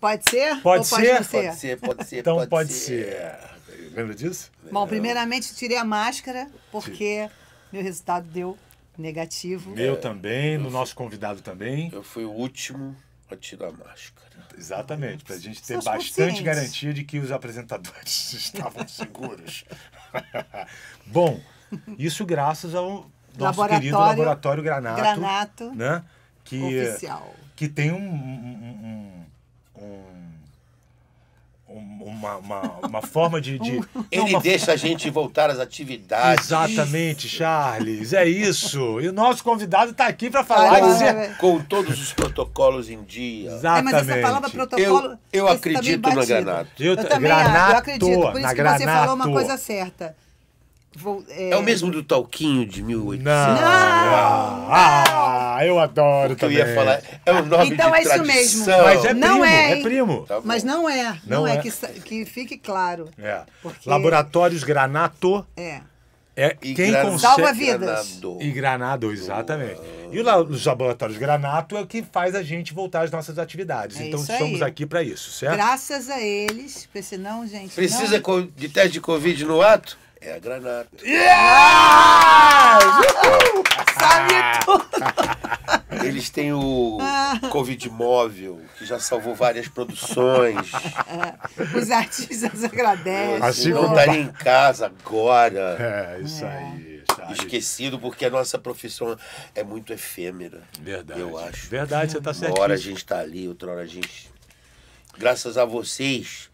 Pode ser? Pode, ser? pode, pode ser? Pode ser, Então pode, pode ser. ser. Lembra disso? Bom, primeiramente tirei a máscara, porque Sim. meu resultado deu negativo. Meu é, também, no nosso convidado também. Eu fui o último a tirar a máscara. Exatamente, para a gente ter bastante garantia de que os apresentadores estavam seguros. Bom, isso graças ao nosso laboratório, querido laboratório Granato, Granato né? que, oficial. que tem um, um, um, um, uma, uma, uma, forma de. de... Ele uma... deixa a gente voltar às atividades. Exatamente, isso. Charles. É isso. E o nosso convidado está aqui para falar ah, dizer... com todos os protocolos em dia. Exatamente. É, mas essa palavra protocolo. Eu, eu acredito na granato. Eu, eu também granato, acredito. Por isso que granato. você falou uma coisa certa. Vou, é... é... o mesmo do Talquinho de 1800. Não! não. Ah, eu adoro também. Eu ia falar. É o nome Então é tradição. isso mesmo. Mas é não primo. É, é primo. Tá Mas não é. Não, não é, é. Que, que, fique claro. É. Porque... Laboratórios Granato. É. É e quem consegue. Salva vidas. Granado. E Granado, exatamente. E o, os laboratórios Granato é o que faz a gente voltar às nossas atividades. É então estamos aí. aqui para isso, certo? Graças a eles, porque senão, gente. Precisa não... de teste de Covid no ato? É a granada. Yeah! Uhul! Sabe tudo! Eles têm o Covid móvel, que já salvou várias produções. É, os artistas agradecem. Assim não estarem em casa agora. É, isso é. aí. Esquecido, porque a nossa profissão é muito efêmera. Verdade. Eu acho. Verdade, você está certo. Uma hora a gente está ali, outra hora a gente. Graças a vocês,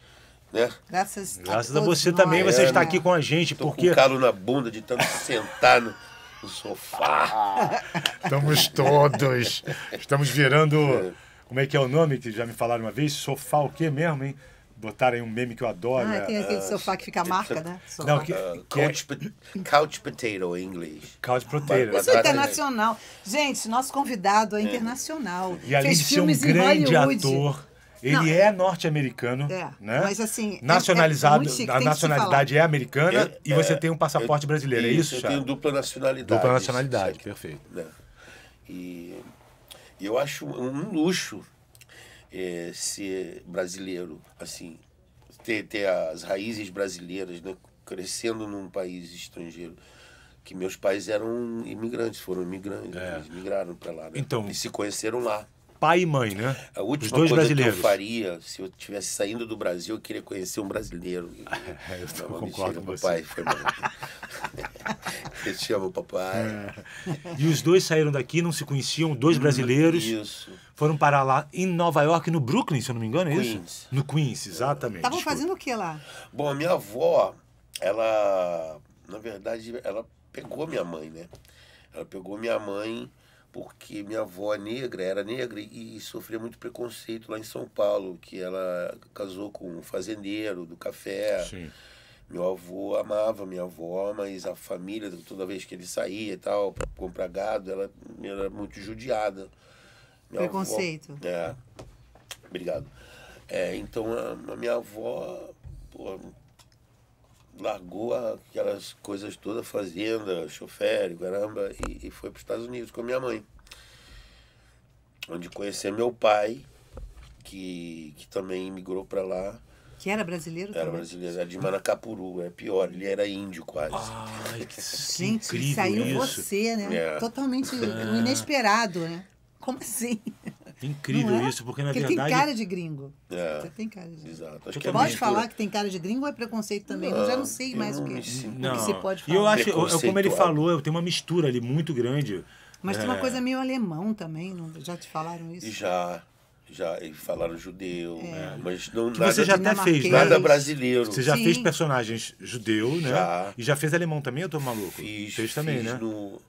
né? Graças, Graças a, a você nós. também, você é, está aqui com a gente. Tô porque... com calo na bunda de tanto sentar no, no sofá. Estamos todos. Estamos virando. É. Como é que é o nome que já me falaram uma vez? Sofá o quê mesmo, hein? botarem um meme que eu adoro. Ah, tem é, aquele uh, sofá que fica a marca, né? Sofá. Não, que, uh, couch, é... couch potato em inglês. Couch potato. Isso é internacional. Gente, nosso convidado é, é. internacional. E Fez filmes ser um grande ator, ele não, é. é norte-americano, é, né? Mas assim, nacionalizado, é, é a nacionalidade é americana é, e você é, tem um passaporte eu, brasileiro, isso, é isso? Eu Charles? tenho dupla nacionalidade. Dupla nacionalidade, perfeito. Né? E eu acho um luxo ser brasileiro, assim, ter, ter as raízes brasileiras, né? Crescendo num país estrangeiro que meus pais eram imigrantes, foram imigrantes, é. migraram para lá, né? Então, e se conheceram lá pai e mãe, né? A última Os dois coisa brasileiros. que eu faria, se eu estivesse saindo do Brasil, eu queria conhecer um brasileiro. É, eu concordo com papai, você. Foi eu te amo, papai. É. E os dois saíram daqui, não se conheciam, dois hum, brasileiros. Isso. Foram para lá em Nova York, no Brooklyn, se eu não me engano, é Queens. isso? No Queens, exatamente. Estavam fazendo o que lá? Bom, a minha avó, ela, na verdade, ela pegou minha mãe, né? Ela pegou minha mãe porque minha avó é negra era negra e, sofria muito preconceito lá em São Paulo, que ela casou com um fazendeiro do café. Sim. Meu avô amava minha avó, mas a família, toda vez que ele saía e tal, pra comprar gado, ela era muito judiada. Minha preconceito. Avó, é. Obrigado. É, então a, a minha avó pô, largou aquelas coisas todas, fazenda, chofer, caramba, e, e foi para os Estados Unidos com a minha mãe. Onde conheceu meu pai, que, que também migrou para lá. Que era brasileiro era também? Era brasileiro, era de Manacapuru, é pior, ele era índio quase. Ai, que Gente, incrível saiu isso. você, né? É. Totalmente é. inesperado, né? Como assim? É incrível é? isso, porque na porque verdade. Tem cara de gringo. É. Você tem cara de gringo. Exato. Acho que é pode é falar que tem cara de gringo ou é preconceito também? Não, eu já não sei mais não o, que, não. o que pode falar. E eu acho, eu, como ele falou, eu tenho uma mistura ali muito grande. Mas é. tem uma é. coisa meio alemão também, não, já te falaram isso? Já já falaram judeu, é. mas não que nada, já até fez, né? nada brasileiro. Você já Sim. fez personagens judeu, né? Já. E já fez alemão também, eu tô maluco. Fiz, fez também, fiz né? No,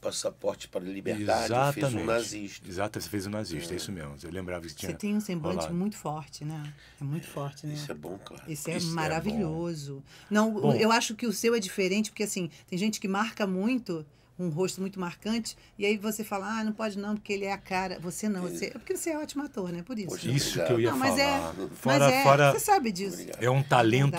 passaporte para a liberdade, Exatamente. fez um nazista. Exato, você fez um nazista, é. é isso mesmo. Eu lembrava que tinha. Você tem um semblante rolado. muito forte, né? É muito é, forte, né? Isso é bom, claro. Isso é isso é maravilhoso. É Não, bom. eu acho que o seu é diferente, porque assim, tem gente que marca muito um rosto muito marcante, e aí você fala, ah, não pode não, porque ele é a cara. Você não, você... É porque você é ótimo ator, né? Por isso. Poxa, isso obrigado. que eu ia não, falar. Mas é, fora, mas é, fora... Você sabe disso. Obrigado. É um é talento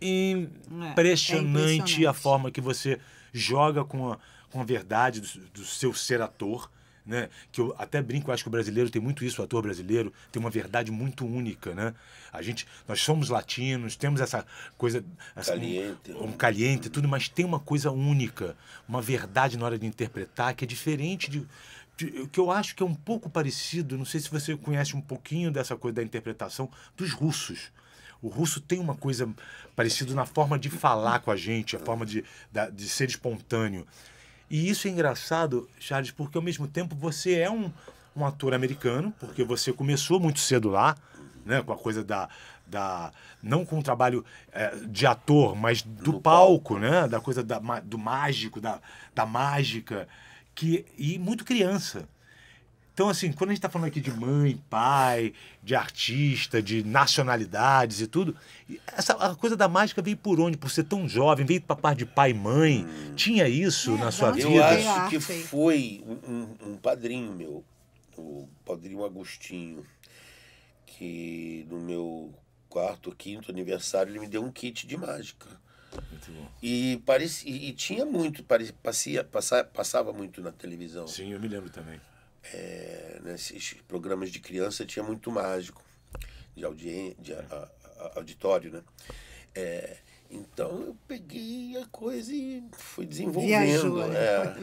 impressionante, é impressionante, a forma que você joga com a com a verdade do, do seu ser ator. Né? Que eu até brinco, eu acho que o brasileiro tem muito isso, o ator brasileiro tem uma verdade muito única, né? A gente, nós somos latinos, temos essa coisa essa, caliente, um, um né? caliente, tudo, mas tem uma coisa única, uma verdade na hora de interpretar que é diferente de, de que eu acho que é um pouco parecido, não sei se você conhece um pouquinho dessa coisa da interpretação dos russos. O russo tem uma coisa parecida na forma de falar com a gente, a forma de, de ser espontâneo. E isso é engraçado, Charles, porque ao mesmo tempo você é um, um ator americano, porque você começou muito cedo lá, né, com a coisa da, da não com o trabalho é, de ator, mas do, palco, palco, né, da coisa da, do mágico, da, da mágica, que e muito criança. Então, assim, quando a gente está falando aqui de mãe, pai, de artista, de nacionalidades e tudo, essa a coisa da mágica veio por onde? Por ser tão jovem, veio para parte de pai e mãe? Hum. Tinha isso é, na sua vida? Eu acho que foi um, um, padrinho meu, o padrinho Agostinho, que no meu quarto, quinto aniversário, ele me deu um kit de mágica. E, parecia, e tinha muito, parecia, passava muito na televisão. Sim, eu me lembro também é, nesses né, programas de criança tinha muito mágico de, de a, a, auditório, né? É, então eu peguei a coisa e fui desenvolvendo. Né? é.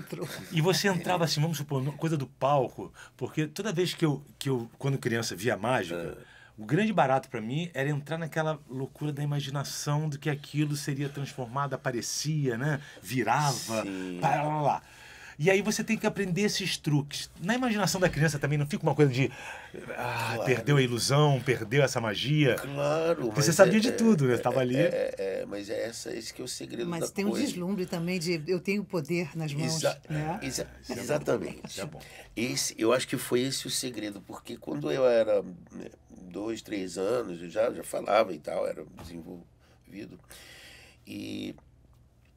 E você entrava assim, vamos supor, coisa do palco, porque toda vez que eu, que eu quando criança, via mágica, é. o grande barato para mim era entrar naquela loucura da imaginação do que aquilo seria transformado, aparecia, né? Virava, para lá. lá. E aí você tem que aprender esses truques. Na imaginação da criança também não fica uma coisa de ah, claro. perdeu a ilusão, perdeu essa magia. Claro. Porque você sabia é, de tudo, né? É, você estava é, ali. É, é, mas é essa, esse que é o segredo mas da coisa. Mas tem um deslumbre também de eu tenho poder nas mãos. Exa né? É, exa exatamente. Esse, eu acho que foi esse o segredo, porque quando eu era né, dois, três anos, eu já, já falava e tal, era desenvolvido. E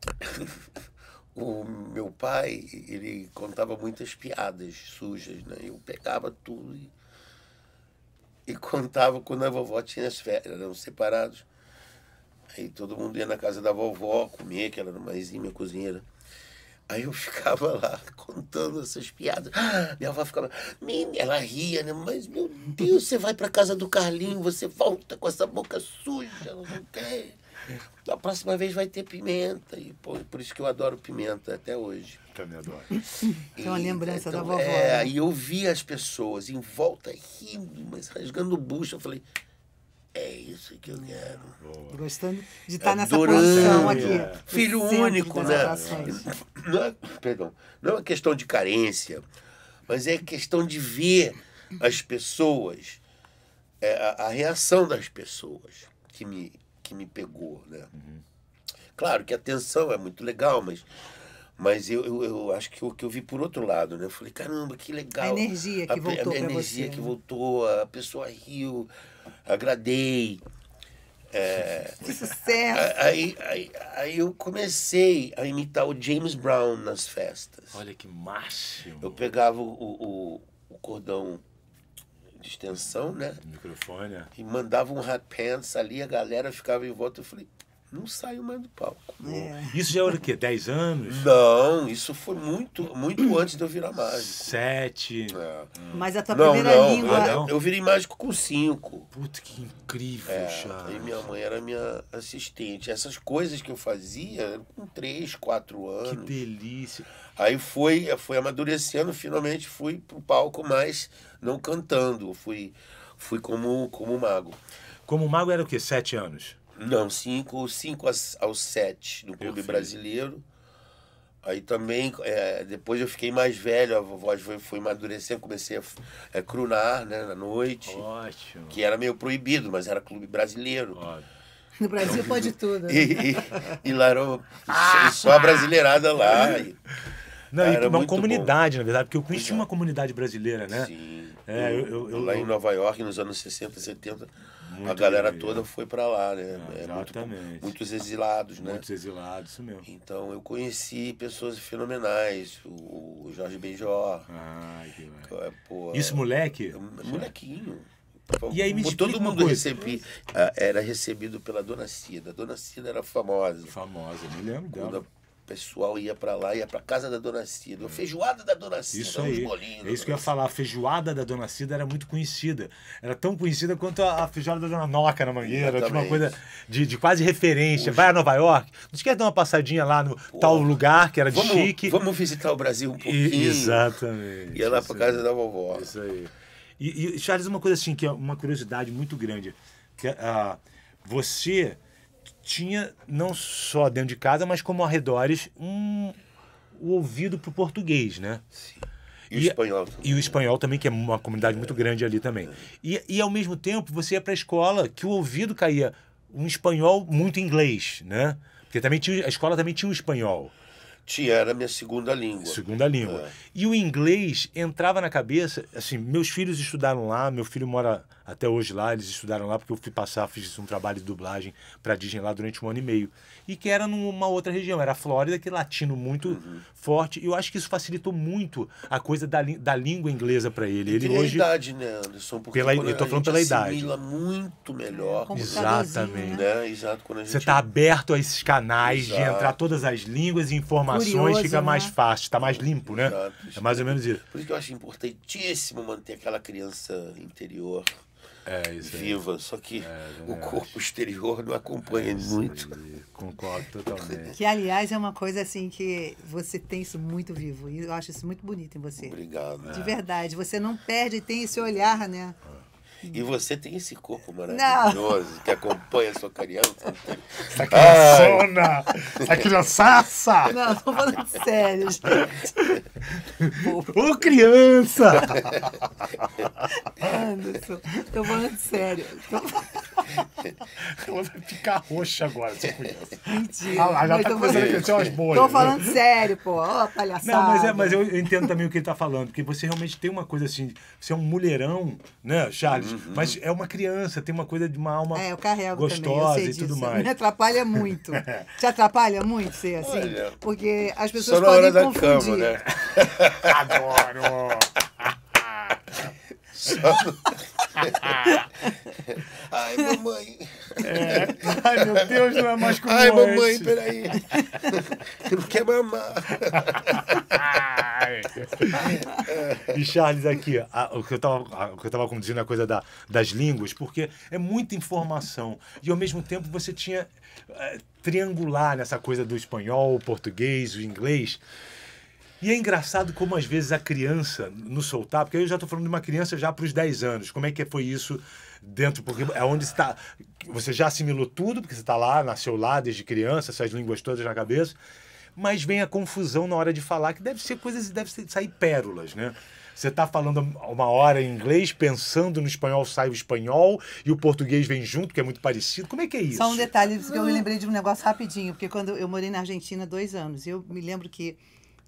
o meu pai, ele contava muitas piadas sujas, né? Eu pegava tudo e, e contava quando a vovó tinha as férias, eram separados. Aí todo mundo ia na casa da vovó comer, que ela era uma exímia cozinheira. Aí eu ficava lá contando essas piadas. Ah, minha avó ficava. Ela ria, né? Mas, meu Deus, você vai para casa do Carlinho, você volta com essa boca suja, não sei da próxima vez vai ter pimenta. E pô, é por isso que eu adoro pimenta até hoje. Também adoro. E, é uma lembrança então, da vovó. É, né? e eu vi as pessoas em volta rindo, mas rasgando o bucho. Eu falei, é isso que eu quero. Boa. Gostando de estar é, tá Adorando. nessa posição aqui. É. Filho único, né? Não é, perdão, não é uma questão de carência, mas é questão de ver as pessoas, é, a, a reação das pessoas que me que me pegou, né? Uhum. Claro que a tensão é muito legal, mas mas eu, eu, eu acho que o que eu vi por outro lado, né? Eu falei, caramba, que legal. A energia que a, voltou. A, a energia você, que né? voltou, a pessoa riu, agradei. É, que sucesso! Aí, aí, aí eu comecei a imitar o James Brown nas festas. Olha que máximo! Eu pegava o, o, o cordão de extensão, né? Microfone, é. E mandava um hot pants ali, a galera ficava em volta. Eu falei, não saiu mais do palco. É. Isso já era o quê? 10 anos? Não, isso foi muito, muito antes de eu virar mágico. Sete. É. Mas a tua não, primeira não, língua. Eu, eu virei mágico com cinco. Puta que incrível, é, E minha mãe era minha assistente. Essas coisas que eu fazia com três, quatro anos. Que delícia. Aí foi, foi amadurecendo, finalmente fui pro palco mais não cantando, eu fui, fui como, como mago. Como mago era o quê? Sete anos? Não, cinco, cinco aos sete no clube brasileiro. Aí também, é, depois eu fiquei mais velho, a voz foi, foi amadurecendo, comecei a é, crunar né, na noite. Ótimo. Que era meio proibido, mas era clube brasileiro. Ótimo. No Brasil pode tudo. Né? E, e, e, lá era, ah! só a brasileirada lá. E, não, cara, e uma comunidade, bom. na verdade, porque eu conheci Exato. É. uma comunidade brasileira, né? Sim. É, hum, eu, eu, eu, lá em Nova York, nos anos 60, 70, muito a galera toda é. foi para lá, né? Ah, é, exatamente. Muito, muitos exilados, né? Muitos exilados, isso mesmo. Então eu conheci pessoas fenomenais, o Jorge Benjó. Ai, que é, pô, Isso, moleque? É molequinho. E aí me Todo mundo recebi, ah, era recebido pela Dona Cida. A Dona Cida era famosa. Famosa, me lembro dela pessoal ia para lá, ia para casa da Dona Cida. A hum. feijoada da Dona Cida, isso aí. bolinhos. É isso que eu ia falar. A feijoada da Dona Cida era muito conhecida. Era tão conhecida quanto a, a feijoada da Dona Noca na Mangueira. Tinha uma coisa de, de quase referência. Vai a Nova York, não esquece de dar uma passadinha lá no tal lugar que era de vamos, chique. Vamos visitar o Brasil um pouquinho. E, exatamente. Ia lá para casa da vovó. Isso aí. E, e, Charles, uma coisa assim que é uma curiosidade muito grande. Que, uh, você tinha, não só dentro de casa, mas como arredores, um, o ouvido para o português, né? Sim. E, e, o espanhol também. E o espanhol também, que é uma comunidade muito grande ali também. E, e ao mesmo tempo, você ia para a escola que o ouvido caía um espanhol muito inglês, né? Porque também tinha, a escola também tinha o espanhol. Tinha, era a minha segunda língua. Segunda língua. É. E o inglês entrava na cabeça, assim, meus filhos estudaram lá, meu filho mora até hoje lá, eles estudaram lá porque eu fui passar, fiz um trabalho de dublagem para Disney lá durante um ano e meio. E que era numa outra região, era a Flórida, que é latino muito uhum. forte. E eu acho que isso facilitou muito a coisa da, da língua inglesa para ele. ele ele pela idade, né, Anderson? Porque pela, eu tô falando pela idade. muito melhor. É, Exatamente. Né? Exato, quando a gente... Você tá aberto a esses canais Exato. de entrar todas as línguas e informações, Curioso, fica né? mais fácil, está mais limpo, né? Exato. É mais ou menos isso. Por isso que eu acho importantíssimo manter aquela criança interior é, viva, é. só que é, o corpo exterior não acompanha é, muito. Aí. Concordo totalmente. Que, aliás, é uma coisa assim que você tem isso muito vivo. E eu acho isso muito bonito em você. Obrigado. De verdade. Você não perde e tem esse olhar, né? É. E você tem esse corpo maravilhoso não. que acompanha a sua criança. Essa criançona! Essa criançaça! Não, tô falando sério, gente. Ô, criança! Anderson, tô falando sério. Ela vai ficar roxa agora, se conhece. Mentira. Ah, lá, já tá começando a umas boas. Tô né? falando né? sério, pô. Ó, oh, palhaçada. Não, mas, é, mas eu entendo também o que ele está falando, porque você realmente tem uma coisa assim, você é um mulherão, né, Charles? Uhum. Mas é uma criança, tem uma coisa de uma alma é, eu carrego gostosa também, eu e tudo disso. mais. Me atrapalha muito. Te atrapalha muito ser assim? Olha, porque as pessoas só na hora da confundir. Cama, né? Adoro! só... Ai, mamãe. É. Ai, meu Deus, não é mais como Ai, antes. mamãe, peraí. Não quer mamar. e Charles, aqui, a, o, que eu tava, a, o que eu tava conduzindo é a coisa da, das línguas, porque é muita informação. E ao mesmo tempo você tinha eh, triangular nessa coisa do espanhol, o português, o inglês. E é engraçado como às vezes a criança no soltar, porque eu já estou falando de uma criança já para os 10 anos. Como é que foi isso dentro? Porque é onde está. Você já assimilou tudo, porque você está lá, nasceu lá desde criança, essas línguas todas na cabeça. Mas vem a confusão na hora de falar, que deve ser coisas, deve sair pérolas, né? Você está falando uma hora em inglês, pensando no espanhol, sai o espanhol e o português vem junto, que é muito parecido. Como é que é isso? Só um detalhe, eu me lembrei de um negócio rapidinho, porque quando eu morei na Argentina dois anos, eu me lembro que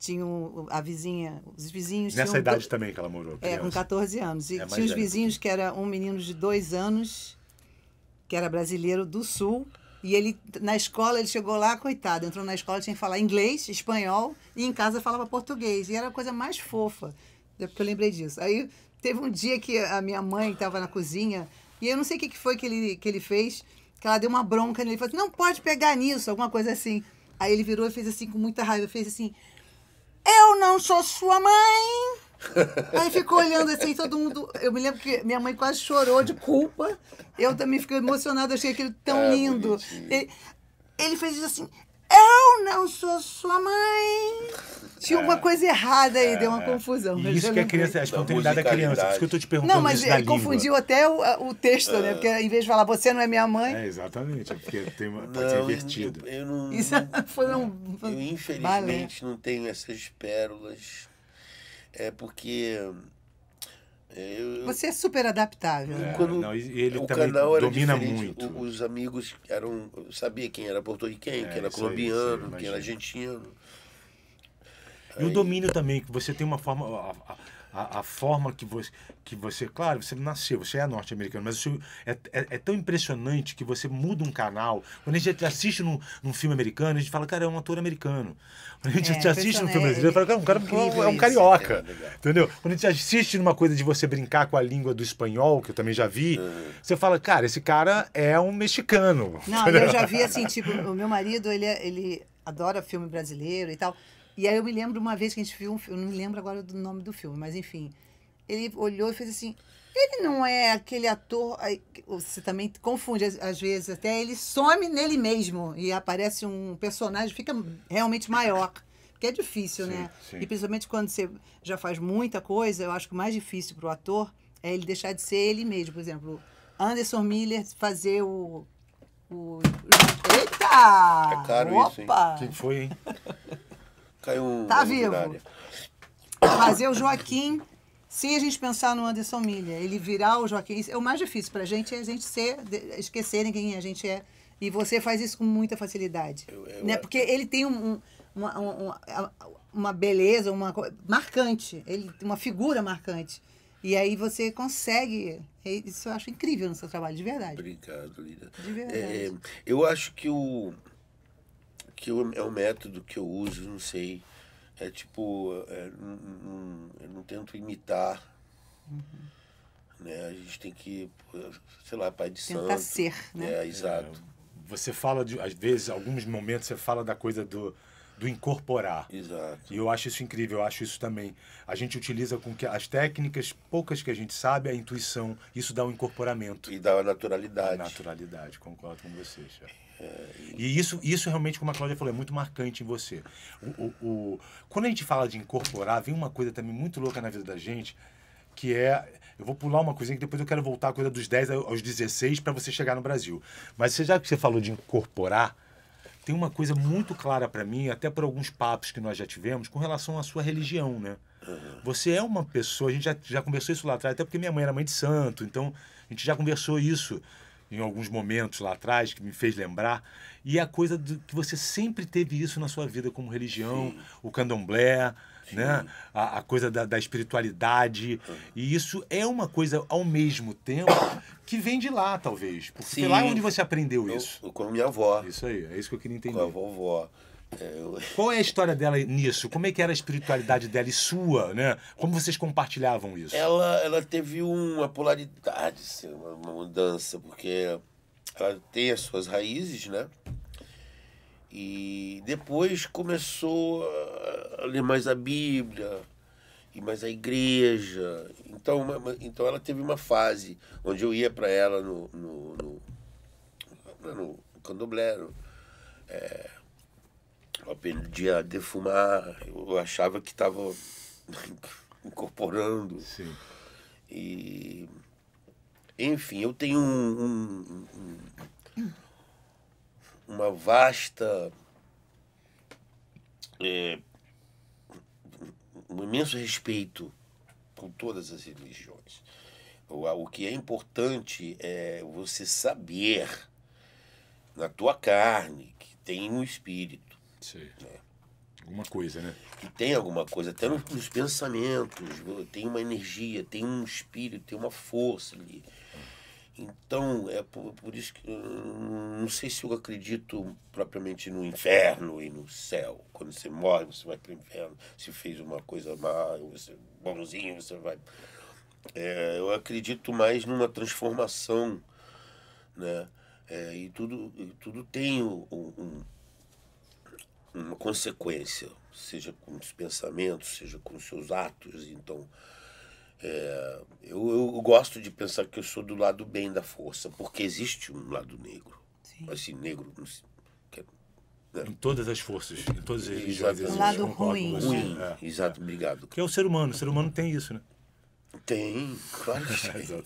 tinha a vizinha, os vizinhos. Nessa tinham, idade também que ela morou? Criança. É, com 14 anos. E é tinha os vizinhos que era um menino de dois anos, que era brasileiro do sul. E ele, na escola, ele chegou lá, coitado, entrou na escola, tinha que falar inglês, espanhol, e em casa falava português. E era a coisa mais fofa, é porque eu lembrei disso. Aí teve um dia que a minha mãe estava na cozinha, e eu não sei o que foi que ele, que ele fez, que ela deu uma bronca nele, falou assim, não pode pegar nisso, alguma coisa assim. Aí ele virou e fez assim com muita raiva, fez assim, eu não sou sua mãe. Aí ficou olhando assim, todo mundo. Eu me lembro que minha mãe quase chorou de culpa. Eu também fiquei emocionada, achei aquele tão é, lindo. Ele, ele, fez assim: eu não sou sua mãe. Tinha é, uma coisa errada aí, é, deu uma é. confusão. isso que a criança, a espontaneidade da, criança. Isso que eu tô te perguntando. Não, mas confundiu língua. até o, o texto, né? É. Porque em vez de falar você não é minha mãe. É, exatamente, é porque tem pode não, ser invertido. Eu, eu não, isso foi um. Eu, infelizmente, balé. não tenho essas pérolas. É porque eu... Você é super adaptável. É, né? Quando não, ele o canal era domina muito. O, os amigos eram. Eu sabia quem era porto-riquenho, é, quem era colombiano, quem era argentino. E aí... o domínio também, que você tem uma forma. A, a, a, a forma que você, que você. Claro, você nasceu, você é norte-americano, mas isso é, é, é, tão impressionante que você muda um canal. Quando a gente assiste num, num filme americano, a gente fala, cara, é um ator americano. Quando a gente, é, assiste num filme brasileiro, fala, cara, um cara é um carioca. É entendeu? Quando a gente assiste numa coisa de você brincar com a língua do espanhol, que eu também já vi, você fala, cara, esse cara é um mexicano. Não, eu já vi assim, tipo, o meu marido, ele, é, ele adora filme brasileiro e tal. E aí eu me lembro uma vez que a gente viu um filme, eu não me lembro agora do nome do filme, mas enfim. Ele olhou e fez assim: ele não é aquele ator. Você também confunde, às vezes, até ele some nele mesmo e aparece um personagem, fica realmente maior. Porque é difícil, sim, né? Sim. E principalmente quando você já faz muita coisa, eu acho que o mais difícil para o ator é ele deixar de ser ele mesmo. Por exemplo, Anderson Miller fazer o. o... Eita! É caro Opa! isso, hein? Quem foi, hein? Caiu um. Tá vivo. Fazer o Joaquim sem a gente pensar no Anderson Milha. Ele virar o Joaquim. É o mais difícil pra gente é a gente ser, esquecerem quem a gente é. E você faz isso com muita facilidade. Eu, eu, né? É Porque ele tem um, um uma, uma, uma, beleza, uma marcante. Ele uma figura marcante. E aí você consegue. Isso eu acho incrível no seu trabalho, de verdade. Obrigado, Lida. De verdade. É, eu acho que o que eu, é o método que eu uso, não sei. É tipo, é, não, não, eu não tento imitar. Uhum. Né? A gente tem que, sei lá, pai de Tentar santo. ser, né? É, exato. É, você fala, de, às vezes, alguns momentos você fala da coisa do, do incorporar. Exato. E eu acho isso incrível, eu acho isso também. A gente utiliza com que as técnicas, poucas que a gente sabe, a intuição, isso dá um incorporamento. E dá a naturalidade. A naturalidade, concordo com vocês. E isso, isso realmente, como a Cláudia falou, é muito marcante em você. O, o, o, quando a gente fala de incorporar, vem uma coisa também muito louca na vida da gente, que é. Eu vou pular uma coisinha que depois eu quero voltar a coisa dos 10 aos 16 para você chegar no Brasil. Mas você, já que você falou de incorporar, tem uma coisa muito clara para mim, até por alguns papos que nós já tivemos, com relação à sua religião, né? Você é uma pessoa, a gente já, já conversou isso lá atrás, até porque minha mãe era mãe de santo, então a gente já conversou isso em alguns momentos lá atrás, que me fez lembrar. E é a coisa de, que você sempre teve isso na sua vida como religião, Sim. o candomblé, Sim. né? A, a, coisa da, da espiritualidade. E isso é uma coisa, ao mesmo tempo, que vem de lá, talvez. Porque lá é onde você aprendeu isso. Eu, com a minha avó. Isso aí, é isso que eu queria entender. Com a vovó. Qual é a história dela nisso? Como é que era a espiritualidade dela e sua, né? Como vocês compartilhavam isso? Ela, ela teve uma polaridade, assim, uma, uma mudança, porque ela tem as suas raízes, né? E depois começou a ler mais a Bíblia e mais a igreja. Então, uma, então ela teve uma fase onde eu ia para ela no, no, no, no, no candomblé, no, é, eu aprendia a defumar, eu achava que estava incorporando. Sim. E, enfim, eu tenho um, um, um, uma vasta. É, um imenso respeito por todas as religiões. O, o que é importante é você saber na tua carne que tem um espírito Sei. Né? Alguma coisa, né? Que tem alguma coisa, até nos, pensamentos, tem uma energia, tem um espírito, tem uma força ali. Então, é por, por isso que hum, não sei se eu acredito propriamente no inferno e no céu. Quando você morre, você vai para o inferno. Se fez uma coisa má, você bonzinho, você vai. É, eu acredito mais numa transformação, né? É, e tudo, tudo tem um, um uma consequência, seja com os pensamentos, seja com os seus atos. Então, é, eu, eu, gosto de pensar que eu sou do lado bem da força, porque existe um lado negro. Sim. Assim, negro. Que, é, né? Em todas as forças, em todas as religiões. O lado ruim. ruim. É, é. Exato, é. obrigado. Que é o ser humano, o ser humano tem isso, né? Tem, claro que tem.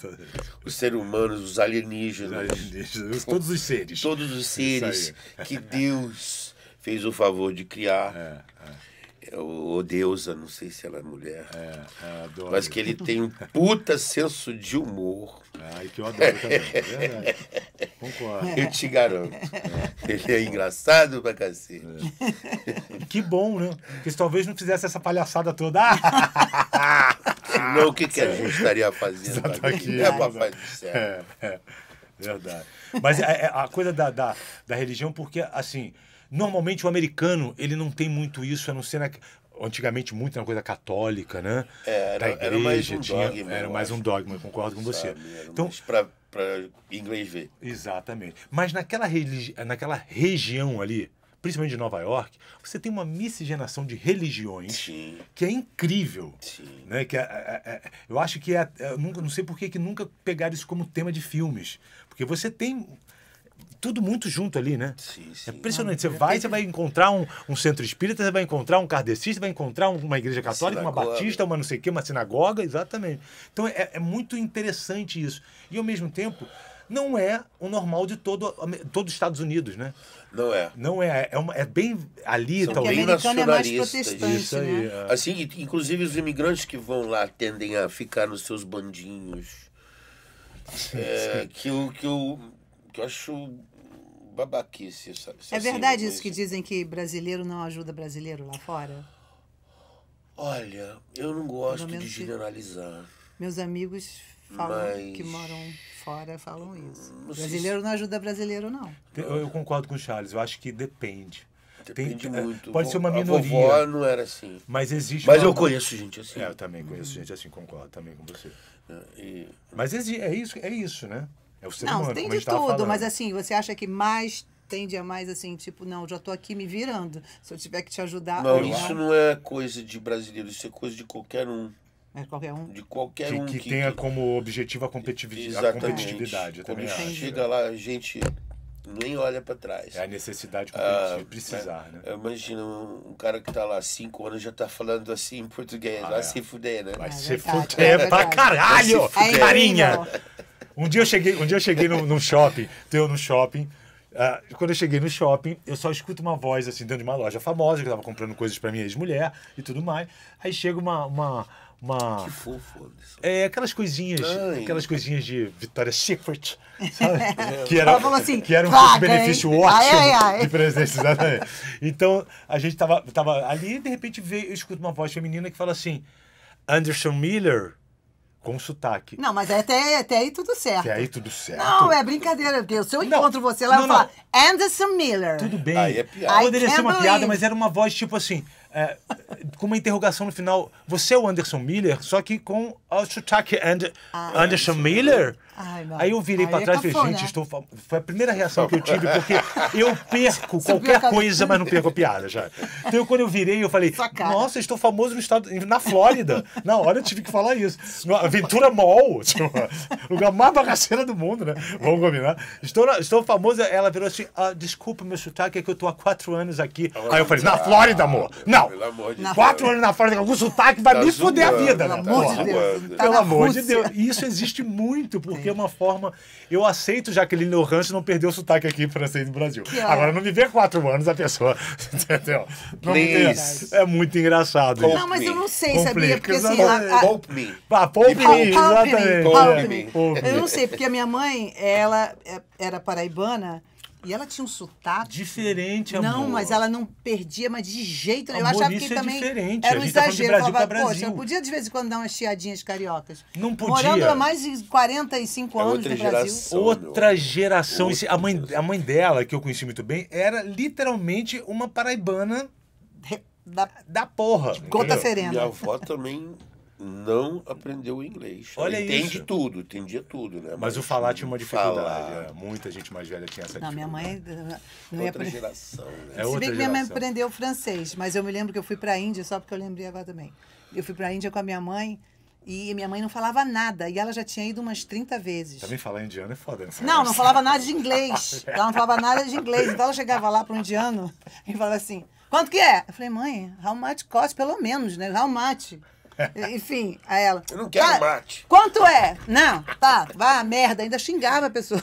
os seres humanos, os alienígenas. Os alienígenas todos os seres. Todos os seres que Deus fez o favor de criar. É, é. é o, o deusa, não sei se ela é mulher. É, é mas que ele tem um puta senso de humor. Ah, e que eu adoro também, é verdade. Concordo. Eu te garanto. É. Ele é engraçado pra cacete. Que bom, né? Porque se talvez não fizesse essa palhaçada toda. não o que, que a gente estaria fazendo? Tá aqui, é, papai do céu. É, é. Verdade. Mas a, a coisa da, da, da religião, porque, assim, Normalmente o americano, ele não tem muito isso, a não ser na, antigamente muito na coisa católica, né? É, era, igreja, era mais um tinha, dogma. Era mais acho. um dogma, concordo com você. Sabe, então, para inglês ver. Exatamente. Mas naquela, religi naquela região ali, principalmente de Nova York, você tem uma miscigenação de religiões Sim. que é incrível. Sim. Né? Que é, é, é, é eu acho que é, é, nunca, não sei por que nunca pegaram isso como tema de filmes. Porque você tem tudo muito junto ali, né? Sim, é sim. É impressionante. Você vai, você vai encontrar um, um centro espírita, você vai encontrar um kardecista, vai encontrar uma igreja católica, sinagoga. uma batista, uma não sei o quê, uma sinagoga, exatamente. Então é, é muito interessante isso. E ao mesmo tempo, não é o normal de todo, todo os Estados Unidos, né? Não é. Não é. É, uma, é bem ali, São talvez. Bem nacionalistas. É né? isso aí, né? Assim, inclusive os imigrantes que vão lá tendem a ficar nos seus bandinhos. É, que, o que, eu, que eu acho babaquice isso. isso é assim, verdade isso que dizem que brasileiro não ajuda brasileiro lá fora? Olha, eu não gosto de generalizar. Meus amigos falam mas... que moram fora falam isso. Não hum, brasileiro se... não ajuda brasileiro, não. Eu, eu, concordo com o Charles, eu acho que depende. Depende Tem, é, muito. Pode ser uma minoria. vovó não era assim. Mas existe. Mas uma... eu conheço gente assim. É, eu também conheço uhum. gente assim, concordo também com você. Né, e... Mas é isso, é isso, né? É o ser não, humano. tem de tudo, mas assim, você acha que mais tende a mais assim, tipo, não, já tô aqui me virando. Se eu tiver que te ajudar. Não, eu... isso não é coisa de brasileiro, isso é coisa de qualquer um. É qualquer um. De qualquer que, um. Que, que tenha que... como objetivo a competitividade. A competitividade também Quando chega lá, a gente nem olha para trás. É a necessidade competitiva, ah, precisar, né? É, imagina um, cara que tá lá cinco anos já tá falando assim em português, ah, vai é. se fuder, né? Vai é se fuder é pra caralho, carinha! Um dia eu cheguei, um dia eu cheguei num, num shopping, eu no shopping. Uh, quando eu cheguei no shopping, eu só escuto uma voz assim dentro de uma loja famosa, que eu tava comprando coisas para minha ex-mulher e tudo mais. Aí chega uma. uma, uma... Que fofo, É, aquelas coisinhas, Ai. aquelas coisinhas de Vitória Secret, sabe? que era, Ela falou assim, que era um vaga, benefício hein? ótimo ai, ai, de presente, exatamente. então, a gente tava, tava ali e de repente veio, eu escuto uma voz feminina que fala assim: Anderson Miller com sotaque. Não, mas até, até aí tudo certo. Até aí tudo certo. Não, é brincadeira. porque Se eu não, encontro você lá, eu vou falar Anderson Miller. Tudo bem. Aí é piada. aí Poderia ser uma believe. piada, mas era uma voz tipo assim, é, com uma interrogação no final. Você é o Anderson Miller, só que com o sotaque And ah, Anderson Miller? Ai, aí eu virei para é trás e falei, gente, estou... foi a primeira reação que eu tive, porque eu perco qualquer coisa, mas não perco a piada já. Então, quando eu virei, eu falei, nossa, estou famoso no estado, na Flórida. Na hora eu tive que falar isso. Aventura Mall, tipo, lugar mais bagaceira do mundo, né? Vamos combinar. Estou, estou famoso ela virou assim, ah, desculpa meu sotaque, é que eu estou há quatro anos aqui. Aí eu falei, na Flórida, amor. Não, quatro anos na Flórida, algum sotaque vai tá me foder a vida, né? Tá Pelo amor de Deus. Pelo amor de Deus. E isso existe muito, porque porque é uma forma. Eu aceito Jaqueline Orange não perder o sotaque aqui francês do Brasil. Que Agora, não me vê quatro anos a pessoa. Entendeu? Não é muito engraçado. não, mas eu não sei, Complica. sabia? Porque assim. A, Poupe me. Ah, me, exatamente. me. É, eu não sei, porque a minha mãe, ela é, era paraibana. E ela tinha um sotaque. Diferente, amor. Não, mas ela não perdia, mas de jeito nenhum. Eu achava que é também diferente. era um tá exagero. Tá eu falava, Brasil. poxa, eu podia de vez em quando dar umas chiadinhas cariocas. Não podia. Morando há mais de 45 é anos outra no geração, Brasil. Outra geração. Outra né? a, mãe, a mãe dela, que eu conheci muito bem, era literalmente uma paraibana da, da porra. Conta serena. Minha avó também não aprendeu inglês. Olha Entende isso. tudo, entendia tudo, né? Mas, Mas o falar tinha uma dificuldade. É, muita gente mais velha tinha essa não, dificuldade. Minha mãe eh, não outra geração, né? É outra Se bem que minha mãe aprendeu francês, mas eu me lembro que eu fui para a Índia, só porque eu lembrei agora também. Eu fui para a Índia com a minha mãe, e minha mãe não falava nada. E ela já tinha ido umas 30 vezes. Também falar indiano é foda, né? Não, não falava nada de inglês. Ela não falava nada de inglês. Então ela chegava lá para um indiano e falava assim: quanto que é? Eu falei, mãe, how much cost? Pelo menos, né? How much? Enfim, a ela. Eu não quero tá, mate. Quanto é? Não, tá, vá a merda, ainda xingava a pessoa.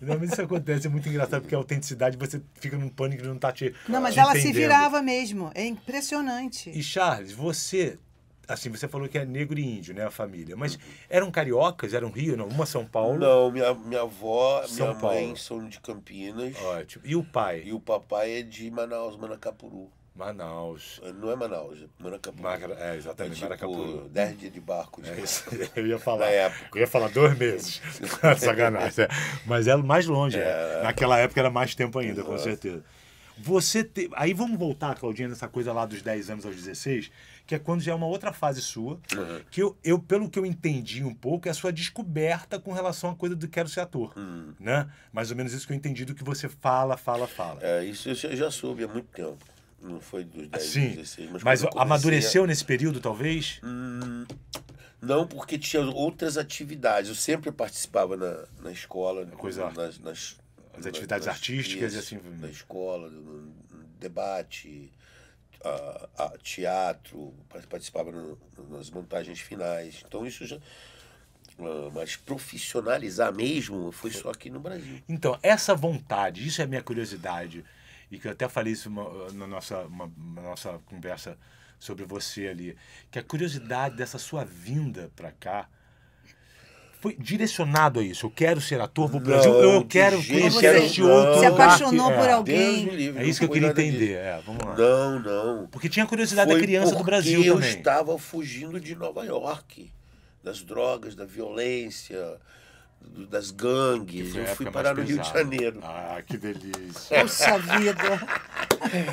Não, mas isso acontece, é muito engraçado, porque a autenticidade você fica num pânico e não tá te. Não, mas te ela entendendo. se virava mesmo. É impressionante. E Charles, você. Assim, você falou que é negro e índio, né? A família. Mas eram cariocas? Eram Rio? Não, uma São Paulo? Não, minha, minha avó, São minha Paulo. mãe são de Campinas. Ótimo. E o pai? E o papai é de Manaus, Manacapuru. Manaus. Não é Manaus, é Maracapuru. Mara, é, exatamente, é tipo, Maracapuru. 10 dias de barco. De... É isso, eu ia falar. Na época. Eu ia falar dois meses. Tá sacanagem. Mas era é mais longe. É. é. Naquela época era mais tempo ainda, Exato. com certeza. Você te... Aí vamos voltar, Claudinha, nessa coisa lá dos 10 anos aos 16, que é quando já é uma outra fase sua, uhum. que eu, eu, pelo que eu entendi um pouco, é a sua descoberta com relação à coisa do quero ser ator. Uhum. Né? Mais ou menos isso que eu entendi do que você fala, fala, fala. É, isso eu já soube há muito tempo. Não foi dos 10 Sim, 16. Mas, mas comecei, amadureceu nesse período, talvez? Hum, não, porque tinha outras atividades. Eu sempre participava na, na escola. É coisa. Nas, nas, atividades nas, artísticas e assim. Na escola, no, debate, a, a teatro, participava no, nas montagens finais. Então isso já ah, mas profissionalizar mesmo foi só aqui no Brasil. Então, essa vontade, isso é a minha curiosidade e que eu até falei isso uma, na nossa, uma, nossa conversa sobre você ali, que a curiosidade dessa sua vinda para cá foi direcionado a isso. Eu quero ser ator, vou o Brasil, eu quero conhecer este outro Se apaixonou por alguém. é isso que eu queria entender. É, vamos lá. Não, não. Porque tinha curiosidade da criança do Brasil eu também. eu estava fugindo de Nova York, das drogas, da violência, do, das gangues. Eu fui parar no Rio de Janeiro. Ah, que delícia. Nossa vida.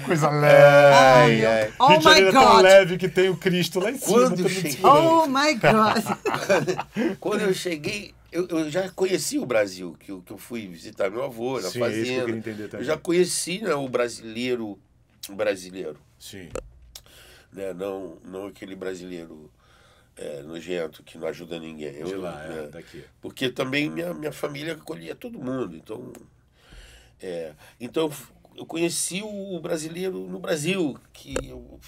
Coisa leve. Ai, ai. Oh Rio de Janeiro é tão leve que tem o Cristo lá em cima. Quando eu cheguei... Oh, my God. Quando eu cheguei, eu, eu, já conheci o Brasil, que eu, que eu fui visitar meu avô na Sim, fazenda. É que eu, eu já conheci né, o brasileiro, brasileiro. Sim. Né, não, não aquele brasileiro é, nojento, que não ajuda ninguém. Eu, de lá, é, né? daqui. Porque também minha, minha família acolhia todo mundo. Então, é, então eu conheci o brasileiro no Brasil, que eu,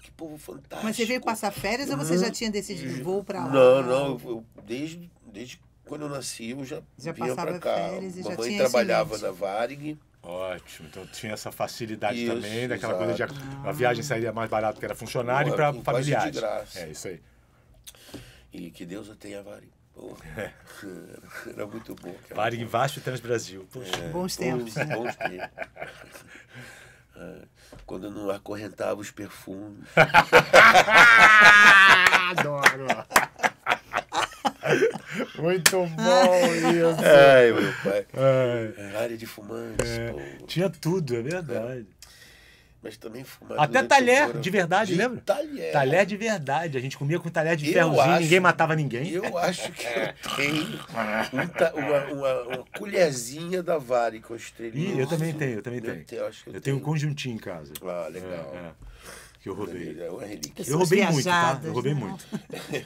que povo fantástico. Mas você veio passar férias ou você já uhum. tinha decidido voo para lá? Não, não, eu, desde, desde quando eu nasci eu já, já vinha para cá. Férias, Mamãe trabalhava na Varig. Ótimo, então tinha essa facilidade isso, também, daquela exato. coisa de a, a, viagem sairia mais barata porque era funcionário para familiares. É isso aí. E que Deus o tenha vare. É. Era muito bom. Cara. embaixo em Vasco Transbrasil. É, bons tempos. Bons, bons tempos. É, quando não acorrentava os perfumes. Adoro! Muito bom isso. Ai, meu pai. Ai. É, área de fumantes. É. Tinha tudo, é verdade mas também fumar. Até talher de verdade, de lembra? Talher. Talher de verdade. A gente comia com talher de eu ferrozinho, acho, ninguém matava ninguém. Eu acho que eu tenho uma, uma, uma, colherzinha da Vare com estrelinha. Ih, eu também tenho, eu também tenho. Eu, tenho, eu, eu tenho, tenho um conjuntinho em casa. Ah, legal. É, é que eu roubei. É eu roubei muito, tá? Eu roubei né? muito.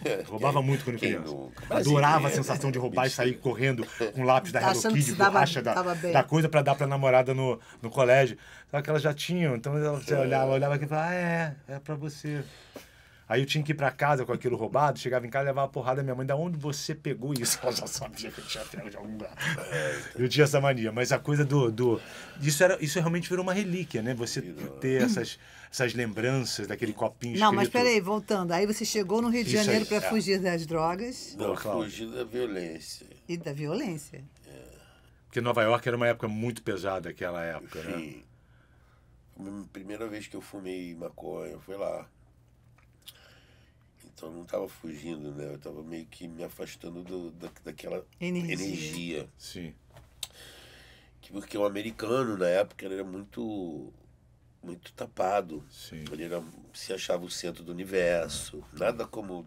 Eu roubava muito quando criança. Adorava a é, sensação de roubar e sair correndo com lápis da tá Hello Kid, borracha da, da coisa para dar para namorada no, no colégio. Só que elas já tinham, então ela é. olhava, olhava aqui e falava, ah, é, é para você. Aí eu tinha que ir para casa com aquilo roubado, chegava em casa e levava a porrada da minha mãe. Da onde você pegou isso? Ela já sabia que eu tinha pego de algum lugar. Eu tinha essa mania. Mas a coisa do. do isso, era, isso realmente virou uma relíquia, né? Você ter essas, essas lembranças daquele copinho escrito. Não, mas peraí, voltando. Aí você chegou no Rio de Janeiro para é. fugir das drogas. Não, fugir da violência. E da violência. É. Porque Nova York era uma época muito pesada, aquela época, né? Sim. né? Primeira vez que eu fumei maconha foi lá. Então eu não estava fugindo, né? Eu estava meio que me afastando do, da, daquela energia. energia. Sim. Que, porque o americano, na época, ele era muito muito tapado. Sim. Ele era, se achava o centro do universo. Nada como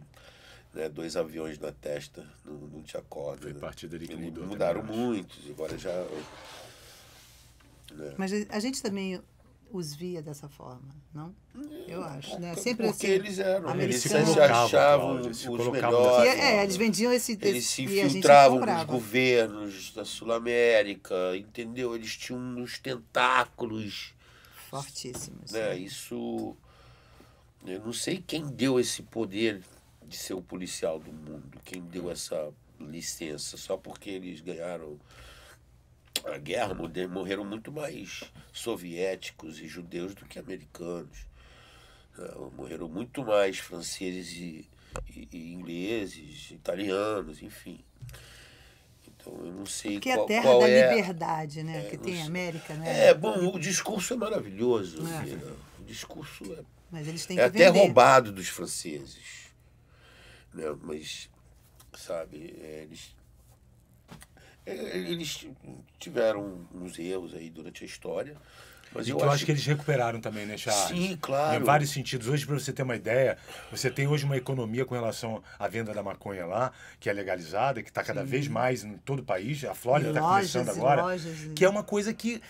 né, dois aviões na testa, não, não te acorda. Foi né? Eles né? Mudaram muito, agora já. Né? Mas a gente também os via dessa forma, não? É, eu acho, né? É, Sempre Porque assim, eles eram, eles se achavam eles se os melhores. É, é, eles vendiam esse... Eles se infiltravam nos governos da Sul-América, entendeu? Eles tinham uns tentáculos... Fortíssimos. Né? né? Isso... Eu não sei quem deu esse poder de ser o policial do mundo, quem deu essa licença, só porque eles ganharam a guerra morreram muito mais soviéticos e judeus do que americanos. É, morreram muito mais franceses e, e, e ingleses, italianos, enfim. Então eu não sei Porque qual, é a terra da é, liberdade, né? É, que tem a América, né? É, bom, o discurso é maravilhoso. É. Assim, né? O discurso é. Mas eles têm é até vender. roubado dos franceses. Né? Mas, sabe, é, eles é, é, eles tiveram uns erros aí durante a história. Mas eu, eu acho... acho... que eles recuperaram também, né, Charles? Sim, claro. Em vários sentidos. Hoje, para você ter uma ideia, você tem hoje uma economia com relação à venda da maconha lá, que é legalizada, que está cada Sim. vez mais em todo o país. A Flórida está começando agora. Lojas, que é uma coisa que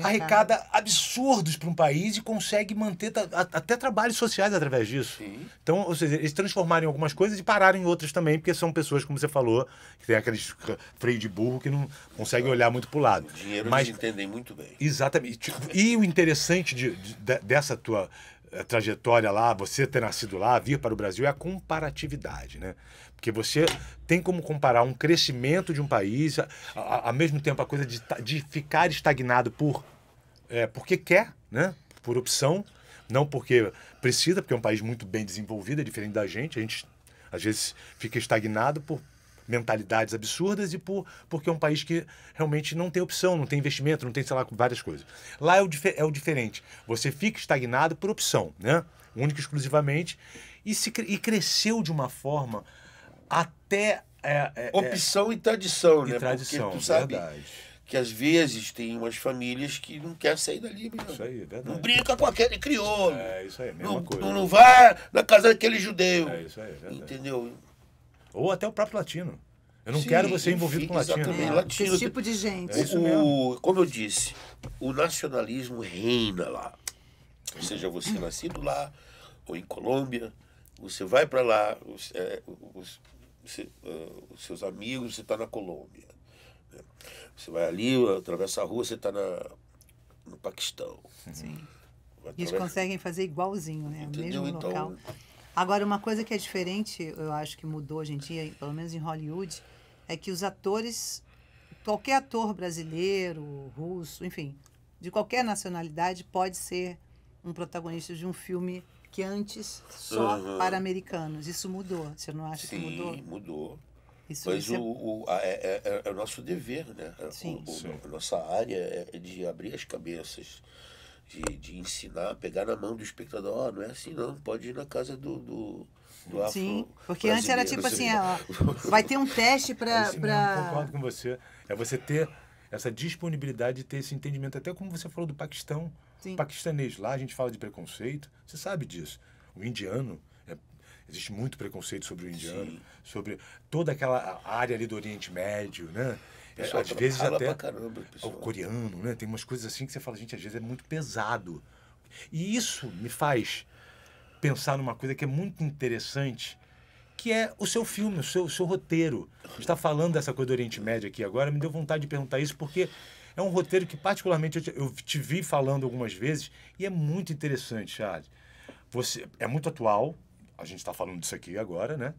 é arrecada absurdos para um país e consegue manter até trabalhos sociais através disso. Sim. Então, ou seja, eles transformaram em algumas coisas e pararam em outras também, porque são pessoas, como você falou, que tem aqueles freio de burro que não conseguem olhar muito para o lado. O dinheiro Mas, eles entendem muito bem. Exatamente. E tipo, o interessante de, de, dessa tua eh, trajetória lá, você ter nascido lá, vir para o Brasil, é a comparatividade, né? Porque você tem como comparar um crescimento de um país, a, a, ao mesmo tempo a coisa de, de ficar estagnado por é, porque quer, né? por opção, não porque precisa, porque é um país muito bem desenvolvido, é diferente da gente. A gente, às vezes, fica estagnado por mentalidades absurdas e por, porque é um país que realmente não tem opção, não tem investimento, não tem, sei lá, várias coisas. Lá é o, é o diferente. Você fica estagnado por opção, né? única e exclusivamente, e, se, e cresceu de uma forma até. É, é, é, Opção e tradição, e né? Tradição, Porque tu sabe verdade. que às vezes tem umas famílias que não querem sair dali mesmo. Isso aí, é verdade. Não brinca com aquele crioulo. É, isso aí, é mesma não, coisa. Não, não vai na casa daquele judeu. É isso aí, verdade. Entendeu? Ou até o próprio latino. Eu não Sim, quero você envolvido com latino. é, latino. Esse tipo de gente. O, como eu disse, o nacionalismo reina lá. Ou seja, você é nascido lá, ou em Colômbia, você vai para lá, é, os, você, uh, seus amigos, você está na Colômbia. Né? Você vai ali, atravessa a rua, você está no Paquistão. Uhum. Sim. Eles conseguem fazer igualzinho, né? Entendeu? O mesmo então... local. Agora, uma coisa que é diferente, eu acho que mudou hoje em dia, pelo menos em Hollywood, é que os atores, qualquer ator brasileiro, russo, enfim, de qualquer nacionalidade, pode ser um protagonista de um filme que antes só uhum. para americanos. Isso mudou. Você não acha Sim, que mudou? Sim, mudou. Isso, Mas isso é... O, o a, é, é, é, é, o nosso dever, né? É, sim. O, Sim. a nossa área é de abrir as cabeças, de, de ensinar, pegar na mão do espectador. oh, não é assim não, pode ir na casa do, do Sim, porque antes era tipo assim, ó, vai ter um teste para... Pra... Concordo com você. É você ter essa disponibilidade, ter esse entendimento, até como você falou do Paquistão. Sim. paquistanês lá, a gente fala de preconceito, você sabe disso. O indiano, é, existe muito preconceito sobre o indiano, Sim. sobre toda aquela área ali do Oriente Médio, né? É, às vezes até caramba, o coreano, né? Tem umas coisas assim que você fala, gente, às vezes é muito pesado. E isso me faz pensar numa coisa que é muito interessante, que é o seu filme, o seu, o seu roteiro. A gente está falando dessa coisa do Oriente Médio aqui agora, me deu vontade de perguntar isso, porque é um roteiro que, particularmente, eu te, eu te vi falando algumas vezes e é muito interessante, Charles. Você, é muito atual, a gente está falando disso aqui agora, né?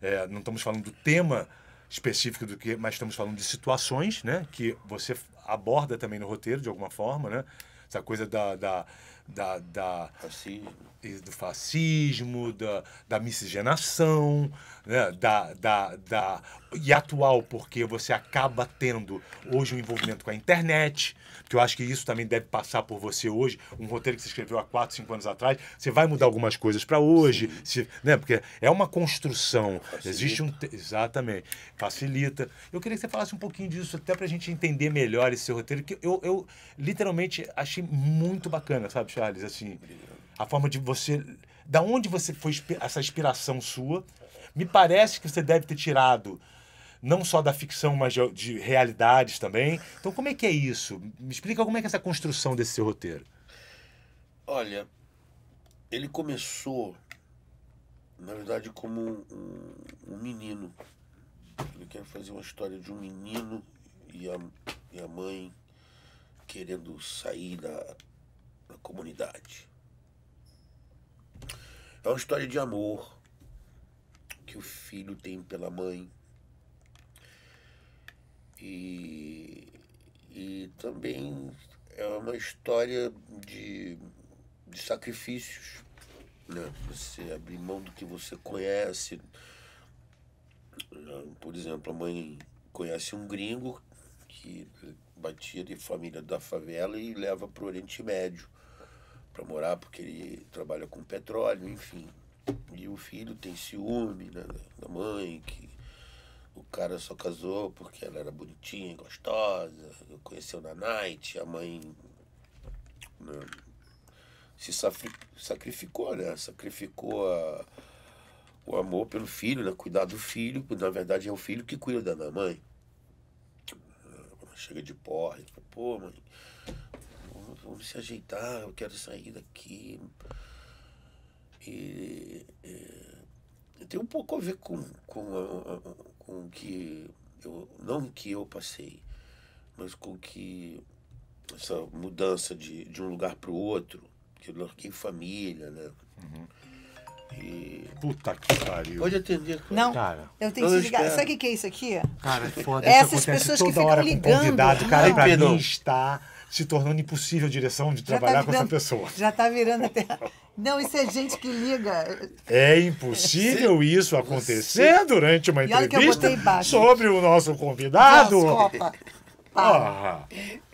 É, não estamos falando do tema específico do que, mas estamos falando de situações, né? Que você aborda também no roteiro de alguma forma, né? Essa coisa da, da, da, da racismo do fascismo, da, da miscigenação, né? da, da, da, e atual, porque você acaba tendo hoje um envolvimento com a internet, que eu acho que isso também deve passar por você hoje. Um roteiro que você escreveu há 4, 5 anos atrás, você vai mudar algumas coisas para hoje, se, né? porque é uma construção. Facilita. Existe um. Exatamente, facilita. Eu queria que você falasse um pouquinho disso, até para a gente entender melhor esse roteiro, que eu, eu literalmente achei muito bacana, sabe, Charles? Assim, Obrigado a forma de você. Da onde você foi essa inspiração sua? Me parece que você deve ter tirado não só da ficção, mas de, de realidades também. Então, como é que é isso? Me explica como é que é essa construção desse seu roteiro. Olha, ele começou, na verdade, como um, um, um menino. Ele quer fazer uma história de um menino e a, e a mãe querendo sair da, da comunidade. É uma história de amor que o filho tem pela mãe. E, e também é uma história de, de sacrifícios. Né? Você abrir mão do que você conhece. Né? Por exemplo, a mãe conhece um gringo que batia de família da favela e leva para o Oriente Médio para morar, porque ele trabalha com petróleo, enfim. E o filho tem ciúme né, da mãe, que o cara só casou porque ela era bonitinha, gostosa, conheceu na night, a mãe né, se sacrificou, né? Sacrificou a, o amor pelo filho, né? Cuidar do filho, porque na verdade é o filho que cuida da mãe. Chega de porra, pô, mãe vamos se ajeitar, eu quero sair daqui. E é, tem um pouco a ver com, com, a, com que eu, não que eu passei, mas com que essa mudança de, de um lugar para o outro, que eu larguei família, né? Uhum. E... Puta que pariu. Pode atender, cara. Não, cara. eu tenho que ligar. Sabe o que é isso aqui? Cara, foda Essas pessoas que ficam ligando. Convidado, cara, não. pra mim está se tornando impossível a direção de tá trabalhar tá virando, com essa pessoa. Já está virando até. Não, isso é gente que liga. É impossível Sim. isso acontecer Sim. durante uma e entrevista sobre o nosso convidado. ah.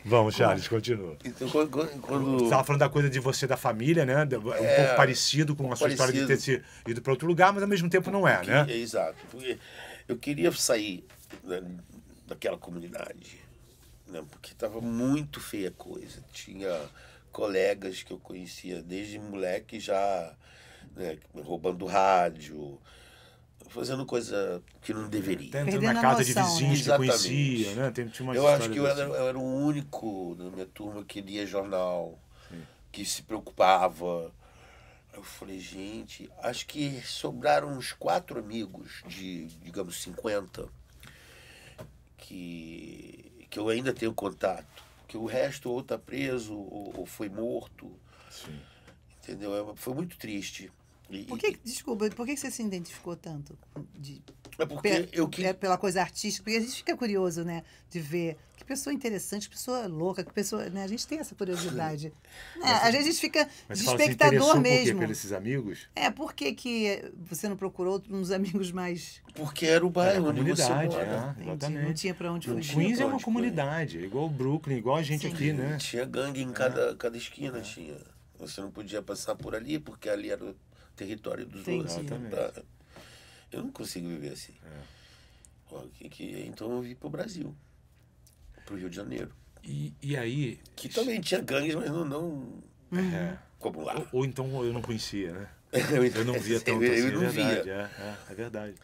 Vamos, Charles, continua. Então, quando, Você estava falando da coisa de você, da família, né? Um é, pouco parecido com a sua parecido. história de ter ido para outro lugar, mas ao mesmo tempo não é, né? É, exato. Porque eu queria sair daquela comunidade né? porque estava muito feia a coisa. Tinha colegas que eu conhecia desde moleque já né, roubando rádio, fazendo coisa que não deveria. Até entrando na casa noção, de vizinhos né? que conhecia, né? Tinha eu acho que eu era, eu era, o único na minha turma que lia jornal, Sim. que se preocupava. Eu falei, gente, acho que sobraram uns quatro amigos de, digamos, 50 que que eu ainda tenho contato. Que o resto ou está preso ou, ou, foi morto. Sim. Entendeu? É, foi muito triste. E, por que, desculpa, por que você se identificou tanto? De, é porque pe, eu que... É pela coisa artística, porque a gente fica curioso, né? De ver pessoa interessante, que pessoa louca, que pessoa. Né? A gente tem essa curiosidade. né? a gente fica mas de espectador mesmo. Por quê? Pelos amigos? É, por que, que você não procurou uns amigos mais. Porque era o bairro, era a comunidade. Você mora. É, exatamente. Não tinha para onde fugir. Queens é uma é. comunidade, igual o Brooklyn, igual a gente Sim. aqui, né? Tinha gangue em cada, é. cada esquina, é. tinha. Você não podia passar por ali, porque ali era o território dos Entendi. outros. Eu não consigo viver assim. É. é? Então eu vim pro Brasil para o Rio de Janeiro. E, e aí. Que também tinha gangues, mas não, não é. como lá. Ou, ou, então eu não conhecia, né? eu não via tanto eu, assim, eu é não é verdade. Via. É, é, é verdade.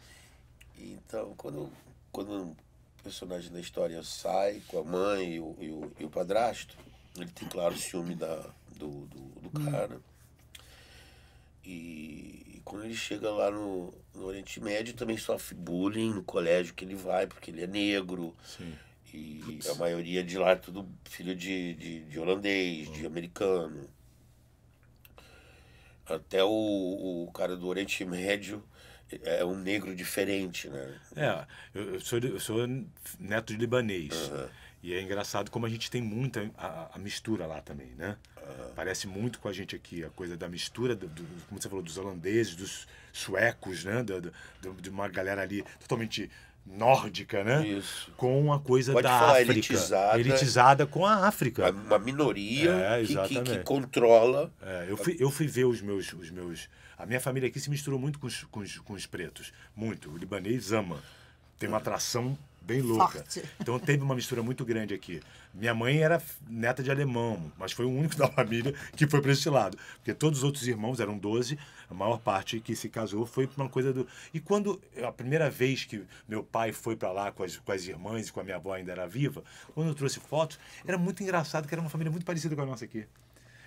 Então, quando, quando um personagem da história sai com a mãe e o, e o, e o padrasto, ele tem, claro, o ciúme da, do, do, do hum. cara. E, e, quando ele chega lá no, no Oriente Médio, também sofre bullying no colégio que ele vai, porque ele é negro. Sim. E Putz. a maioria de lá é tudo filho de, de, de holandês, de hum. americano. Até o, o cara do Oriente Médio é um negro diferente, né? É, eu, sou, eu sou neto de libanês. Uhum. E é engraçado como a gente tem muita a, a mistura lá também, né? Uhum. Parece muito com a gente aqui, a coisa da mistura, do, do, como você falou, dos holandeses, dos suecos, né? Do, de uma galera ali totalmente nórdica, né? Isso. Com a coisa Pode da falar, África. Elitizada, elitizada com a África. É uma minoria é, que, que, que, controla. É, eu, fui, eu fui ver os meus. Os meus a minha família aqui se misturou muito com os, com os, com os pretos. Muito. O libanês ama. Tem uma atração bem louca. Forte. Então teve uma mistura muito grande aqui. Minha mãe era neta de alemão, mas foi o único da família que foi para esse lado. Porque todos os outros irmãos, eram 12, a maior parte que se casou foi uma coisa do. E quando a primeira vez que meu pai foi para lá com as, com as irmãs e com a minha avó ainda era viva, quando eu trouxe fotos, era muito engraçado que era uma família muito parecida com a nossa aqui.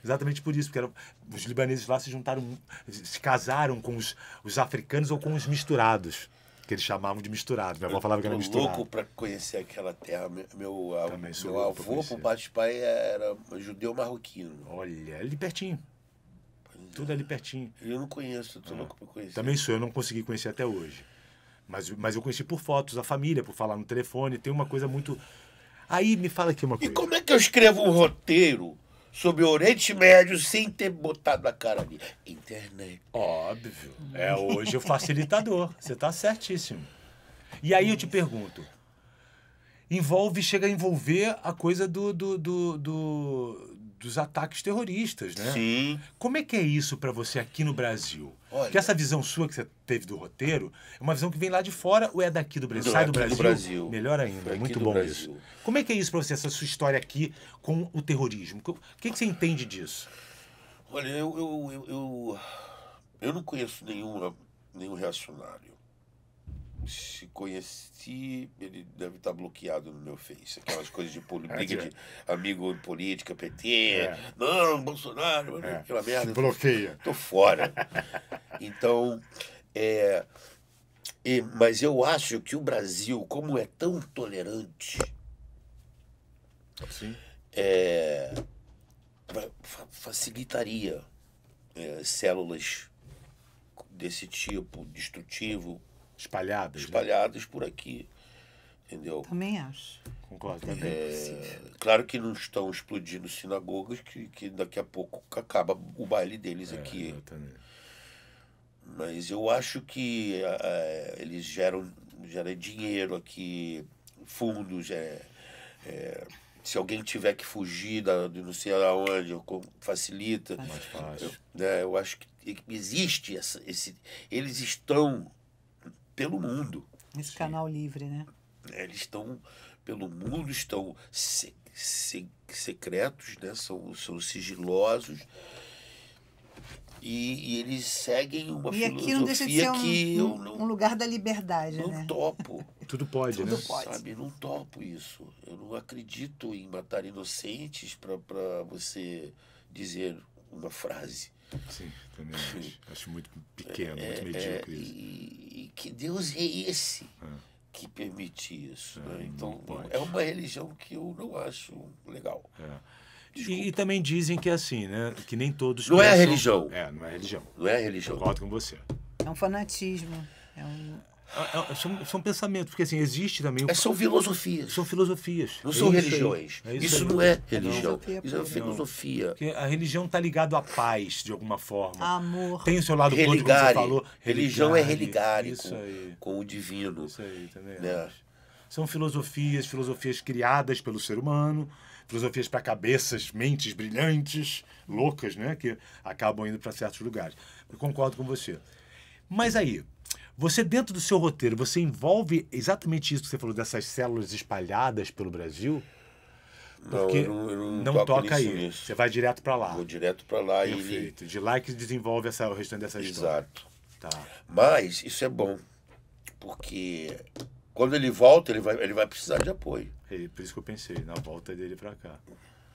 Exatamente por isso, porque eram, os libaneses lá se juntaram, se casaram com os, os africanos ou com os misturados que eles chamavam de misturado. Minha avó falava que era misturado. louco para conhecer aquela terra. Meu, meu, a, meu avô, por parte de pai, era judeu marroquino. Olha, é ali pertinho. Pois é. tudo é. ali pertinho. Eu não conheço, tô ah. louco para conhecer. Também sou, eu não consegui conhecer até hoje. Mas, mas eu conheci por fotos, a família, por falar no telefone. Tem uma coisa muito. Aí me fala aqui uma coisa. E como é que eu escrevo um roteiro sobre o Oriente Médio sem ter botado a cara ali. Internet. Óbvio. É hoje o facilitador. Você está certíssimo. E aí eu te pergunto. Envolve, chega a envolver a coisa do, do, do, do dos ataques terroristas, né? Sim. Como é que é isso para você aqui no Brasil? Olha, que essa visão sua que você teve do roteiro é uma visão que vem lá de fora ou é daqui do Brasil? Sai do Brasil? do Brasil. Melhor ainda, é muito bom Brasil. isso. Como é que é isso para você, essa sua história aqui com o terrorismo? O que, que você entende disso? Olha, eu, eu, eu, eu, eu não conheço nenhuma, nenhum reacionário se conheci, ele deve estar tá bloqueado no meu Face. Aquelas coisas de política, é, de amigo política, PT, é. não, Bolsonaro, é. aquela merda. Bloqueia. Tô fora. Então, é, é, mas eu acho que o Brasil, como é tão tolerante, Sim. É, facilitaria é, células desse tipo, destrutivo, espalhadas. Espalhadas né? por aqui. Entendeu? Também acho. Concordo é, é, claro que não estão explodindo sinagogas, que, que daqui a pouco acaba o baile deles é, aqui. Exatamente. Mas eu acho que é, é eles geram, geram dinheiro aqui, fundos. É, é, se alguém tiver que fugir da, de não sei aonde, facilita. Mais fácil. Eu, né, eu acho que existe essa, esse. Eles estão pelo mundo. Nesse Sim. canal livre, né? É, eles estão pelo mundo, estão se, se, secretos, né? são, são sigilosos. E, e, eles seguem uma e aqui filosofia não deixa de ser um, que eu não, um lugar da liberdade não né? topo tudo pode tudo né pode. sabe não topo isso eu não acredito em matar inocentes para você dizer uma frase Sim, também acho. acho muito pequeno, muito é, é, medíocre. É, e, e, que Deus é esse ah. que permite isso. Ah, né? Então, é uma religião que eu não acho legal. É. E, e, também dizem que é assim, né? Que nem todos. Não é religião. É, não é religião. Não é religião. Concordo com você. É um fanatismo. É um é, é, são, são pensamentos, porque assim, existe também. O... são filosofias. São filosofias. Não é são religiões. É isso, isso não é religião. Não. Isso é filosofia. Porque a religião está ligada à paz, de alguma forma. Amor. Tem o seu lado religare. como você falou. Religião é religar isso com, aí. com o divino. Isso aí, também. Tá né? São filosofias, filosofias criadas pelo ser humano filosofias para cabeças, mentes brilhantes, loucas, né? Que acabam indo para certos lugares. Eu concordo com você. Mas aí, você, dentro do seu roteiro, você envolve exatamente isso que você falou, dessas células espalhadas pelo Brasil? Porque não, eu não, eu não, não toca aí. Nisso. Você vai direto para lá. Vou direto para lá Perfeito. e. De lá que desenvolve essa, o restante dessa história. Exato. Tá. Mas isso é bom. Porque quando ele volta, ele vai, ele vai precisar de apoio. É, por isso que eu pensei, na volta dele para cá.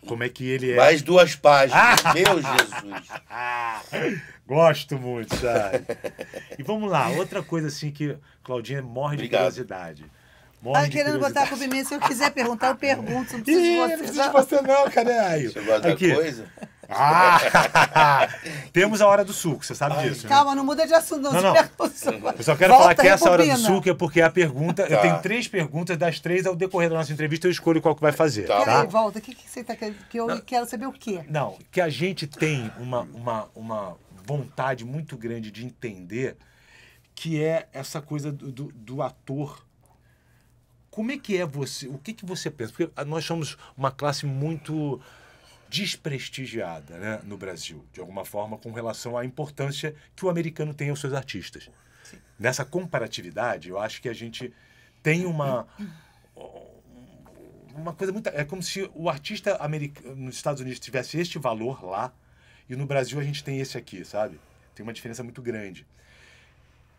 Como é que ele é? Mais duas páginas. Meu Jesus. Gosto muito, sabe? e vamos lá, outra coisa assim que Claudinha morre Obrigado. de curiosidade. Morre ah, querendo botar a Se eu quiser perguntar, eu pergunto. Não precisa de você. Não preciso de você, não, cara. Aí, é Você gosta coisa? Ah! Temos a hora do suco, você sabe Ai, disso. Né? Calma, né? não muda de assunto, não. não, não. Eu só quero Volta falar que essa hora do suco é porque a pergunta. Tá. Eu tenho três perguntas, das três, ao decorrer da nossa entrevista, eu escolho qual que vai fazer. Tá. tá? Aí, volta, o que, que você está querendo? Que eu não. quero saber o quê? Não, que a gente tem uma, uma, uma vontade muito grande de entender que é essa coisa do, do, do ator como é que é você? O que, que você pensa? Porque nós somos uma classe muito desprestigiada né, no Brasil, de alguma forma, com relação à importância que o americano tem aos seus artistas. Sim. Nessa comparatividade, eu acho que a gente tem uma. Uma coisa muito. É como se o artista americano nos Estados Unidos tivesse este valor lá e no Brasil a gente tem esse aqui, sabe? Tem uma diferença muito grande.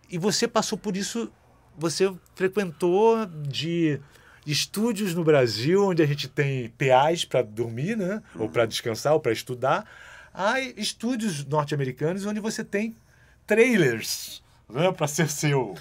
E você passou por isso, você frequentou de estúdios no Brasil onde a gente tem PAs para dormir, né? Ou para descansar, ou para estudar. Há estúdios norte-americanos onde você tem trailers né? para ser seu.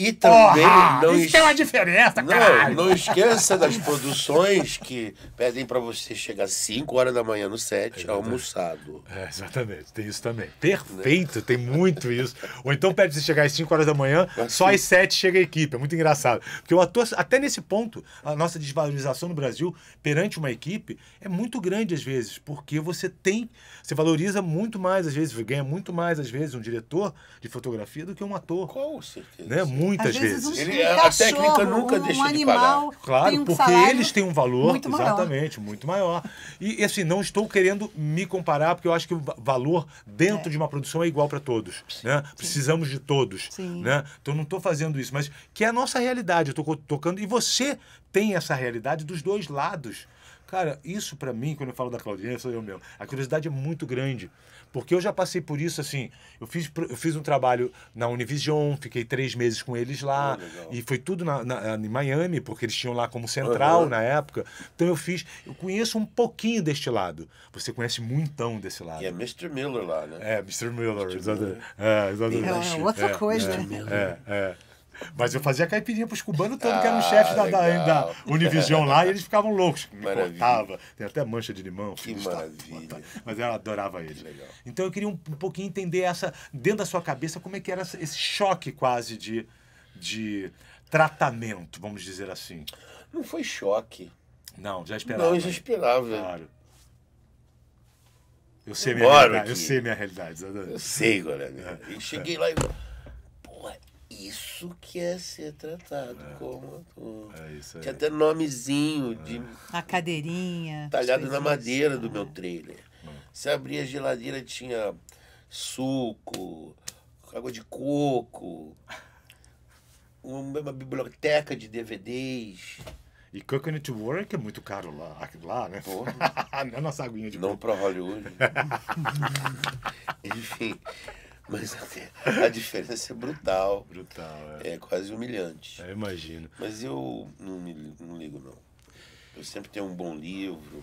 E também Porra, não isso é uma diferença, cara. Não, esqueça das produções que pedem para você chegar às 5 horas da manhã no set, almoçado. É, exatamente, tem isso também. Perfeito, né? tem muito isso. Ou então pede você chegar às 5 horas da manhã, Mas só sim. às 7 chega a equipe. É muito engraçado. Porque o ator, até nesse ponto, a nossa desvalorização no Brasil perante uma equipe é muito grande às vezes, porque você tem, você valoriza muito mais às vezes, ganha muito mais às vezes um diretor de fotografia do que um ator. Com certeza. Né? Muito muitas vezes. vezes. Ele, um a técnica nunca um deixa um de pagar. Claro, um porque eles têm um valor muito exatamente maior. muito maior. E assim, não estou querendo me comparar, porque eu acho que o valor dentro é. de uma produção é igual para todos. Né? Precisamos de todos. Né? Então não estou fazendo isso, mas que é a nossa realidade. Eu estou tocando e você tem essa realidade dos dois lados. Cara, isso para mim, quando eu falo da Claudinha, sou eu mesmo. A curiosidade é muito grande. Porque eu já passei por isso, assim. Eu fiz, eu fiz um trabalho na Univision, fiquei três meses com eles lá. Oh, e foi tudo na, na, em Miami, porque eles tinham lá como central uhum. na época. Então eu fiz. Eu conheço um pouquinho deste lado. Você conhece muitão desse lado. E é Mr. Miller lá, né? É, Mr. Miller. Mr. Miller. É, exatamente. É, outra é, coisa, Miller. É, é. é. Mas eu fazia caipirinha pros cubanos todo, ah, que eram ah, chefes da, da, da, Univision lá, e eles ficavam loucos. cortava. Tem até mancha de limão. Que maravilha. Mas eu adorava eles. Então eu queria um, um pouquinho entender essa, dentro da sua cabeça, como é que era esse choque quase de, de tratamento, vamos dizer assim. Não foi choque. Não, já esperava. Não, já esperava. Claro. Eu sei minha realidade. Eu sei minha realidade. Eu sei, galera. É. Eu cheguei lá e isso que é ser tratado é, como ator. É isso aí. Tinha até nomezinho é. de. A cadeirinha. Talhado na madeira do é. meu trailer. É. Se abria a geladeira, tinha suco, água de coco, uma biblioteca de DVDs. E Coconut Work é muito caro lá, lá né? Porra. Não é nossa aguinha de Não para Hollywood. Enfim. Mas assim, a diferença é brutal. Brutal, é. É quase humilhante. Eu é, imagino. Mas eu não, me, não ligo, não. Eu sempre tenho um bom livro,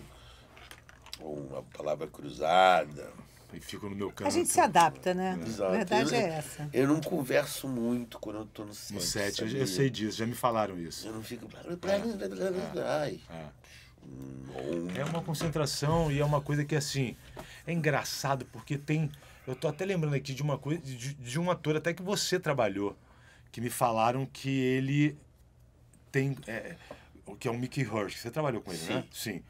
ou uma palavra cruzada. E fico no meu canto. A gente se adapta, né? É. Exato. A verdade eu, é essa. Eu não converso muito quando eu tô no set. No set, eu, eu, sei disso, já me falaram isso. Eu não fico. É. é. Ai. É. É uma concentração e é uma coisa que, assim, é engraçado porque tem eu tô até lembrando aqui de uma coisa, de, de um ator até que você trabalhou, que me falaram que ele tem. É, que é o Mickey Hirsch. Você trabalhou com ele, Sim. né? Sim.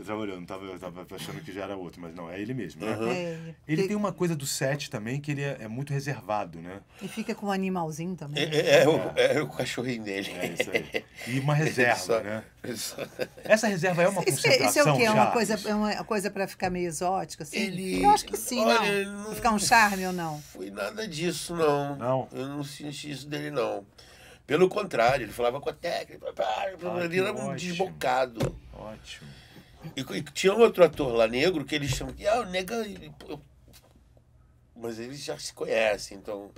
Você estava olhando, tava, eu tava achando que já era outro, mas não, é ele mesmo. Né? Uhum. É ele. tem uma coisa do set também que ele é, é muito reservado, né? E fica com o um animalzinho também. É, né? é, é o, é. É o, cachorrinho dele. É isso aí. E uma reserva, só, né? Só... Essa reserva é uma concentração Isso, isso é o quê? É uma coisa, é uma coisa para ficar meio exótica, assim? Ele... Eu acho que sim, Olha, não. não. Ficar um charme ou não? Foi nada disso, não. Não? Eu não senti isso dele, não. Pelo contrário, ele falava com a técnica, ele ah, era um ótimo. desbocado. Ótimo. E, e, tinha outro ator lá negro que eles chamam. Ah, o nega. Mas eles já se conhecem, então.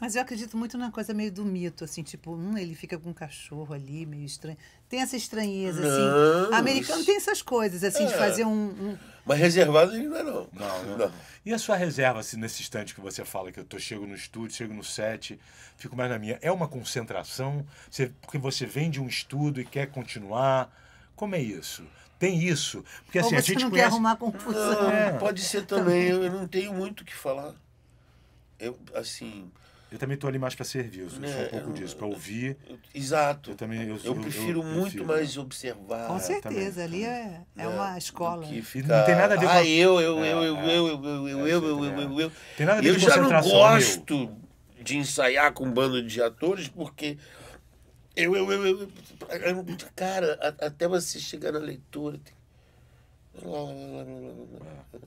Mas eu acredito muito na coisa meio do mito, assim, tipo, hum, ele fica com um cachorro ali, meio estranho. Tem essa estranheza, assim. não, assim. Americano tem essas coisas, assim, é. de fazer um, um. Mas reservado ele não é, não. Não, não. não. E a sua reserva, assim, nesse instante que você fala que eu tô, chego no estúdio, chego no set, fico mais na minha. É uma concentração? Você, porque você vem de um estudo e quer continuar? Como é isso? Tem isso. Porque assim, Ou você a gente não conhece... quer arrumar confusão. Não, é, é. Pode ser também. Eu, não tenho muito o que falar. Eu, assim... Eu também estou ali mais para servir, eu sou né, um pouco eu, disso, para ouvir. Eu, exato. Eu também eu, eu prefiro muito mais observar. Com certeza, é, ali é, é, é uma escola. Ficar, não tem nada a ver com. Ah, eu, eu, eu, eu, eu, eu, eu, eu, eu, eu. Tem nada a ver eu já não gosto meu. de ensaiar com um bando de atores porque eu, eu, eu, eu, eu cara, a, até você chegar na leitura, tem... É.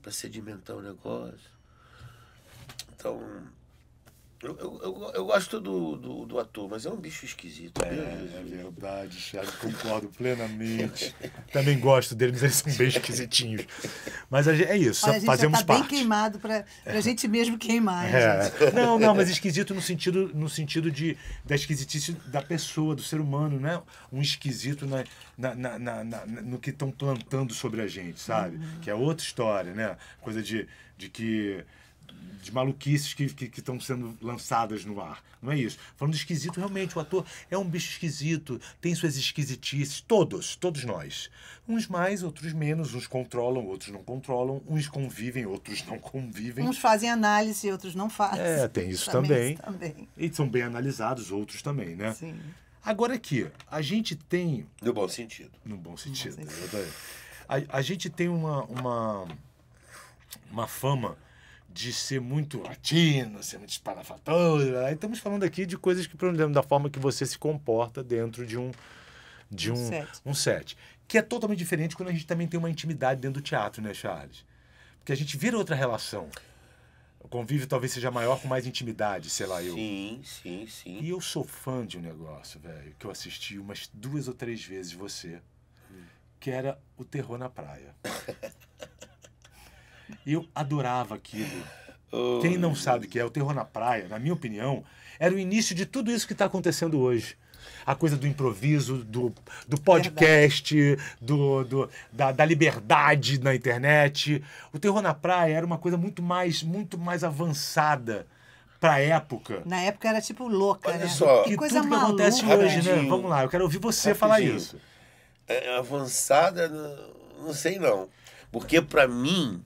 para sedimentar o negócio. Então, eu, eu, eu, eu, gosto do, do, do, ator, mas é um bicho esquisito. É, é verdade, Thiago, concordo plenamente. Também gosto dele, mas eles são bem esquisitinhos. Mas gente, é isso, Olha, a gente fazemos já tá parte. bem queimado para é. a gente mesmo queimar. É. Gente. Não, não, mas esquisito no sentido, no sentido de, da esquisitice da pessoa, do ser humano, né? Um esquisito na, na, na, na, na no que estão plantando sobre a gente, sabe? Uhum. Que é outra história, né? Coisa de, de que de maluquices que estão sendo lançadas no ar. Não é isso. Falando de esquisito, realmente, o ator é um bicho esquisito, tem suas esquisitices, todos, todos nós. Uns mais, outros menos, uns controlam, outros não controlam, uns convivem, outros não convivem. Uns fazem análise, outros não fazem. É, tem isso também. também. também. E são bem analisados, outros também, né? Sim. Agora aqui, a gente tem... No bom sentido. No bom sentido, no bom sentido. A, a gente tem uma, uma, uma fama de ser muito latino, ser muito espalhafatoso. Né? Estamos falando aqui de coisas que, por exemplo, da forma que você se comporta dentro de um de um, um, set. um set. Que é totalmente diferente quando a gente também tem uma intimidade dentro do teatro, né, Charles? Porque a gente vira outra relação. O convívio talvez seja maior com mais intimidade, sei lá, eu. Sim, sim, sim. E eu sou fã de um negócio, velho, que eu assisti umas duas ou três vezes você, hum. que era o terror na praia. Eu adorava aquilo. Oh, Quem não sabe o que é o terror na praia, na minha opinião, era o início de tudo isso que está acontecendo hoje. A coisa do improviso, do, do podcast, do, do da, da, liberdade na internet. O terror na praia era uma coisa muito mais, muito mais avançada pra época. Na época era tipo louca, Olha né? Só, que, coisa tudo que acontece maluca, hoje, né? Vamos lá, eu quero ouvir você rapidinho. falar isso. É, avançada, não sei não. Porque para mim,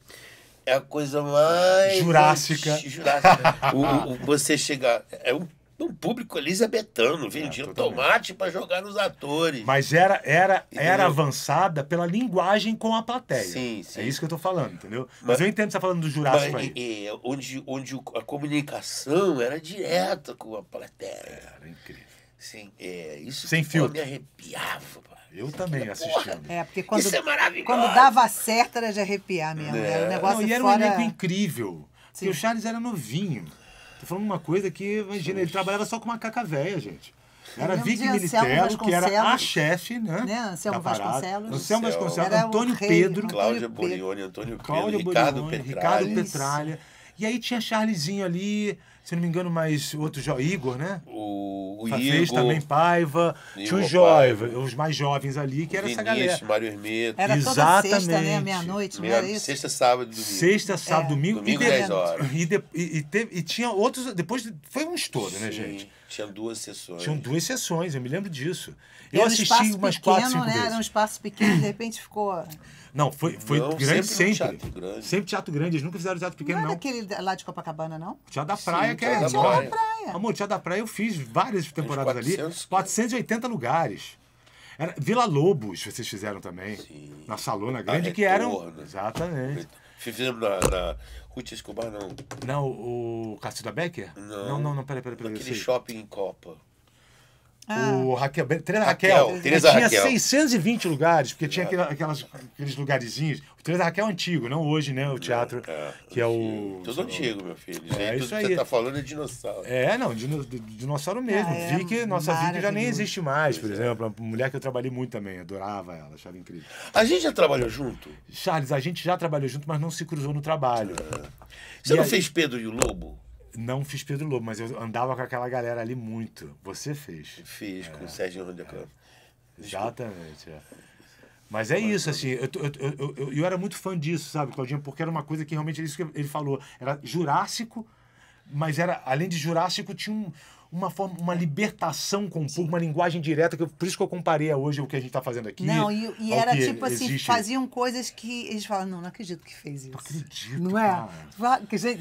é a coisa mais. Jurássica. Jurássica. o, o, você chegar. É um, é um público elisabetano, vendia é, tomate para jogar nos atores. Mas era, era, era avançada pela linguagem com a plateia. Sim, é sim. É isso que eu tô falando, entendeu? Mas, mas eu entendo que você tá falando do Jurássico mas, aí. É, onde, onde a comunicação era direta com a plateia. Era incrível. Sim, é, isso Sem filtro. me arrepiava. Eu também assistindo. É, porque quando, Isso é maravilhoso. Quando dava certo era de arrepiar mesmo. É. Era um negócio Não, e era fora... um elenco incrível. Porque o Charles era novinho. Tô falando uma coisa que, imagina, ele trabalhava só com uma caca velha, gente. É era Vicky Militello, que era a chefe, né? né? Anselmo Vasconcelos. Anselmo Vasconcelos, era Antônio rei, Pedro. Cláudia Burioni, Antônio Pedro, Cláudia Pedro Ricardo Petralha. Ricardo Petralha. E aí tinha Charlesinho ali, se não me engano, mais outro Igor, né? O, o Fafez, Igor. também Paiva. Igor, tinha os mais jovens ali, que era Vinícius, essa galera. Mário Hermeto. Era Exatamente. toda sexta, né? Meia-noite, Meia, era isso? Sexta, sábado domingo. Sexta, sábado, é. domingo. Domingo, e 10 horas. E, de, e, teve, e, tinha outros... Depois foi um estouro, né, Sim, né, gente? Tinha duas sessões. Tinham duas sessões, eu me lembro disso. Eu era assisti um umas pequeno, quatro, cinco né? vezes. Era um espaço pequeno, de repente ficou... Não, foi, foi não, grande sempre. Sempre. Teatro grande. sempre teatro grande. Eles nunca fizeram teatro pequeno, não. Não aquele lá de Copacabana, não? O teatro da Praia, Sim, que é. teatro Da praia. Amor, Teatro da Praia eu fiz várias temporadas 400, ali. 480 lugares. Era Vila Lobos, vocês fizeram também. Sim. Na Salona ah, Grande, é que eram. Né? Exatamente. Fizemos na, na Ruth Escobar, não. Não, o Castilho da Becker? Não. Não, não, não, peraí, peraí, peraí. Aquele shopping em Copa. Ah. O Raquel, Teresa Raquel, Raquel. tinha Raquel. 620 lugares, porque tinha é. aquelas, aqueles lugarzinhos. O Teresa Raquel é antigo, não hoje, né? O teatro, é, é que é o. Tudo antigo, meu filho. é isso aí. que você tá falando é dinossauro. É, não, dinossauro mesmo. Ah, é Vicky, nossa Vicky já nem existe mais, por é. exemplo. Uma mulher que eu trabalhei muito também, adorava ela, achava incrível. A gente já trabalhou junto? Charles, a gente já trabalhou junto, mas não se cruzou no trabalho. Ah. Você e não fez Pedro e o Lobo? Não fiz Pedro Lobo, mas eu andava com aquela galera ali muito. Você fez. Fiz, é. com o Sérgio Rondecamp. É. Exatamente. É. Mas é isso, tá assim, eu, eu, eu, eu, era muito fã disso, sabe, Claudinho? Porque era uma coisa que realmente, é isso que ele falou, era Jurássico, mas era, além de Jurássico, tinha um, uma forma, uma libertação com o público, uma linguagem direta, que eu, por isso que eu comparei a hoje o que a gente está fazendo aqui. Não, e, e era tipo assim, faziam coisas que eles falam, não, não acredito que fez isso. Não acredito. Não é? Cara.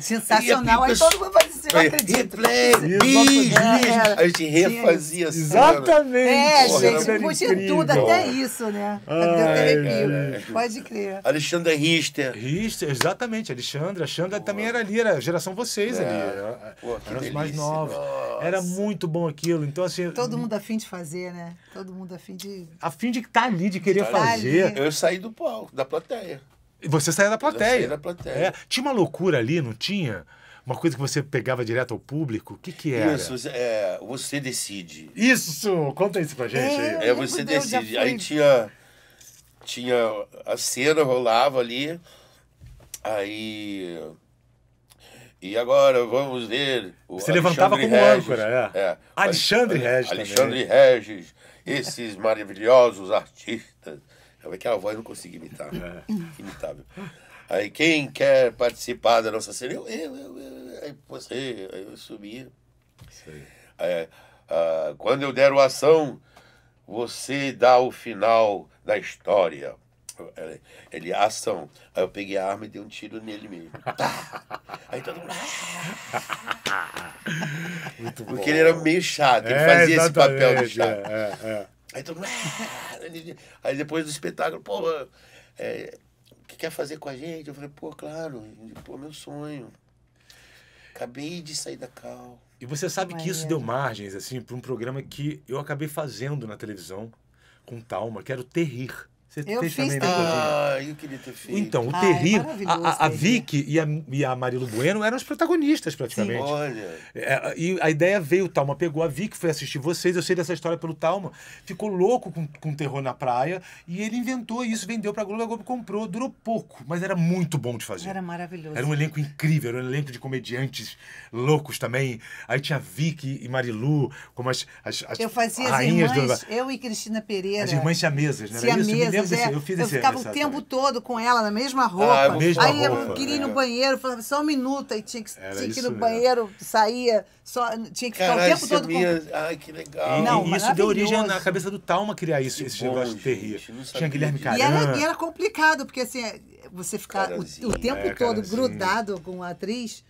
Sensacional. Aí é todo mundo faz dizer não acredito. Replay, né? A gente refazia assim. Exatamente. É, Porra, gente, podia tudo, até isso, né? Ai, Pode crer. Alexandra Richter. Richter, exatamente, Alexandra. Alexandra também era ali, era geração vocês é. ali. Era, os mais nova. Oh. Era era muito bom aquilo. Então, assim. Todo mundo afim de fazer, né? Todo mundo afim de. Afim de estar tá ali, de querer de tá fazer. Ali. Eu saí do palco, da plateia. E você saiu da plateia. Eu saí da plateia. É. Tinha uma loucura ali, não tinha? Uma coisa que você pegava direto ao público? O que, que era? Isso, é, você decide. Isso! Conta isso pra gente é, aí. É, você Deus, decide. Aí tinha, tinha. A cena rolava ali. Aí e agora vamos ler. O Você Alexandre levantava como Regis, âncora, é. é Alexandre, Regis. Alexandre né? Regis, esses maravilhosos artistas. Aquela é voz eu não consigo imitar. Né? É. Imitável. Aí quem quer participar da nossa cena? Eu, eu, eu, eu aí você, aí eu subia. É, aí, ah, quando eu der o ação, você dá o final da história. Ele, ação. Ah, Aí eu peguei a arma e dei um tiro nele mesmo. Aí todo mundo. Ah. Muito bom. Porque ele era meio chato, ele é, fazia esse papel de chato. É, é, é. Aí todo mundo. Ah. Aí depois do espetáculo, pô, o é, é, que quer fazer com a gente? Eu falei, pô, claro, pô, meu sonho. Acabei de sair da Cal. E você sabe que isso deu margens, assim, para um programa que eu acabei fazendo na televisão com Talma, que era o Terrir. Você eu fez fiz também, né? Ah, eu queria ter feito. Então, o ah, é a, a, Vicky e a, e a Marilu Bueno eram as protagonistas, praticamente. Sim. Olha. É, e a ideia veio, o Talma pegou a Vicky, foi assistir vocês, eu sei dessa história pelo Talma, ficou louco com, com terror na praia, e ele inventou isso, vendeu pra Globo, a Globo comprou, durou pouco, mas era muito bom de fazer. Era maravilhoso. Era um elenco incrível, era um elenco de comediantes loucos também. Aí tinha Vicky e Marilu, como as, as, as eu fazia rainhas as irmãs, do... Eu e Cristina Pereira. As irmãs siamesas, né? Siamesas, fiz esse, é, eu fiz eu esse ficava o tempo também. todo com ela na mesma ah, roupa. Ah, mesma aí roupa, eu queria ir no é. banheiro, falava assim, só um minuto, aí tinha que, tinha que ir no mesmo. banheiro, saía, só, tinha que ficar Carai, o tempo todo minha... com. Ai, que legal. E, não, e isso deu origem na cabeça do Talma criar isso, que esse bom, negócio de terria. Tinha Guilherme Caramba. E era, complicado, porque assim, você ficar o, assim, tempo né, todo assim. grudado com a atriz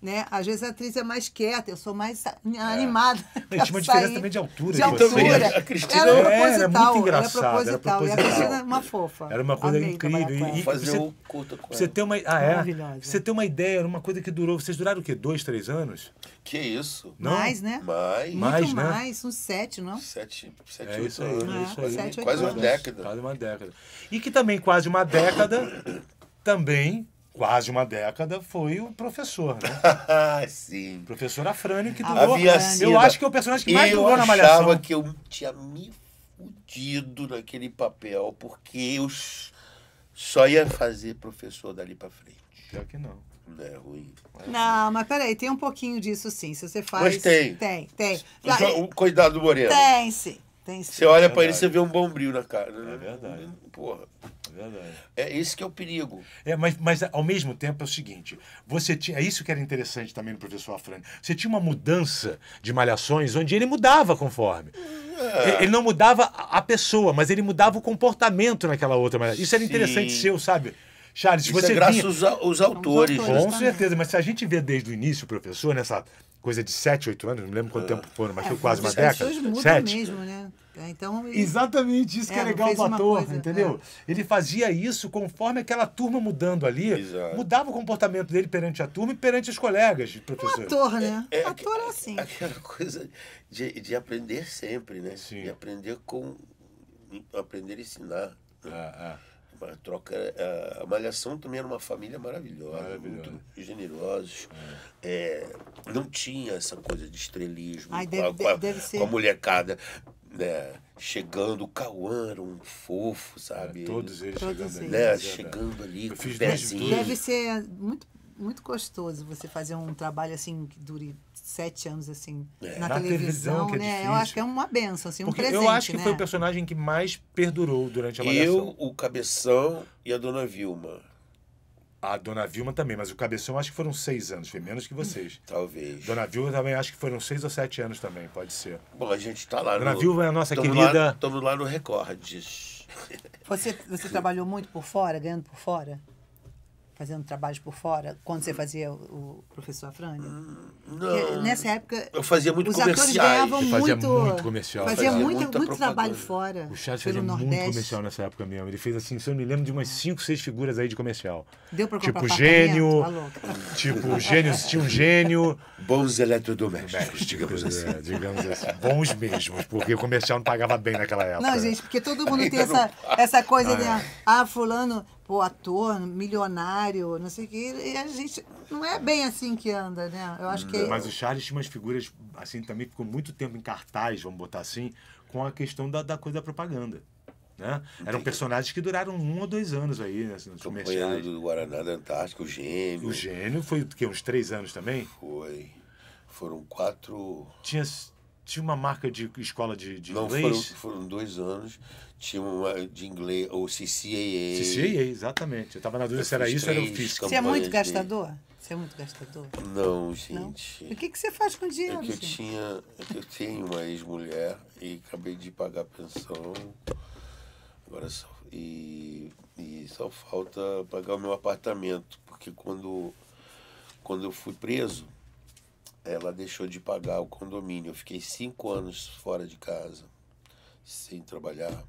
né? Às vezes a atriz é mais quieta, eu sou mais é. animada. É. Tinha uma diferença também de altura. De altura. A Cristina era, era, era muito engraçada. Era proposital. Era proposital. E a Cristina uma fofa. Era uma coisa Amei incrível. E, e fazer você, o culto com você ela. Tem uma, ah, é? Você tem uma ideia, era uma coisa que durou... Vocês duraram o quê? Dois, três anos? Que isso. Não? Mais, né? Mais. Muito mais, né? mais. Uns sete, não? Sete, sete é oito anos. É, isso aí. Sete, quase uma década. Quase uma década. E que também quase uma década também quase uma década, foi o professor, né? Sim. Professora Afrânio que durou. Havia sido. Eu acho que é o personagem que mais eu durou na Malhação. Eu achava que eu tinha me fudido naquele papel, porque eu só ia fazer professor dali para frente. Pior que não. É ruim. Mas... Não, mas peraí, tem um pouquinho disso sim. Se você faz. Mas tem. Tem, tem. O, o Cuidado Moreno. Tem, sim. Tem você olha para ele e você vê um bombril na cara. Né? É verdade. Porra. É verdade. É esse que é o perigo. É, mas, mas ao mesmo tempo é o seguinte: você tinha. É isso que era interessante também no professor Afrani. Você tinha uma mudança de malhações onde ele mudava conforme. É. Ele não mudava a pessoa, mas ele mudava o comportamento naquela outra malhação. Isso era sim. interessante seu, sabe? Charles, Isso você é graças vinha... aos, aos autores. Com né? certeza, mas se a gente vê desde o início, professor, nessa coisa de 7, 8 anos, não lembro quanto ah. tempo foram, mas é, foi quase uma década. Sete. mesmo, né? É, então, ele... Exatamente isso que é, é legal o ator, coisa, entendeu? É. Ele fazia isso conforme aquela turma mudando ali, Exato. mudava o comportamento dele perante a turma e perante os colegas professor. Um ator, né? É, é, é ator é assim. Aquela coisa de, de aprender sempre, né? Sim. De aprender com. aprender a ensinar. Ah, ah troca, a, Malhação também era uma família maravilhosa, maravilhosa. muito generosos. É, não tinha essa coisa de estrelismo Ai, deve, com, a, deve com a molecada. Né? chegando, o Cauã era um fofo, é, sabe? É, todos eles todos chegando eles. ali. Né? né chegando ali, com o pezinho. Deve ser muito, muito gostoso você fazer um trabalho assim que dure sete anos, assim, é, na, na, televisão, televisão É né? difícil. eu acho que é uma benção, assim, Porque um presente, Eu acho que né? foi o né? personagem que mais perdurou durante a malhação. Eu, o Cabeção e a Dona Vilma. A Dona Vilma também, mas o Cabeção acho que foram seis anos, foi menos que vocês. Talvez. Dona Vilma também acho que foram seis ou sete anos também, pode ser. Bom, a gente está lá Dona no... Vilma é a nossa querida... Estamos lá, lá no Recordes. Você, você trabalhou muito por fora, ganhando por fora? fazendo trabalhos por fora, quando você fazia o professor Afrânio? Hum, não. Nessa época. Eu fazia muito os Atores ganhavam eu fazia muito, muito comercial. Fazia, fazia muito, muito trabalho fora. O Charles fazia Nordeste. muito comercial nessa época mesmo. Ele fez assim, se eu me lembro, de umas 5, 6 figuras aí de comercial. Deu pra Tipo gênio. Tá tipo, gênio tinha um gênio. Bons eletrodomésticos, digamos é, assim. É, digamos assim. Bons mesmos, porque o comercial não pagava bem naquela época. Não, gente, porque todo mundo tem essa, essa coisa ah, de. Ah, ah fulano pô, ator, milionário, não sei o quê. E a gente não é bem assim que anda, né? Eu acho que. É Mas o Charles tinha umas figuras, assim, também ficou muito tempo em cartaz, vamos botar assim, com a questão da, da coisa da propaganda. Né? Eram personagens que duraram um ou dois anos aí né, assim, nos do Guaraná da Antártica, o Gênio. O Gênio foi que, uns três anos também? Foi. Foram quatro. Tinha tinha uma marca de escola de, de Não, inglês? Foram, foram dois anos. Tinha uma de inglês, ou CCAA. CCAA, exatamente. Eu estava na dúvida se era isso ou era o fisco. Você é muito gastador? Você é muito gastador? Não, gente. Não? O que, que você faz com o é dinheiro? É que eu, tinha, é que eu tenho uma ex-mulher e acabei de pagar a pensão. Agora só, e, e só falta pagar o meu apartamento, porque quando, quando eu fui preso ela deixou de pagar o condomínio. Eu fiquei cinco anos fora de casa, sem trabalhar.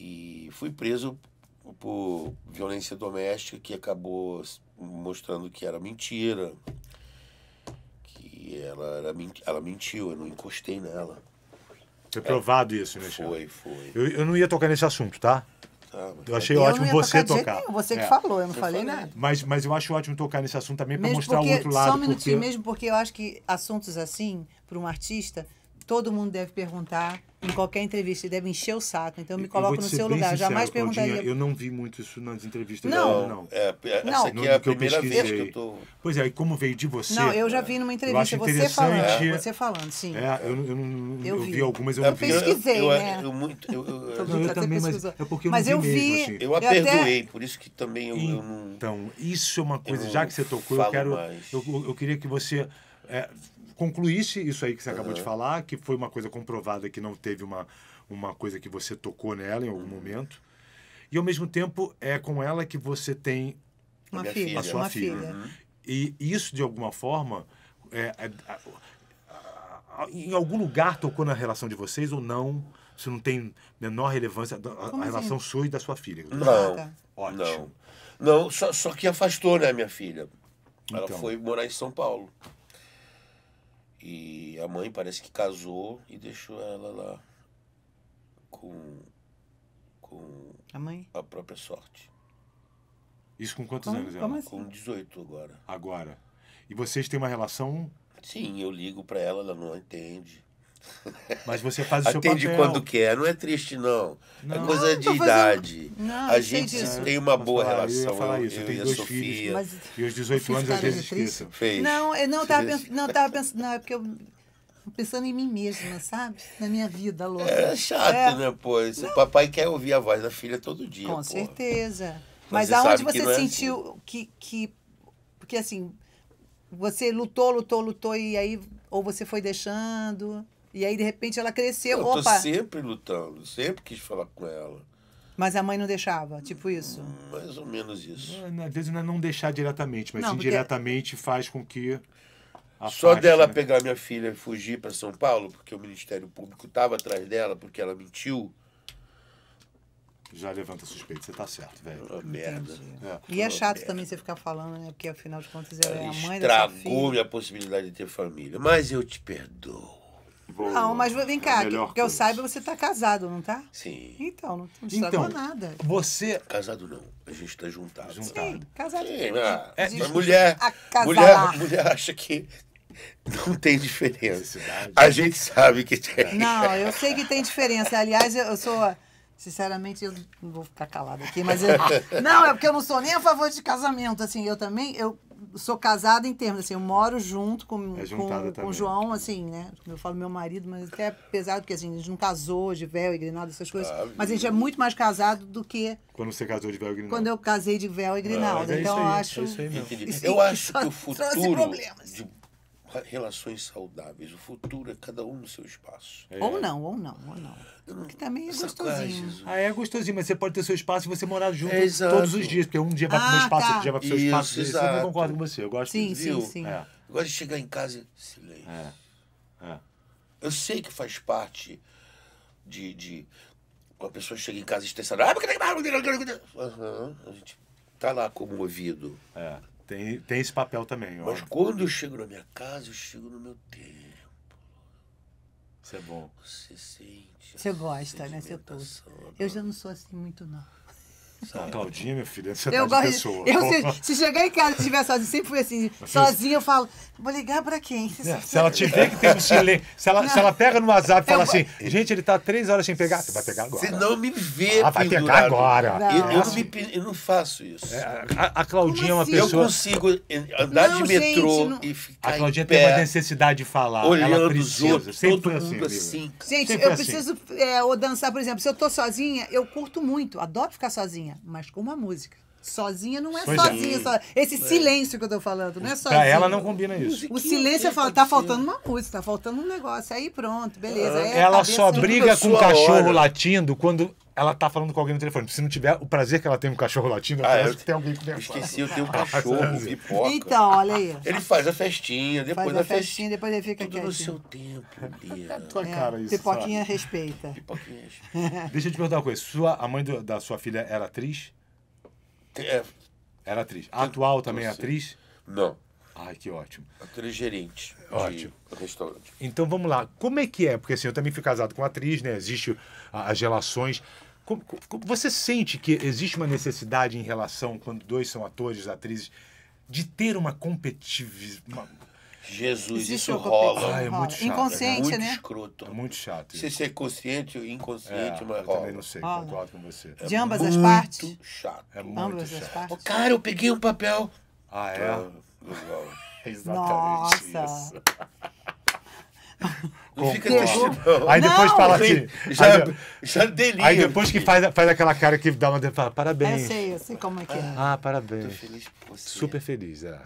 E fui preso por violência doméstica que acabou mostrando que era mentira. Que ela, era, ela mentiu, eu não encostei nela. Foi provado isso, né, Foi, foi. Eu, eu não ia tocar nesse assunto, tá? Eu achei eu ótimo você tocar. tocar. Você que é. falou, eu não eu falei, falei, nada. Mas, mas eu acho ótimo tocar nesse assunto também para mostrar porque, o outro lado. Só um minutinho, porque... mesmo porque eu acho que assuntos assim, para um artista, todo mundo deve perguntar em qualquer entrevista, deve encher o saco. Então me coloco no seu lugar. Sincero, Jamais perguntaria. Claudinha, eu não vi muito isso nas entrevistas não, dela, não. É, essa não. aqui é a primeira que vez que eu tô. Pois é, e como veio de você. Não, eu já vi numa entrevista você falando. É você falando, sim. É, eu, eu, eu, eu vi. vi. algumas, eu, eu é não vi. pesquisei, eu, é né? Eu, muito, eu, não, eu também, mas, é porque eu mas vi. vi mesmo, assim. Eu a perdoei, por isso que também eu, não. Então, isso é uma coisa, já que você tocou, eu quero. Eu queria que você concluísse isso aí que você acabou uhum. de falar, que foi uma coisa comprovada que não teve uma, uma coisa que você tocou nela em algum uhum. momento. E ao mesmo tempo é com ela que você tem uma a filha, sua uma filha. filha. Uhum. E isso de alguma forma é, é, é, em algum lugar tocou na relação de vocês ou não? Isso não tem menor relevância a, a assim? relação assim? sua e da sua filha. Não. não. Ótimo. Não, não só, só que afastou, né, minha filha? Ela então. foi morar em São Paulo. E a mãe parece que casou e deixou ela lá com, com a, mãe? a própria sorte. Isso com quantos anos ela? assim? Com 18 agora. Agora. E vocês têm uma relação? Sim, eu ligo para ela, ela não entende. Mas você faz o seu Atende papel. quando quer, não é triste, não. É não é coisa não, de idade. Não, a gente disso. tem uma boa falar, relação. Eu falar isso, eu, eu tenho dois Sofia. filhos. Mas... E os 18 anos às vezes esqueço. Fez. Não, eu não estava pens... não, pensando. Não, é porque eu. Pensando em mim mesma, sabe? Na minha vida louca. É chato, é. né, pô? O papai quer ouvir a voz da filha todo dia. Com pô. certeza. Mas, Mas aonde você é sentiu assim. que, que. Porque assim, você lutou, lutou, lutou, e aí. Ou você foi deixando. E aí, de repente, ela cresceu. Eu tô Opa. sempre lutando, sempre quis falar com ela. Mas a mãe não deixava, tipo isso? Mais ou menos isso. Às vezes não é não deixar diretamente, mas não, indiretamente porque... faz com que. Só dela né? pegar minha filha e fugir para São Paulo, porque o Ministério Público estava atrás dela, porque ela mentiu. Já levanta suspeita, você tá certo, velho. Uma merda. É. E é chato também você ficar falando, né? Porque afinal de contas ela, ela é a mãe da sua filha. Estragou minha possibilidade de ter família. Mas eu te perdoo. Vou... Não, ah, mas vem é cá, é que, que, eu saiba, você está casado, não tá? Sim. Então, não, não então, nada. Você. Casado não. A gente está juntado. juntado. Sim, casado. Sim, ah, a, é, mulher, a mulher, mulher acha que não tem diferença. A gente sabe que tem. Não, eu sei que tem diferença. Aliás, eu sou. Sinceramente, eu não vou ficar calada aqui, mas. Eu, não, é porque eu não sou nem a favor de casamento. Assim, eu também. Eu sou casada em termos, assim, eu moro junto com, é com, com o João, assim, né? Eu falo meu marido, mas até é pesado porque assim, a gente não casou de véu e grinaldo, essas coisas. Ah, mas a gente é muito mais casado do que. Quando você casou de véu e grinaldo. Quando eu casei de véu e grinaldo. Ah, é então aí, eu acho. É eu acho que o futuro de relações saudáveis. O futuro é cada um no seu espaço. É. Ou não, ou não, ou não. Que também é gostosinho. ah, é gostosinho, mas você pode ter seu espaço e você morar junto é, todos os dias, porque um dia vai para o meu ah, espaço, tá. outro dia vai para o seu espaço. Exato. eu concordo com você. Eu gosto sim, de... sim, sim. É. Eu gosto de chegar em casa e silêncio. É, é. Eu sei que faz parte de, de... Quando a pessoa chega em casa estressada, ah, porque tem tá uhum. A gente tá lá comovido. É. Tem, tem esse papel também. Mas quando eu chego na minha casa, eu chego no meu tempo. Isso é bom. Você sente. Você gosta, né? Você Eu né? já não sou assim muito, não. Sabe? Claudinha, tá. minha filha, você eu tá gosto de pessoa. Eu, se, se, chegar em casa e estiver sozinha, sempre fui assim, sozinha, eu falo, vou ligar pra quem? É, se ela tiver que ter um silêncio, se ela, se ela pega no WhatsApp e fala eu... assim, gente, ele tá três horas sem pegar, você vai pegar agora. Se não me vê ah, vai pegar agora. Não. Eu, eu, não me, eu, não faço isso. É, a, a, Claudinha é uma assim? pessoa... Eu consigo andar não, de metrô gente, e ficar A Claudinha tem uma necessidade de falar. Olhando ela precisa. Outros, sempre todo assim, mundo assim. Gente, sempre eu assim. preciso é, ou dançar, por exemplo, se eu tô sozinha, eu curto muito, adoro ficar sozinha mas com uma música. Sozinha não é pois é. sozinha. É. Esse silêncio que eu tô falando, não é sozinha. Pra ela não combina isso. O silêncio é fala, tá faltando uma música, tá faltando um negócio. Aí pronto, beleza. Aí ela só briga com o cachorro hora. latindo quando ela tá falando com alguém no telefone. Se não tiver o prazer que ela tem com o cachorro latindo, ah, parece que tem alguém com Esqueci, eu tenho um cachorro, pipoca. Então, olha aí. Ele faz a festinha, depois faz a festinha, depois ele fica Tudo quietinho. no seu tempo, Deus. É tua cara isso. Pipoquinha sabe? respeita. Pipoquinha Deixa eu te perguntar uma coisa. Sua, a mãe do, da sua filha era atriz? É. Era atriz. A atual também é atriz? Não. Ai, que ótimo. Atriz gerente ótimo. restaurante. Então vamos lá. Como é que é? Porque assim, eu também fui casado com atriz, né? Existem as relações você sente que existe uma necessidade em relação, quando dois são atores, atrizes, de ter uma competitividade? Jesus, existe isso rola. Ah, é muito chato. Inconsciente, é muito né? escroto. É muito chato. Isso. Se ser é consciente ou inconsciente, é, mas eu também não sei, rola. concordo com você. De é ambas as partes? Muito chato. É muito ambas chato. As partes. cara, eu peguei um papel. Ah, é? Exatamente Nossa. isso. Aí depois não, fala assim. Já, aí, é já é delírio. Aí depois que faz, faz aquela cara que dá uma. Fala, parabéns. Eu sei, eu sei como é que é. Ah, ah parabéns. Tô feliz por você. Super feliz, é.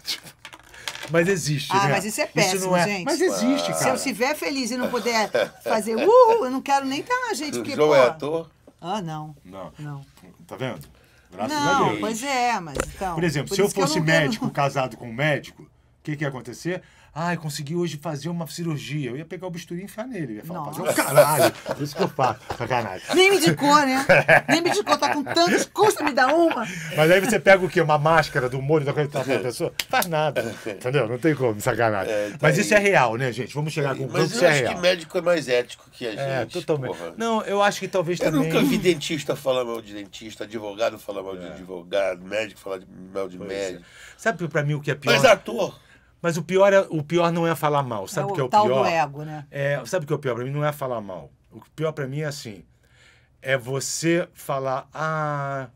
Mas existe, ah, né? mas isso é péssimo, isso não é... gente. Mas existe, cara. Se eu estiver feliz e não puder fazer uh, eu não quero nem estar tá, na gente. Porque, João pô... é ator? Ah, não. Não. Não. Tá vendo? Graças não, a Deus. Pois é, mas então... Por exemplo, por se eu fosse eu médico quero... casado com um médico, o que, que ia acontecer? Ai, consegui hoje fazer uma cirurgia. Eu ia pegar o bisturi e enfiar nele. Eu ia falar, fazer um caralho. Isso que eu faço, sacanagem. Nem me indicou, né? Nem me indicou, tá com tantos custa me dá uma. Mas aí você pega o quê? Uma máscara do molho da coisa da tá é. pessoa? Faz nada. É, é. Entendeu? Não tem como, sacanagem. É, tá Mas aí. isso é real, né, gente? Vamos chegar com é, Mas eu acho que médico é mais ético que a gente. É, totalmente. Porra. Não, eu acho que talvez eu também. Eu nunca vi dentista falar mal de dentista, advogado falar mal de advogado, médico falar mal de pois médico. Sabe pra mim o que é pior? Mas ator. Mas o pior, é, o pior não é falar mal. Sabe é o que é o tal pior? Do ego, né? É, sabe o que é o pior para mim? Não é falar mal. O pior para mim é assim: é você falar, ah,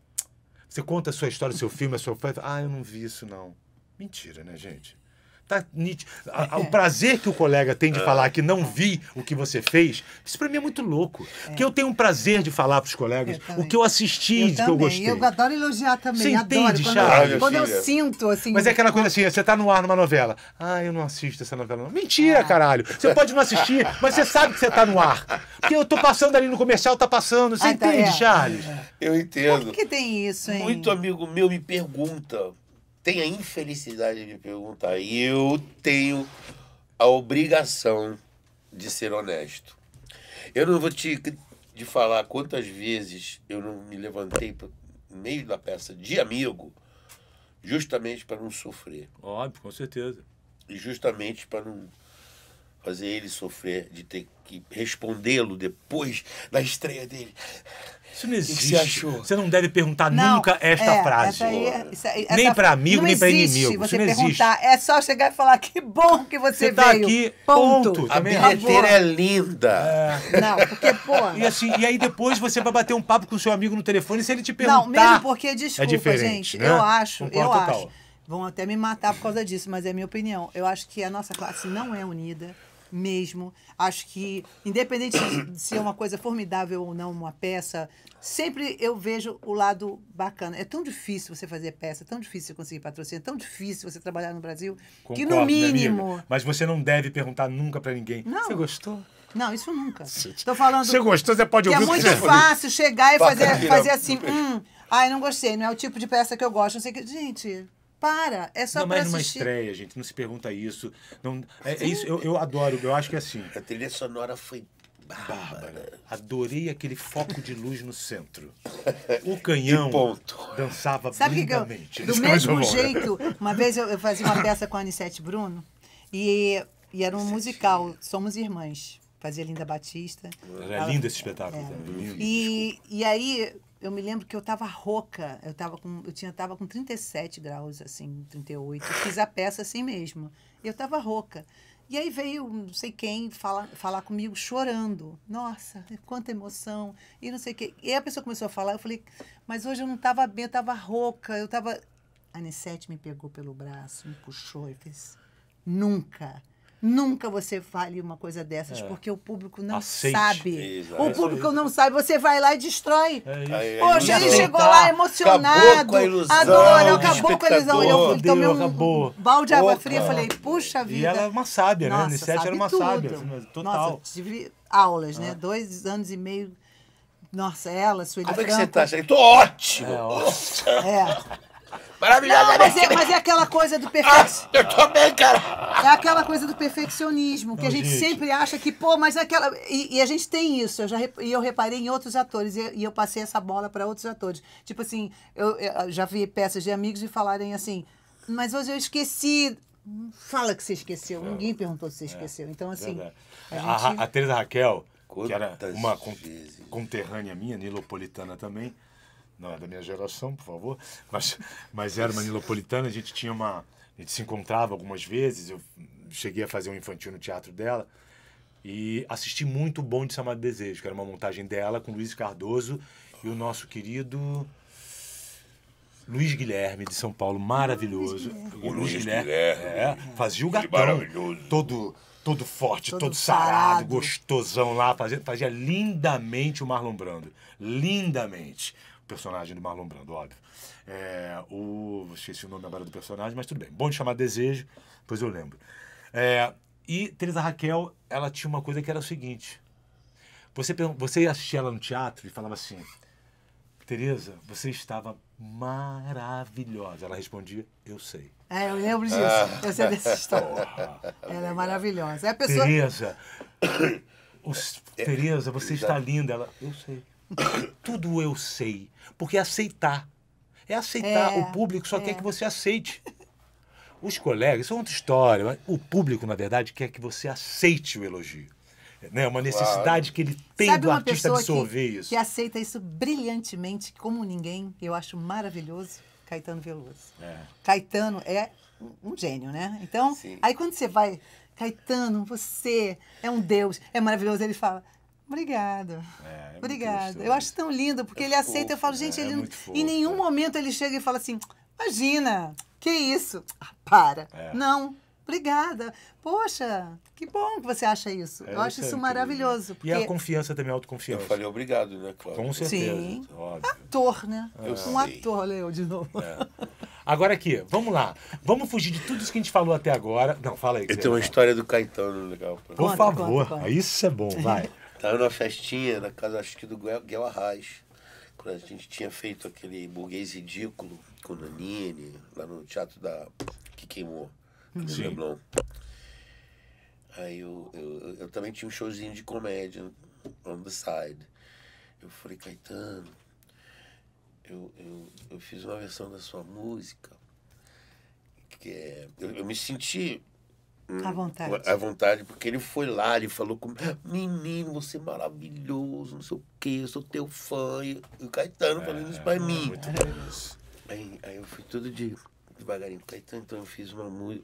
você conta a sua história, o seu filme, a sua. Ah, eu não vi isso, não. Mentira, né, gente? tá nítido. o é. prazer que o colega tem de é. falar que não vi o que você fez, isso para mim é muito louco. Porque é. eu tenho um prazer de falar pros colegas o que eu assisti, o que eu gostei. Eu adoro elogiar também. Você entende, Charles? Quando, eu sinto, assim. Mas é aquela coisa assim: você tá no ar numa novela. Ah, eu não assisto essa novela. Mentira, ah. caralho. Você pode não assistir, mas você sabe que você tá no ar. Porque eu tô passando ali no comercial, tá passando. Você ah, então entende, Charles? Eu entendo. Por que tem isso, hein? Muito amigo meu me pergunta tem a infelicidade de perguntar. E eu tenho a obrigação de ser honesto. Eu não vou te de falar quantas vezes eu não me levantei no meio da peça de amigo, justamente para não sofrer. Óbvio, com certeza. E justamente para não fazer ele sofrer de ter que respondê-lo depois da estreia dele. Isso não existe. Você, achou? você não deve perguntar não, nunca esta é, frase. Aí, é- essa, essa, nem para amigo, nem para inimigo. Você isso não existe. É só chegar e falar que bom que você, você tá veio. aqui, ponto. ponto. A bilheteira é linda. É. Não, porque, pô... E, assim, e aí depois você vai bater um papo com o seu amigo no telefone se ele te perguntar... Não, mesmo porque, é desculpa, é diferente, gente, né? eu acho, Concordo eu total. acho... Vão até me matar por causa disso, mas é a minha opinião. Eu acho que a nossa classe não é unida mesmo. Acho que, independente se é uma coisa formidável ou não, uma peça, sempre eu vejo o lado bacana. É tão difícil você fazer peça, é tão difícil conseguir patrocínio, é tão difícil você trabalhar no Brasil, Concordo, que no mínimo. Mas você não deve perguntar nunca para ninguém. Não. Você gostou? Não, isso nunca. Estou falando. Você gostou, você pode ouvir. Que é muito fácil chegar e fazer, fazer assim. Hum, ai, não gostei, não é o tipo de peça que eu gosto. Não sei que. Gente. Para, é só não, é mais numa estreia, gente, não se pergunta isso. Não, é, é isso, eu, eu adoro, eu acho que é assim. A trilha sonora foi Bárbara. Adorei aquele foco de luz no centro. O canhão dançava Sabe lindamente. Que eu, do é mesmo jeito, uma vez eu, eu, fazia uma peça com a Anissete Bruno e, e era um musical, Somos Irmãs. Fazia Linda Batista. Era ela, lindo esse espetáculo. É. e, e aí eu me lembro que eu estava rouca, eu tava com, eu tinha tava com 37 graus assim, 38. Eu fiz a peça assim mesmo. Eu estava rouca. E aí veio não sei quem fala, falar comigo chorando. Nossa, quanta emoção. E não sei o quê. E a pessoa começou a falar, eu falei, mas hoje eu não estava bem, eu estava rouca, eu estava. A Anissete me pegou pelo braço, me puxou e fez: nunca Nunca você fale uma coisa dessas, é. porque o público não Aceite. sabe. Isso, o público não sabe, você vai lá e destrói. É Hoje ele chegou lá emocionado, ilusão, adorou, acabou com a ilusão. Eu tomei um acabou. balde de água fria e falei, puxa vida. E ela é uma sábia, né? Nossa, né? Nissete era uma tudo. sábia. Assim total. Nossa, tive aulas, né? ah. né? Dois anos e meio nossa, ela, sua Como Campos. é que você tá? Eu tô ótimo! É, ótimo. é. Maravilhosa não, mas, é, mas é aquela coisa do perfeccionismo. Ah, eu também, cara. É aquela coisa do perfeccionismo, que não, a gente, gente, sempre acha que, pô, mas aquela. E, e a gente tem isso, eu já, e eu reparei em outros atores, e, e eu passei essa bola para outros atores. Tipo assim, eu, eu já vi peças de amigos e falarem assim, mas hoje eu esqueci fala que você esqueceu. Não. É. Ninguém perguntou se você é, esqueceu. Então, é, então, assim. A, gente... a, a Teresa Raquel, Quantas que era uma vezes. conterrânea minha, nilopolitana também, não é da minha geração, por favor, mas, mas era manilopolitana, a gente tinha uma. A gente se encontrava algumas vezes, eu cheguei a fazer um infantil no teatro dela. E assisti muito o Bom de Samado Desejo, que era uma montagem dela com Luiz Cardoso e o nosso querido. Luiz Guilherme de São Paulo, maravilhoso. O Luiz Guilherme, Guilherme é, fazia o é gatão, todo todo forte, todo, todo sarado, sarado, gostosão lá, fazia, fazia lindamente o Marlon Brando, lindamente personagem do Marlon Brando, óbvio. É, o, esqueci o nome agora do personagem, mas tudo bem. Bom de chamar Desejo, pois eu lembro. É, e Teresa Raquel, ela tinha uma coisa que era o seguinte. Você, você assistia ela no teatro e falava assim, Tereza, você estava maravilhosa. Ela respondia, eu sei. É, eu lembro disso. Ah. Eu sei dessa ah. história. Ela é maravilhosa. É a pessoa... Tereza, os, você está linda. Ela, eu sei. Tudo eu sei. Porque é aceitar. É aceitar. É, o público só é. quer que você aceite. Os colegas, isso é outra história, mas o público, na verdade, quer que você aceite o elogio. É, né? Uma necessidade claro. que ele tem Sabe do artista absorver que, isso. Que aceita isso brilhantemente, como ninguém, eu acho maravilhoso, Caetano Veloso. É. Caetano é um gênio, né? Então, Sim. aí quando você vai, Caetano, você é um deus, é maravilhoso, ele fala, Obrigado. É, é Obrigado. Eu acho tão lindo, porque é ele fofo, aceita, eu falo, gente, né? é ele não... em nenhum é. momento ele chega e fala assim, imagina, que isso? Ah, para. É. Não. Obrigada. Poxa, que bom que você acha isso. eu acho isso maravilhoso. Porque... E a confiança também, a autoconfiança. Eu falei obrigado, né, Cláudio? Com certeza. Sim. Óbvio. Ator, né? Eu um sei. ator, Leo, de novo. Agora aqui, vamos lá. Vamos fugir de tudo isso que a gente falou até agora. Não, fala aí. Eu tenho uma história do Caetano legal. Por conta, favor, conta, conta. isso é bom, vai. Tava numa festinha na casa, acho que do Guel Arraes, quando a gente tinha feito aquele burguês ridículo com Nanine, lá no teatro da que queimou, uhum. no Leblon. Aí eu, eu, eu também tinha um showzinho de comédia on the side. Eu falei, Caetano, eu, eu, eu fiz uma versão da sua música que é. Eu, eu me senti Hum, à vontade. À vontade, porque ele foi lá, ele falou comigo, menino, você é maravilhoso, não sei o quê, eu sou teu fã. E o Caetano é, falando isso pra é, é mim. Muito aí, aí eu fui todo de devagarinho com o Caetano, então eu fiz uma, uma,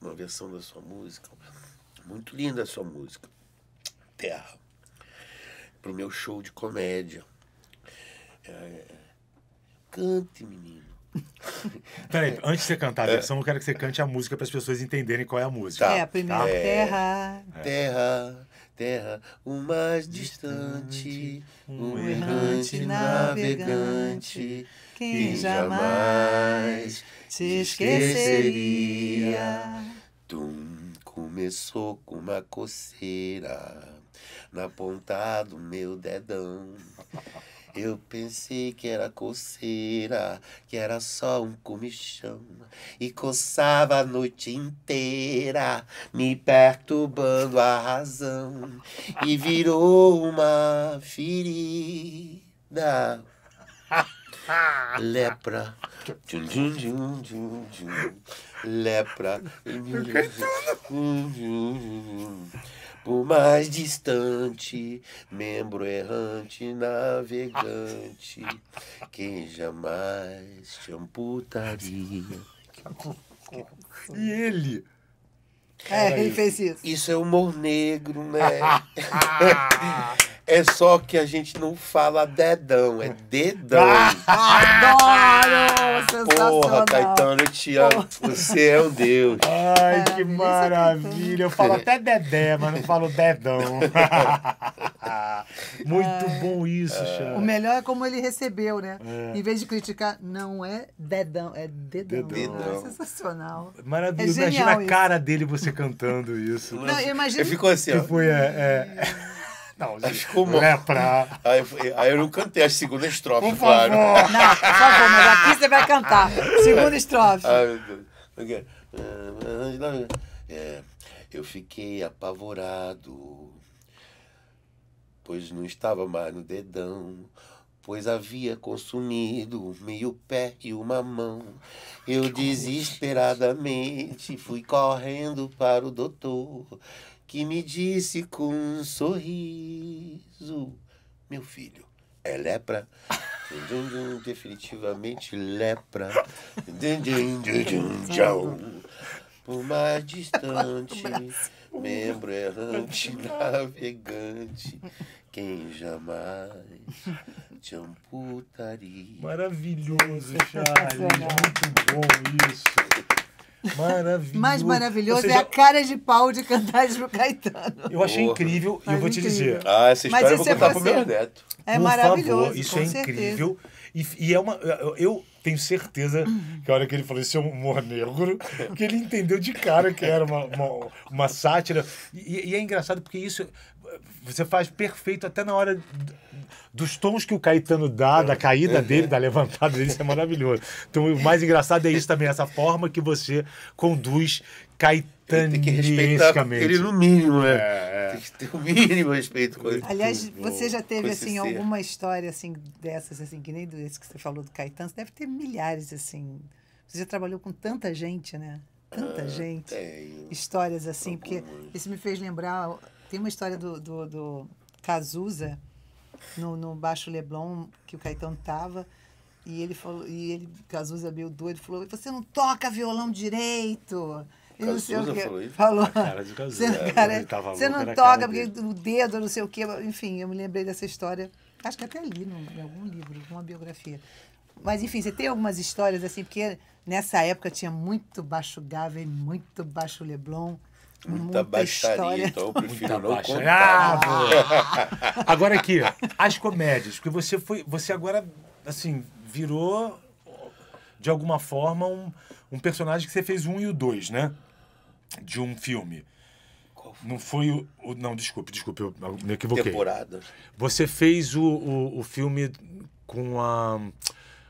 uma versão da sua música, muito linda a sua música, Terra, pro meu show de comédia. É, cante, menino Peraí, antes de você cantar a versão, eu quero que você cante a música para as pessoas entenderem qual é a música. Tá. É, a primeira tá. terra. É. Terra, terra, o mais distante, um, errante navegante, quem jamais te esqueceria. Tum, começou com uma coceira na ponta do meu dedão. Eu pensei que era coceira, que era só um comichão. E coçava a noite inteira, me perturbando a razão. E virou uma ferida. Lepra. Tchum, tchum, tchum, tchum, tchum. Lepra. Tchum, tchum, tchum, tchum. Por mais distante, membro errante, navegante, quem jamais te amputaria. E ele? Cara, é, ele fez isso. Isso é humor negro, né? É só que a gente não fala dedão, é dedão. Adoro! Porra, Caetano, eu te amo. Você é um deus. Ai, é, que é maravilha. Eu falo até dedé, mas não falo dedão. Muito é. bom isso, Chan. O melhor é como ele recebeu, né? Em vez de criticar, não é dedão, é dedão. dedão. É sensacional. Maravilhoso. É imagina a cara isso. dele você cantando isso. Não, eu, imagino... fico assim, ó. Tipo, é... é... Não, desculpa. É pra... Aí, aí, eu não cantei a segunda estrofe, Por claro. Favor. Não, por favor, mas aqui você vai cantar. Segunda estrofe. Ai, meu Deus. É, eu fiquei apavorado, pois não estava mais no dedão, pois havia consumido meio pé e uma mão. Eu desesperadamente fui correndo para o doutor que me disse com um sorriso: Meu filho, é lepra? Dun, dun, definitivamente lepra. Dun, tchau. Por mais distante, membro errante, navegante, quem jamais te amputaria. Maravilhoso, Charles. Muito bom isso. Maravilhoso. Mais maravilhoso seja, é a cara de pau de cantares pro Caetano. Eu achei Porra. incrível e eu vou te dizer. Ah, essa história Mas eu vou contar é pro meu neto. É Por maravilhoso. Favor, isso é certeza. incrível. E, e, é uma. eu tenho certeza que a hora que ele falou esse humor negro, que ele entendeu de cara que era uma, uma, uma sátira. E, e é engraçado porque isso você faz perfeito até na hora dos tons que o Caetano dá, da caída é. dele, da levantada dele, isso é maravilhoso. Então, o mais engraçado é isso também, essa forma que você conduz, Caetano. Tem que respeitar ele no mínimo, né? É, é, Tem que ter o mínimo respeito com ele. Aliás, você já teve assim alguma história assim dessas assim que nem desse que você falou do Caetano, você deve ter milhares assim. Você já trabalhou com tanta gente, né? Tanta ah, gente. Tenho. Histórias assim, Algumas. porque isso me fez lembrar, tem uma história do do, do Cazuza no, no Baixo Leblon que o Caetano tava. E ele falou, e ele, Cazuza meio doido, falou: "Você não toca violão direito". E não sei o quê. Falou, falou cara de Cazuza. Você, né? cara, é você não toca porque o dedo, não sei o quê. Enfim, eu me lembrei dessa história. Acho que até li em algum livro, alguma biografia. Mas, enfim, você tem algumas histórias assim, porque nessa época tinha muito baixo e muito baixo Leblon. Muita, muita baixaria, história. então eu prefiro muita não contar. Ah, agora aqui, as comédias, porque você foi, você agora assim, virou de alguma forma um, um personagem que você fez um e o dois, né? de um filme. Qual foi? Não foi o, o, Não, desculpe, desculpe, eu me equivoquei. Temporada. Você fez o, o, o filme com a.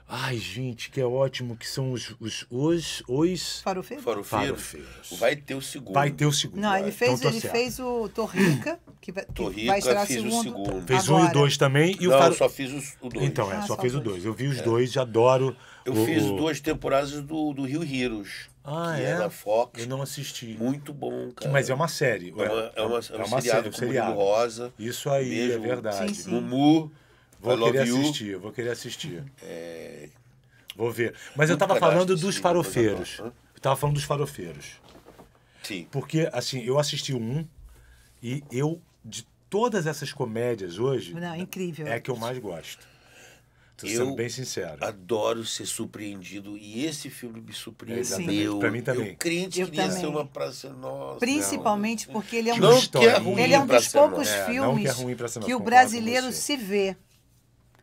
Ai, gente, que é ótimo, que são os. os, os, os... Farofeiros. Farofeiros. Vai ter o segundo. Vai ter o segundo. Não, é. ele então fez, então, ele fez o Torrica, que vai, que Torrica, vai estrear fiz segundo. o segundo. Fez Agora. um e dois também. E Não, o faro... eu só fiz os, o dois. Então, é, ah, só, só, fez dois. o dois. Eu vi os é. dois, adoro. Eu o, fiz o... duas temporadas do, do Rio Hiros. Ah, que é? é? Fox. Eu não assisti. Muito bom, cara. Mas é uma série. É uma, é uma, é uma, é uma seriado, série, é seriado. Rosa. Isso aí, Beijo. é verdade. Sim, sim. Mumu. Vou querer assistir, you. vou querer assistir. É... Vou ver. Mas Muito eu estava falando dos farofeiros. Eu estava falando dos farofeiros. Sim. Porque, assim, eu assisti um e eu, de todas essas comédias hoje... Não, é incrível. É a que eu mais gosto. Tô eu bem sincero. adoro ser surpreendido e esse filme me surpreendeu. para mim também. Eu crente que ia ser uma praça nossa. Principalmente não. porque ele é um, não dos, é ruim ele é um dos poucos é, filmes que, é que o brasileiro se vê.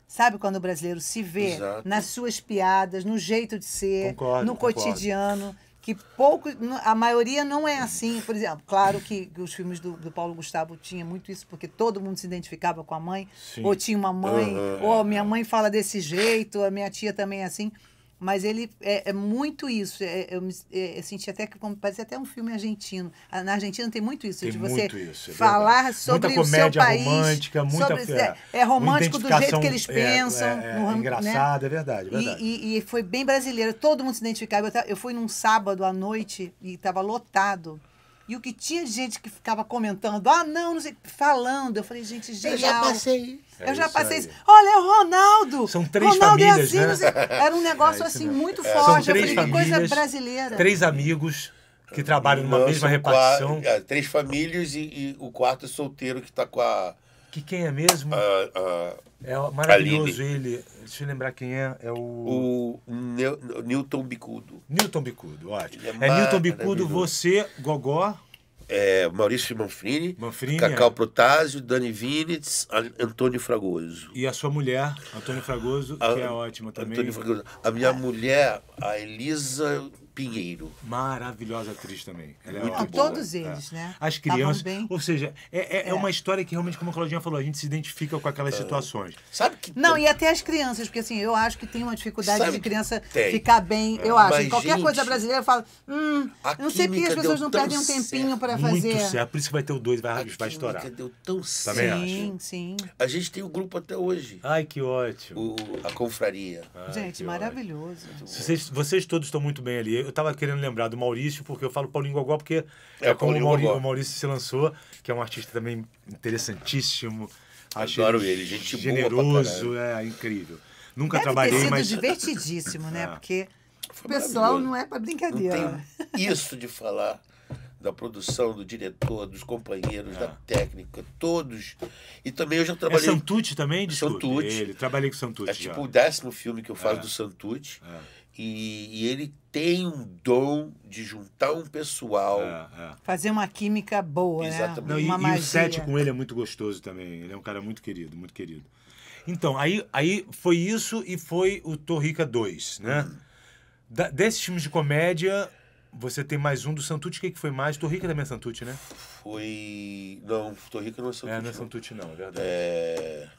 Sabe quando o brasileiro se vê Exato. nas suas piadas, no jeito de ser, concordo, no concordo. cotidiano que pouco, a maioria não é assim. Por exemplo, claro que, os filmes do, do, Paulo Gustavo tinha muito isso, porque todo mundo se identificava com a mãe, Sim. ou tinha uma mãe, uhum. ou é, minha é. mãe fala desse jeito, a minha tia também é assim. Mas ele é, é muito isso. É, eu, me, é, eu senti até que como, parece até um filme argentino. Ah, na Argentina tem muito isso, tem de você isso, é falar sobre muita o seu país. Romântica, muita sobre, é, é romântico do jeito que eles é, pensam. É, é no, né? engraçado, né? é verdade. verdade. E, e, e, foi bem brasileiro. Todo mundo se identificava. Eu, eu fui num sábado à noite e estava lotado e o que tinha de gente que ficava comentando, ah, não, não sei, falando. Eu falei, gente, genial. Eu já passei É eu já passei isso. Olha, é o Ronaldo. São três Ronaldo é famílias, é assim, né? Era um é negócio é assim mesmo. muito é, forte. São eu falei, famílias, coisa brasileira. Três amigos que trabalham numa não, mesma repartição. três famílias e, e, o quarto solteiro que está com a... Que quem é mesmo? A, a, é maravilhoso Aline. ele. Deixa eu lembrar quem é. É o. O Newton Bicudo. Newton Bicudo, ótimo. é, é Newton Bicudo, você, Gogó. É, Maurício Manfrini, Manfrini Cacau é. Protásio, Dani Vinitz, Antônio Fragoso. E a sua mulher, Antônio Fragoso, a, que é ótima também. Antônio Fragoso. A minha mulher, a Elisa Pinheiro. Maravilhosa atriz também. Ela é boa. todos eles, é. né? As tá crianças. Ou seja, é, é, é, é, uma história que realmente, como a Claudinha falou, a gente se identifica com aquelas ah. situações. Sabe que. Não, e até as crianças, porque assim, eu acho que tem uma dificuldade Sabe de criança ficar bem. É. Eu acho. Mas, qualquer gente, coisa brasileira hum, eu falo. Hum, não sei porque as pessoas não perdem um tempinho para fazer. Muito certo. Por isso que vai ter o dois, vai, vai estourar. deu tão certo. Também acho. Sim, A gente tem o um grupo até hoje. Ai, que ótimo. O, a confraria. Ai, gente, maravilhoso. vocês todos estão muito bem ali eu tava querendo lembrar do Maurício, porque eu falo Paulinho Gogó, porque é, é como o, o Maurício se lançou, que é um artista também interessantíssimo. Adoro ele, gente generoso, boa é incrível. Nunca Deve trabalhei, ter sido mas divertidíssimo, né? É. Porque o pessoal não é para brincadeira. isso de falar da produção, do diretor, dos companheiros, é. da técnica, todos. E também eu já é trabalhei. É Santucci também? Desculpa. Santucci. Ele, trabalhei com Santucci. É tipo o décimo filme que eu faço é. do Santucci. É. E, e, ele tem um dom de juntar um pessoal. É, é. Fazer uma química boa, né? Exatamente. né? e, e o set com ele é muito gostoso também. Ele é um cara muito querido, muito querido. Então, aí, aí foi isso e foi o Torrica 2, né? Uhum. Da, desses filmes de comédia, você tem mais um do Santucci. O que, que foi mais? Torrica também é Santucci, né? Foi... Não, Torrica não é Santucci. É, não é Santucci não, é verdade. É...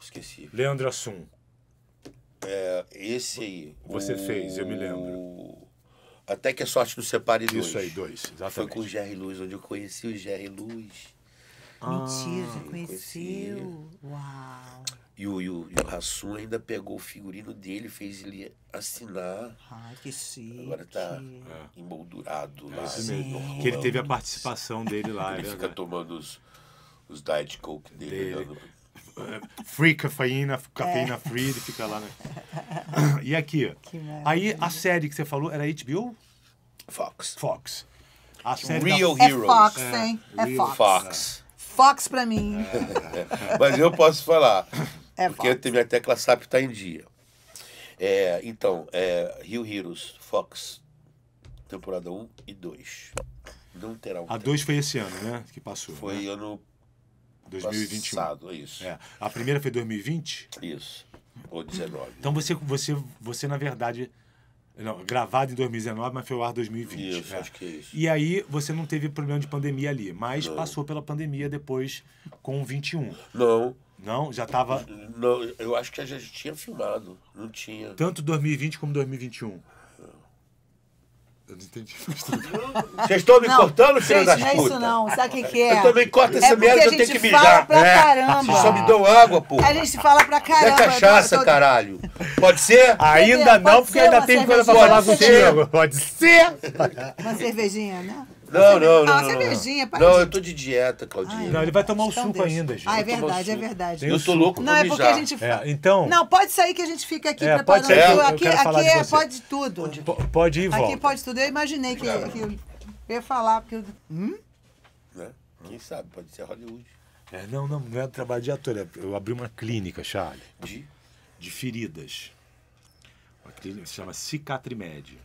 Esqueci. Leandro Assum. É, esse aí. Você o... fez, eu me lembro. Até que a sorte nos separe dois. Isso aí, dois, exatamente. Foi com o Jerry Luz, onde eu conheci o Jerry Luz. Ah, Mentira, conheci Uau. E o, e, o, e o ainda pegou o figurino dele, fez ele assinar. ah que sim Agora tá é. emoldurado é. lá. É. Que ele teve a participação dele lá. É ele fica tomando os, os Diet Coke dele. dele. Né, é, free cafeína, cafeína é. free, ele fica lá, né? E aqui, aí a série que você falou era HBO? Fox. Fox. A série Real da... Heroes. É Fox, hein? É, é Real Fox. Fox. Fox pra mim. É. Mas eu posso falar. É porque Fox. minha tecla SAP tá em dia. É, então, é, Rio Heroes, Fox, temporada 1 e 2. Não terá um A 2 foi esse ano, né? Que passou. Foi né? ano 2021. Passado, isso. É. A primeira foi 2020? Isso. Ou 19. Então você, você, você na verdade. Não, gravado em 2019, mas foi o ar 2020. Isso, é. acho que é isso. E aí você não teve problema de pandemia ali, mas não. passou pela pandemia depois com 21. Não. Não? Já estava. Não, eu acho que a gente tinha filmado, não tinha. Tanto 2020 como 2021. Eu não entendi. Vocês estão me não, cortando, filho das putas? Não é isso não, sabe o que, que, é? Eu também corto essa é merda, eu tenho que mijar. Pra é. caramba. Vocês só me dão água, pô. A gente fala pra é caramba. É cachaça, tô... caralho. Pode ser? Ainda Pode não, porque ainda tem coisa pra falar contigo. Pode ser. Uma cervejinha, né? Não, não, não. não. cervejinha, para Não, eu tô de dieta, Claudinha. Não, ele vai tomar o suco ainda, gente. Ah, é verdade, é verdade. Eu tô louco Não, é porque a gente... É, então... Não, pode sair que a gente fica aqui é, preparando sair, Aqui, aqui é, pode tudo. Pode ir e volta. Aqui pode tudo. Eu imaginei que, eu ia falar, porque... Hum? É, quem sabe, pode ser Hollywood. É, não, não, não é trabalho de ator. eu abri uma clínica, Charlie. De? De feridas. Uma clínica que se chama Cicatrimédia.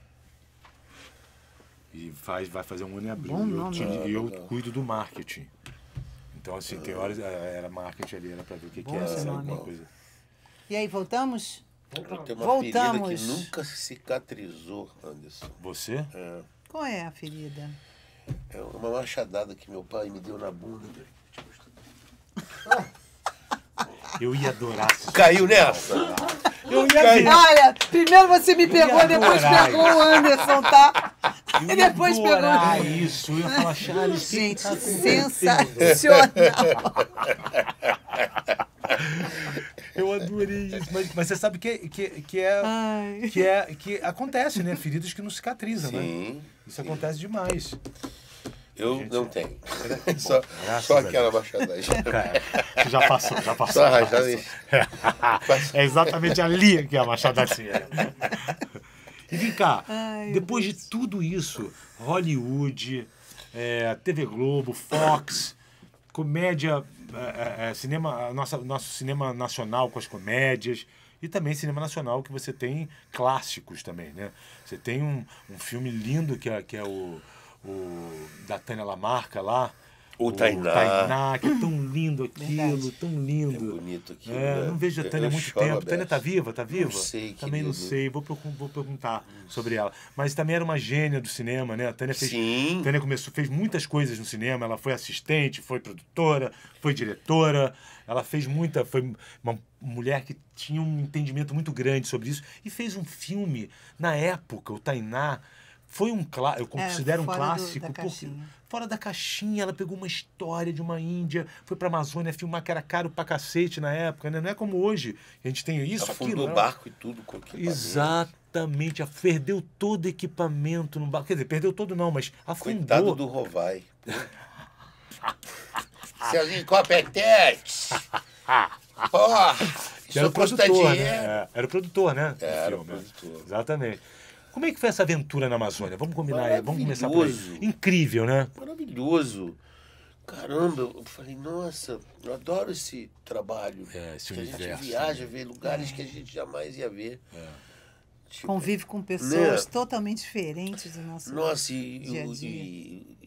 E faz, vai fazer um ano em abril. Bom e eu, né? eu cuido do marketing. Então, assim, é. tem horas, é, era marketing ali, era para ver o que, Bom que era, alguma coisa. E aí, voltamos? Voltamos. voltamos. que nunca cicatrizou, Anderson. Você? É. Qual é a ferida? É uma machadada que meu pai me deu na bunda. Eu ia adorar. Caiu nessa. Eu ia adorar. Olha, primeiro você me pegou, depois pegou o Anderson, tá? e depois pegou. isso. Eu ia falar, Charles, Gente, tá sensacional. Eu adorei isso. Mas, mas, você sabe que, que, que, é, que, é, que acontece, né? Feridas que não cicatrizam, né? sim, né? Isso sim. acontece demais. Eu Gente, não tenho. É só, só aquela baixada aí. já passou, já passou. Só já passou. É, exatamente ali que é a baixadinha. Assim, é. E vem cá, Ai, depois de tudo isso, Hollywood, é, TV Globo, Fox, comédia, é, é, é cinema, nossa, nosso cinema nacional com as comédias, e também cinema nacional, que você tem clássicos também, né? Você tem um, um filme lindo que é, que é o, o da Tânia Lamarca lá, o Tainá. O Tainá, que é tão lindo aquilo, tão lindo. É bonito aquilo. É, né? Não vejo a Tânia há muito tempo. A Tânia está viva, está viva? Não sei, Também querido. não sei, vou, vou perguntar sobre ela. Mas também era uma gênia do cinema, né? A Tânia fez. Sim. Tânia começou, fez muitas coisas no cinema. Ela foi assistente, foi produtora, foi diretora. Ela fez muita. Foi uma mulher que tinha um entendimento muito grande sobre isso. E fez um filme, na época, o Tainá foi um é, clássico, eu considero é, um clássico, do, porque fora da caixinha, ela pegou uma história de uma Índia, foi pra Amazônia filmar que era caro pra cacete na época, né? Não é como hoje, a gente tem isso, ela aquilo. Ela... Né? barco e tudo com Exatamente, perdeu todo equipamento no barco, quer dizer, perdeu todo não, mas afundou. Coitado do Rovai. Seus incompetentes! Porra! Né? É, era o, produtor, né? era o produtor, né? Era o produtor. Exatamente. Como é que foi essa aventura na Amazônia? Vamos combinar, vamos começar por aí. Incrível, né? Maravilhoso. Caramba, eu falei, nossa, eu adoro esse trabalho. É, esse que universo, a gente viaja, né? vê lugares que a gente jamais ia ver. É. Tipo, Convive com pessoas né? totalmente diferentes do nosso Nossa, dia e,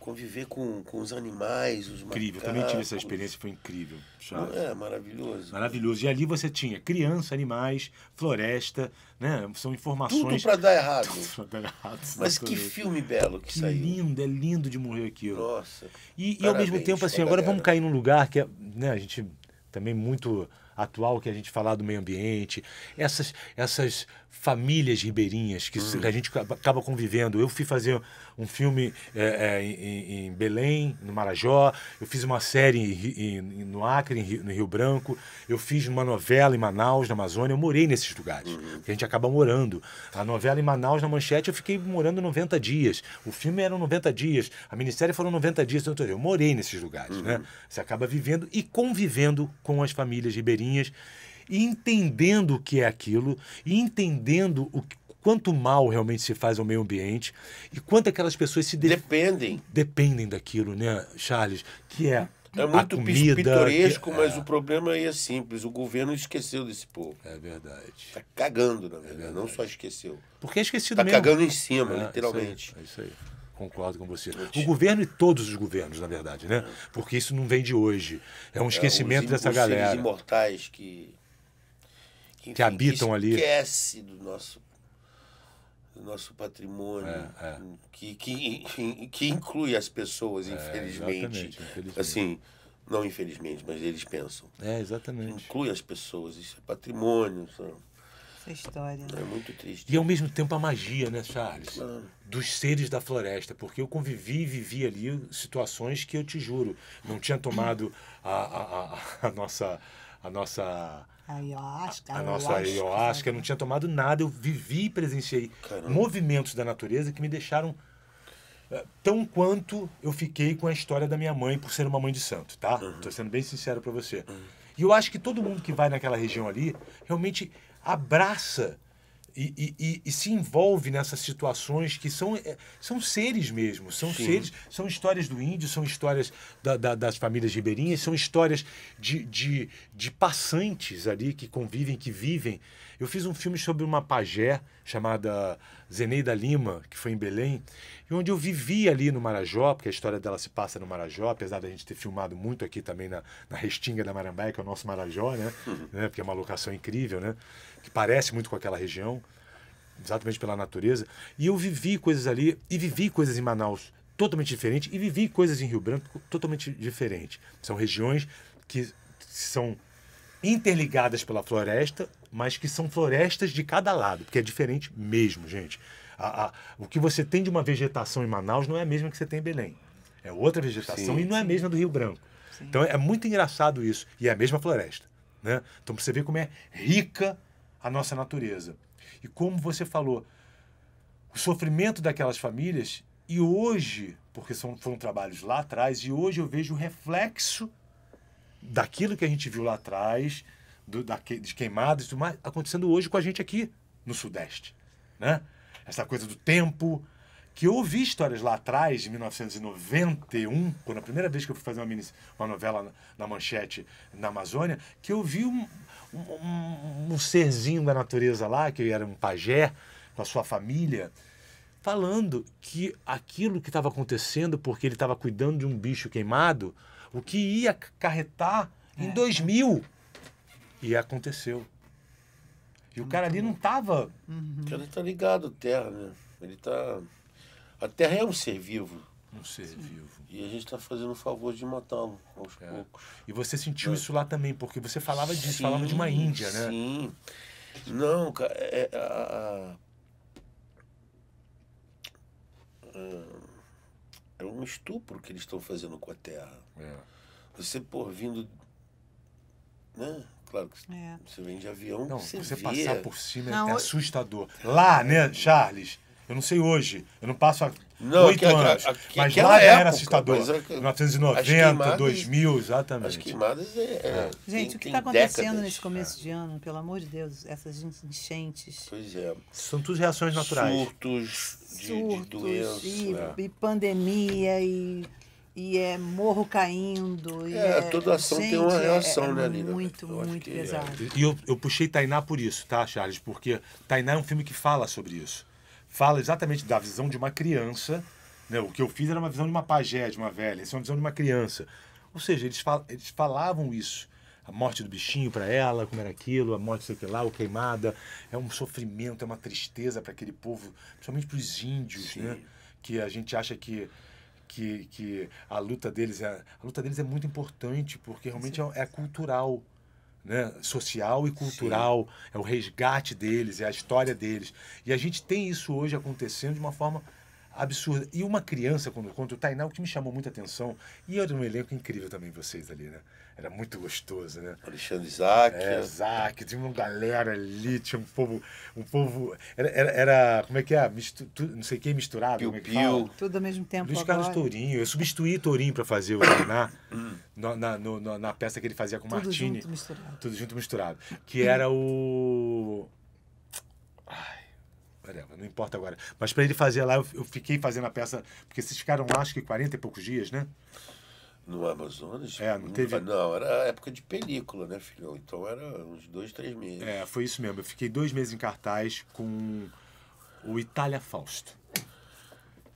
conviver com, com os animais, os Incrível, macacos. também tive essa experiência, foi incrível. Charles. É, maravilhoso. Maravilhoso. E ali você tinha criança, animais, floresta, né? São informações. Tudo para dar errado. Tudo pra dar errado. Mas que filme belo que, que saiu. lindo, é lindo de morrer aquilo. Nossa. E, e ao mesmo tempo, assim, agora vamos cair num lugar que é, né, a gente também muito atual que é a gente falar do meio ambiente, essas, essas famílias ribeirinhas que a hum. gente acaba convivendo. Eu fui fazer um filme é, é, em, em, Belém, no Marajó, eu fiz uma série em, em, no Acre, no Rio Branco, eu fiz uma novela em Manaus, na Amazônia, eu morei nesses lugares, uhum. a gente acaba morando. A novela em Manaus, na Manchete, eu fiquei morando 90 dias. O filme eram 90 dias, a minissérie foram 90 dias, então eu morei nesses lugares. Uhum. Né? Você acaba vivendo e convivendo com as famílias ribeirinhas e entendendo o que é aquilo, e entendendo o que, quanto mal realmente se faz ao meio ambiente e quanto aquelas pessoas se de... dependem dependem daquilo, né, Charles? Que é é muito comida, pitoresco, que... É, mas o problema aí é simples. O governo esqueceu desse povo. É verdade. está cagando, na verdade. É verdade. Não só esqueceu. Porque é esquecido tá mesmo. cagando em cima, é, literalmente. É isso aí. É isso aí concordo com você. O governo e todos os governos, na verdade, né? É. Porque isso não vem de hoje. É um é, esquecimento dessa galera. Os imortais que que, enfim, que habitam que ali. Esquece do nosso do nosso patrimônio, é, é. Que, que, que inclui as pessoas, é, infelizmente. infelizmente. Assim, não infelizmente, mas eles pensam. É, exatamente. Inclui as pessoas, isso é patrimônio. É- Essa é história. Né? É muito triste. E ao mesmo tempo a magia, né, Charles? Claro. Ah. Dos seres da floresta, porque eu convivi e vivi ali situações que eu te juro, não tinha tomado a, a, a, a nossa. A nossa ayahuasca. A nossa ayahuasca, ayahuasca. Eu não tinha tomado nada. Eu vivi e presenciei Caramba. movimentos da natureza que me deixaram eh, tão quanto eu fiquei com a história da minha mãe por ser uma mãe de santo, tá? Uhum. Tô sendo bem sincero para você. Uhum. E eu acho que todo mundo que vai naquela região ali realmente abraça e, e, e, se envolve nessas situações que são, eh, são seres mesmo, são Sim. seres, são histórias do índio, são histórias da, da, das famílias ribeirinhas, são histórias de, de, de, passantes ali que convivem, que vivem. Eu fiz um filme sobre uma pajé chamada Zeneida Lima, que foi em Belém, e onde eu vivi ali no Marajó, porque a história dela se passa no Marajó, apesar da gente ter filmado muito aqui também na, na Restinga da Marambaia, que é o nosso Marajó, né? Uhum. né? Porque é uma locação incrível, né? que parece muito com aquela região, exatamente pela natureza. E eu vivi coisas ali, e vivi coisas em Manaus totalmente diferente, e vivi coisas em Rio Branco totalmente diferente. São regiões que são interligadas pela floresta, mas que são florestas de cada lado, porque é diferente mesmo, gente. A, a, o que você tem de uma vegetação em Manaus não é a mesma que você tem em Belém. É outra vegetação sim, e não é a mesma do Rio Branco. Sim. Então é muito engraçado isso. E é a mesma floresta. Né? Então você vê como é rica a nossa natureza. E como você falou, o sofrimento daquelas famílias, e hoje, porque são, foram trabalhos lá atrás, e hoje eu vejo o reflexo daquilo que a gente viu lá atrás, do, da, de queimadas e tudo mais, acontecendo hoje com a gente aqui no Sudeste. Né? Essa coisa do tempo, que eu ouvi histórias lá atrás, de 1991, quando a primeira vez que eu fui fazer uma, mini, uma novela na, na, manchete na Amazônia, que eu vi um, um, um, serzinho da natureza lá, que era um pajé, com a sua família, falando que aquilo que estava acontecendo, porque ele estava cuidando de um bicho queimado, o que ia acarretar é. em 2000. E aconteceu. E o cara ali não estava. Uhum. O cara está ligado à terra, né? Ele tá. A terra é um ser vivo um ser Sim. vivo. E a gente está fazendo o favor de matá-lo aos é. poucos. E você sentiu é. isso lá também, porque você falava disso, sim, falava de uma Índia, né? Sim. Não, cara, é, é, a, a, é, é um estupro que eles estão fazendo com a Terra. É. Você, por vindo. Né? Claro que é. você vem de avião. Não, você, você passar por cima Não, é assustador. Lá, né, Charles? Eu não sei hoje. Eu não passo a não, oito anos. A, a, a, mas lá época, era assustador. Mas, 1990, é queimadas, 2000, exatamente. As queimadas é. é, é. Gente, tem, o que está acontecendo décadas. nesse começo é. de ano, pelo amor de Deus, essas enchentes. Pois é. São tudo reações naturais. Surtos de, Surtos de doença. E, e pandemia e e é morro caindo. É, é, toda é, ação gente, tem uma reação, é, é né, Lina? Muito, eu muito pesado. E eu, eu puxei Tainá por isso, tá, Charles? Porque Tainá é um filme que fala sobre isso fala exatamente da visão de uma criança. Né? O que eu fiz era uma visão de uma pajé, de uma velha. Isso é uma visão de uma criança. Ou seja, eles, fal eles falavam isso. A morte do bichinho para ela, como era aquilo, a morte, sei que lá, o queimada. É um sofrimento, é uma tristeza para aquele povo, principalmente para os índios, Sim. né? Que a gente acha que que, que a luta deles é a luta deles é muito importante porque realmente é, é cultural né, social e cultural, Sim. é o resgate deles, é a história deles. E a gente tem isso hoje acontecendo de uma forma absurda. E uma criança, quando conta o Tainá, o que me chamou muita atenção, e era um elenco incrível também, vocês ali, né? Era muito gostoso, né? Alexandre Isaac. É, Isaac, tinha uma galera ali, tinha um povo. Um povo era, era, era como é que é? Mistu, tu, não sei quem misturado. Piu, é que piu. Tudo ao mesmo tempo. Luiz Carlos agora. Tourinho. Eu substituí Tourinho para fazer o Tainá na, na, na, peça que ele fazia com o Martini. Tudo junto misturado. Tudo junto misturado. Que era o não importa agora. Mas para ele fazer lá, eu, eu fiquei fazendo a peça, porque vocês ficaram lá acho que 40 e poucos dias, né? No Amazonas? É, não teve. Não, era época de película, né, filhão? Então era uns dois, três meses. É, foi isso mesmo. Eu fiquei dois meses em cartaz com o Itália Fausto,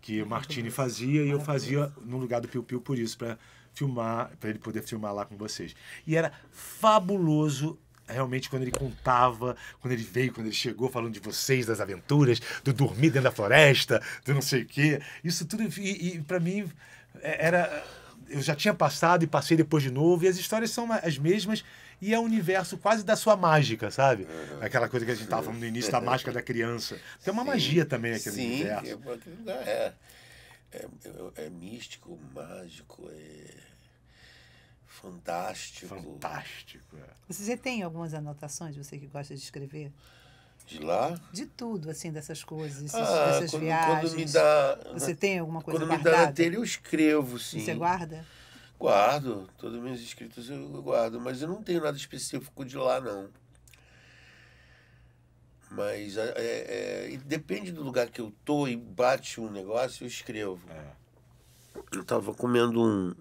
que o Martini fazia e eu fazia no lugar do Piu Piu por isso, para filmar, para ele poder filmar lá com vocês. E era fabuloso realmente quando ele contava, quando ele veio, quando ele chegou falando de vocês, das aventuras, do dormir dentro da floresta, do não sei o quê. Isso tudo, e, e para mim, é, era. Eu já tinha passado e passei depois de novo, e as histórias são as mesmas, e é o um universo quase da sua mágica, sabe? Aquela coisa que a gente estava falando no início, da mágica da criança. Tem uma Sim. magia também aquele Sim, universo. É, é, é, é, é místico, mágico, é Fantástico. Fantástico. É. Você tem algumas anotações, você que gosta de escrever? De lá? De tudo, assim, dessas coisas, ah, essas quando, viagens. Quando me dá. Né? Você tem alguma coisa Quando guardada? me dá na telha, eu escrevo, sim. Você guarda? Guardo. Todos meus escritos eu guardo. Mas eu não tenho nada específico de lá, não. Mas é, é, é depende do lugar que eu tô e bate um negócio, eu escrevo. É. Eu estava comendo um,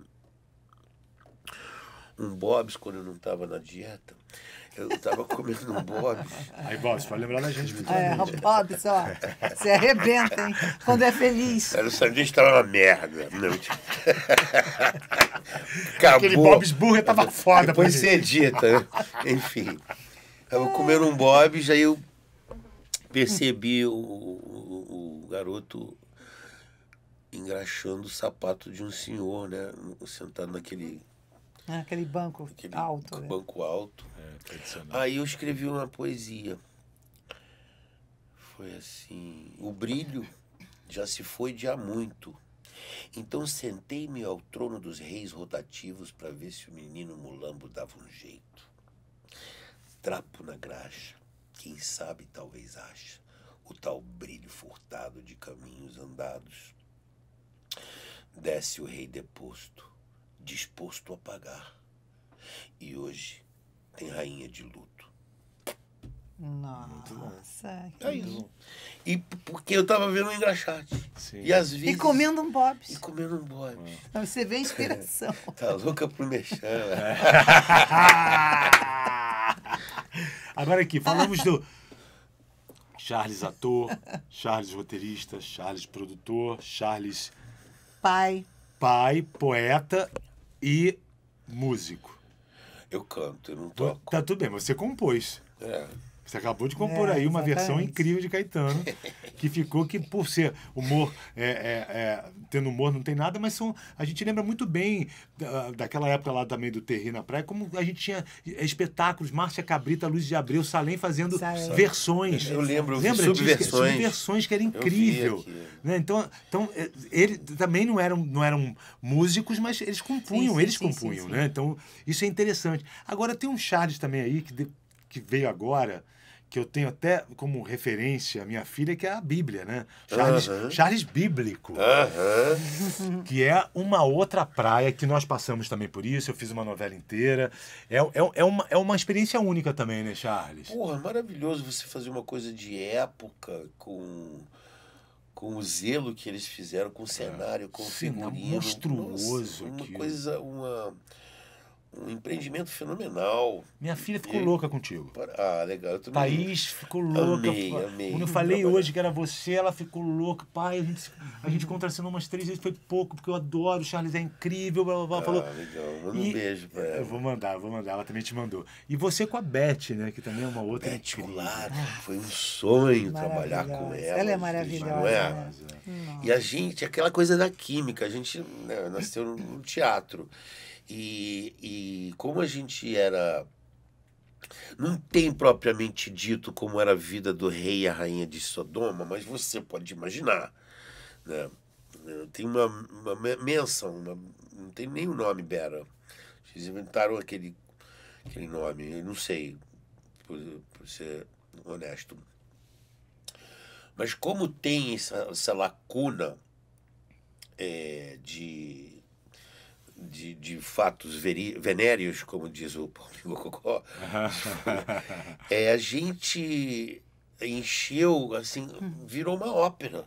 um Bob's quando eu não estava na dieta. Eu estava comendo um Bob's. Aí, Bob's, pode lembrar da gente. É, Bob's, ó. Você arrebenta, hein? Quando é feliz. Era o sanduíche estava uma merda. Não, tipo... Acabou. Aquele Bob's burro estava foda. Depois você edita, dita. Né? Enfim. Estava comendo um Bob's, aí eu percebi o, o, o garoto engraxando o sapato de um senhor, né? Sentado naquele ah, aquele banco aquele alto. Né? Banco alto, é, tradicional. Aí eu escrevi uma poesia. Foi assim: O brilho já se foi de há muito. Então sentei-me ao trono dos reis rotativos para ver se o menino mulambo dava um jeito. Trapo na graxa, quem sabe talvez acha o tal brilho furtado de caminhos andados. Desce o rei deposto, disposto a pagar. E hoje tem rainha de luto. Nossa. Muito É isso. E porque eu tava vendo um engraxate. Sim. E às vezes. E comendo um bobs. E comendo um bobs. Ah. Você vê a inspiração. tá louca pro mexer. Né? Agora aqui, falamos do Charles ator, Charles roteirista, Charles produtor, Charles. Pai. Pai, poeta e músico. Eu canto, eu não tá toco. Tá tudo bem, você compôs. É. Você acabou de compor é, aí uma exatamente. versão incrível de Caetano, que ficou que, por ser humor, é, é, é, tendo humor não tem nada, mas são, a gente lembra muito bem da, ah, daquela época lá também do Terri na praia, como a gente tinha espetáculos, Márcia Cabrita, Luiz de Abreu, Salem fazendo versões. Eu lembro, lembra subversões. Disso? Subversões que era incrível. Né? Então, então eh, ele também não eram, não eram músicos, mas eles compunham, sim, sim, eles sim, compunham, né? Então, isso é interessante. Agora tem um Charles também aí que que veio agora, que eu tenho até como referência a minha filha, que é a Bíblia, né? Charles, uhum. Charles Bíblico. Uhum. Que é uma outra praia que nós passamos também por isso. Eu fiz uma novela inteira. É, é, é, uma, é uma experiência única também, né, Charles? Porra, maravilhoso você fazer uma coisa de época com. Com o zelo que eles fizeram, com o é. cenário, com o figurino. Monstruoso Nossa, uma aquilo. coisa, uma um empreendimento fenomenal. Minha filha ficou e... louca contigo. Ah, legal. Eu também... Thaís ficou louca. Amei, amei. Quando eu falei hoje que era você, ela ficou louca. Pai, a gente, a gente contracenou umas três vezes, foi pouco, porque eu adoro, o Charles é incrível, blá, blá, blá. Ah, falou. legal. Manda e... um beijo pra ela. Eu vou mandar, vou mandar. Ela também te mandou. E você com a Beth, né? Que também é uma outra. Beth Claro. Ah. foi um sonho trabalhar com ela. Ela é maravilhosa. Não é? Né? E a gente, aquela coisa da química, a gente né, nasceu no teatro. E, e como a gente era. Não tem propriamente dito como era a vida do rei e a rainha de Sodoma, mas você pode imaginar. Né? Tem uma, uma menção, uma, não tem nem o nome Bera. Eles inventaram aquele, aquele nome, eu não sei, por, por ser honesto. Mas como tem essa, essa lacuna é, de de, de fatos veri, venéreos, como diz o Paulinho Cocó, é, a gente encheu, assim, virou uma ópera.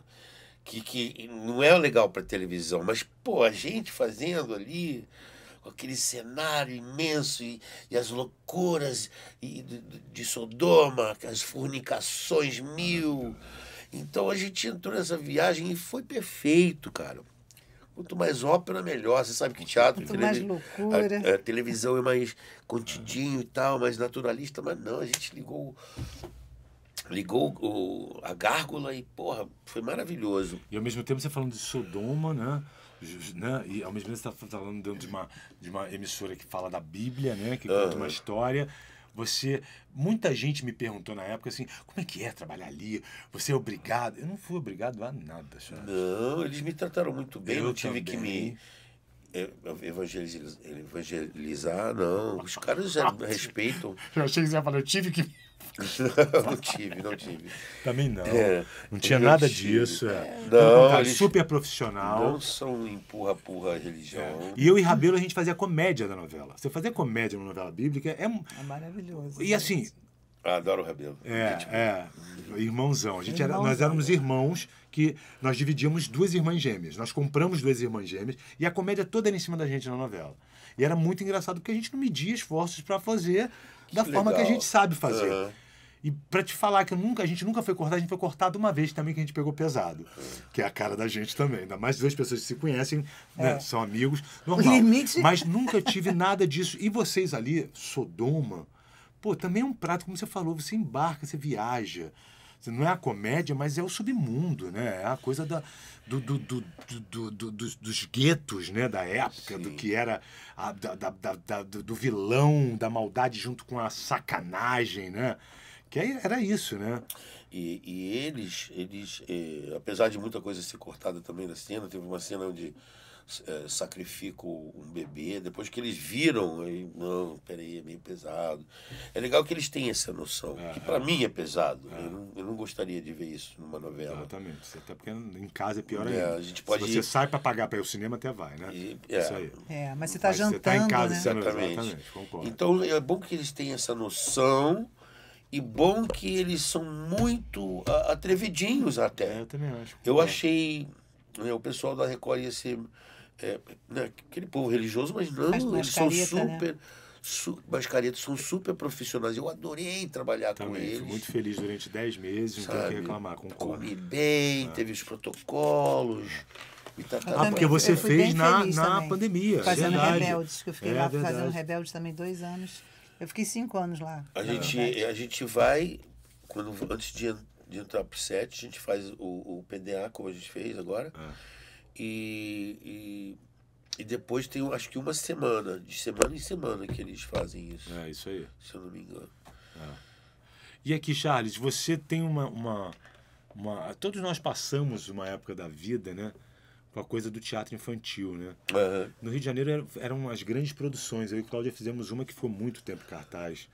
Que, que não é legal para televisão, mas, pô, a gente fazendo ali aquele cenário imenso e, e as loucuras e, de, de, Sodoma, as fornicações mil. Então a gente entrou nessa viagem e foi perfeito, cara. Quanto mais ópera, melhor. Você sabe que teatro. Quanto mais loucura. A, a, é, televisão é mais contidinho e tal, mais naturalista, mas não, a gente ligou. Ligou o, a gárgula e, porra, foi maravilhoso. E ao mesmo tempo você falando de Sodoma, né? Né? E ao mesmo tempo você está falando dentro de uma, de uma emissora que fala da Bíblia, né? Que conta uma história. Você. Muita gente me perguntou na época assim: como é que é trabalhar ali? Você é obrigado? Eu não fui obrigado a nada, Não, eles me trataram muito bem, eu não tive também. que me evangelizar, evangelizar, não. Os caras já respeitam. Eu achei que você ia falar, eu tive que não, não tive, não tive. Também não. É, não tinha nada tive. disso. É. é. Não, super profissional. Não são empurra-purra religião. É. E eu e Rabelo a gente fazia comédia da novela. Você fazer comédia numa novela bíblica é. É maravilhoso. E né? assim. adoro o Rabelo. É, é. Irmãozão. A gente irmãozão. Era, nós éramos irmãos que nós dividíamos duas irmãs gêmeas. Nós compramos duas irmãs gêmeas e a comédia toda era em cima da gente na novela. E era muito engraçado porque a gente não media esforços para fazer que da legal. forma que a gente sabe fazer. Uhum. E para te falar que nunca, a gente nunca foi cortado, a gente foi cortado uma vez também que a gente pegou pesado. É. Que é a cara da gente também. Ainda mais duas pessoas que se conhecem, é. né, é. são amigos, normal. Limite... Mas nunca tive nada disso. E vocês ali, Sodoma, pô, também é um prato, como você falou, você embarca, você viaja não é a comédia, mas é o submundo, né? É a coisa da, do, do, do, do, do dos, dos guetos, né? Da época, Sim. do que era a, da, da, da, do vilão, da maldade junto com a sacanagem, né? Que era isso, né? E, e eles, eles eh, apesar de muita coisa ser cortada também na cena, teve uma cena onde é, sacrifico um bebê, depois que eles viram, aí, não, peraí, é meio pesado. É legal que eles têm essa noção, que para mim é pesado. Eu, não, eu, não, gostaria de ver isso numa novela. Exatamente, até porque em casa é pior é, ainda. a gente pode Se você ir... sai para pagar para ir ao cinema, até vai, né? E, é. Isso aí. É, mas você está tá jantando, em casa, né? Exatamente. exatamente Então é bom que eles tenham essa noção e bom que eles são muito atrevidinhos até. É, eu também acho. Eu é. achei né, o pessoal da Record ia ser é, né, aquele povo religioso, mas não, mas eles são né? super. Né? Su, mascaretas são super profissionais. Eu adorei trabalhar Também, com eles. Fui muito feliz durante 10 meses, não tenho que reclamar. com Comi bem, ah. teve os protocolos. ah, porque você eu fez na, na pandemia. Fazendo verdade. rebeldes, que eu fiquei é, lá verdade. fazendo rebeldes também dois anos. Eu fiquei cinco anos lá. A, gente, a gente vai, quando, antes de, de entrar para o set, a gente faz o, o PDA, como a gente fez agora. Ah e, e, e, depois tem, acho que uma semana, de semana em semana que eles fazem isso. É, isso aí. Se eu não me engano. É. E aqui, Charles, você tem uma, uma, uma, Todos nós passamos uma época da vida, né? Com a coisa do teatro infantil, né? Uhum. No Rio de Janeiro eram as grandes produções. Eu e Cláudia fizemos uma que foi muito tempo cartaz.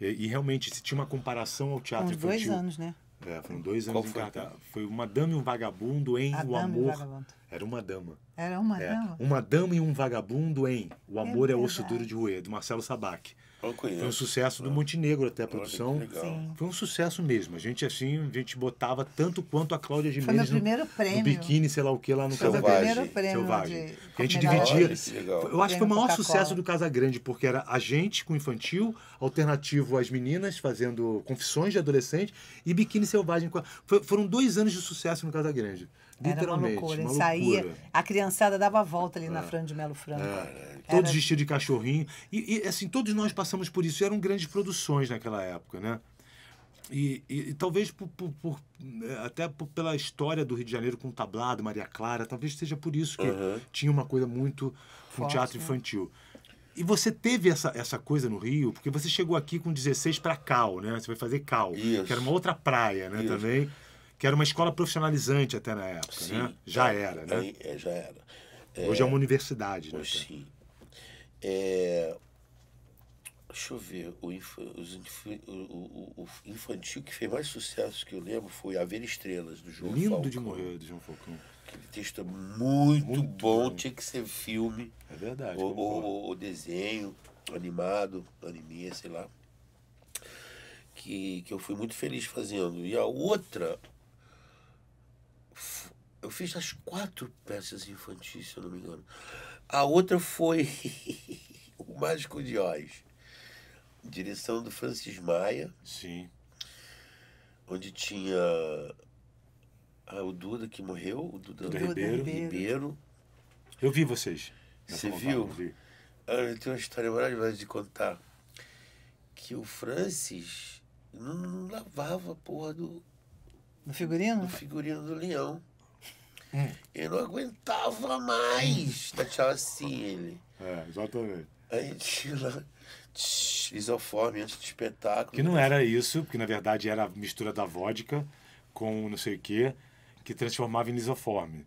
E, e, realmente, se tinha uma comparação ao teatro Uns infantil. dois anos, né? É, foram dois anos Qual foi? Foi uma dama e um vagabundo em A O Dama e o Amor. Vagabundo. Era uma dama. Era uma É, dama? Uma dama e um vagabundo em O Amor é, Osso Duro de Ruê, do Marcelo Sabac. Foi um sucesso do ah. Montenegro até a produção. foi um sucesso mesmo. A gente assim, a gente botava tanto quanto a Cláudia Gimenez. Foi meu primeiro prêmio. No biquíni, sei lá o que, lá no Casa Grande. primeiro prêmio. Selvagem. De... A gente dividia. eu acho que foi o maior sucesso do Casa Grande, porque era a gente com infantil, alternativo às meninas fazendo confissões de adolescente e biquíni selvagem. Foram dois anos de sucesso no Casa Grande. Era uma loucura. Uma saía, a criançada dava a volta ali é. na franja de Melo Franco. É. Todos vestidos de cachorrinho. E, e, assim, todos nós passamos por isso. E eram grandes produções naquela época, né? E, e, e talvez por, por, por até por, pela história do Rio de Janeiro com o tablado, Maria Clara, talvez seja por isso que uhum. tinha uma coisa muito com um teatro né? infantil. E você teve essa, essa coisa no Rio, porque você chegou aqui com 16 para Cal, né? Você vai fazer Cal, isso. que era uma outra praia, né, isso. também que era uma escola profissionalizante até na época, sim, né? Já era, né? É, já era. É, hoje é uma é, universidade, né? Hoje, sim. É, deixa eu ver, o, inf... Inf... O, o, o, infantil que fez mais sucesso que eu lembro foi A Ver Estrelas, do João Lindo Falcão. de morrer, do João Falcão. Aquele texto é muito, muito bom, bom, tinha que ser filme. É verdade. Ou, ou, ou desenho animado, anime, sei lá. Que, que eu fui muito feliz fazendo. E a outra eu fiz as quatro peças infantis, se eu não me engano. A outra foi O Mágico de Oz, direção do Francis Maia. Sim. Onde tinha ah, o Duda que morreu, o Duda, Duda Ribeiro. Ribeiro. Eu vi vocês. Você viu? Vi. Ah, eu tenho uma história maravilhosa de contar. Que o Francis não, não lavava a porra do. Do figurino? Do figurino do leão. Hum. Eu não aguentava mais. Tateava hum. assim ele. É, exatamente. A gente lá. Isoforme antes do espetáculo. Que não era isso, porque na verdade era a mistura da vodka com não sei o quê, que transformava em isoforme.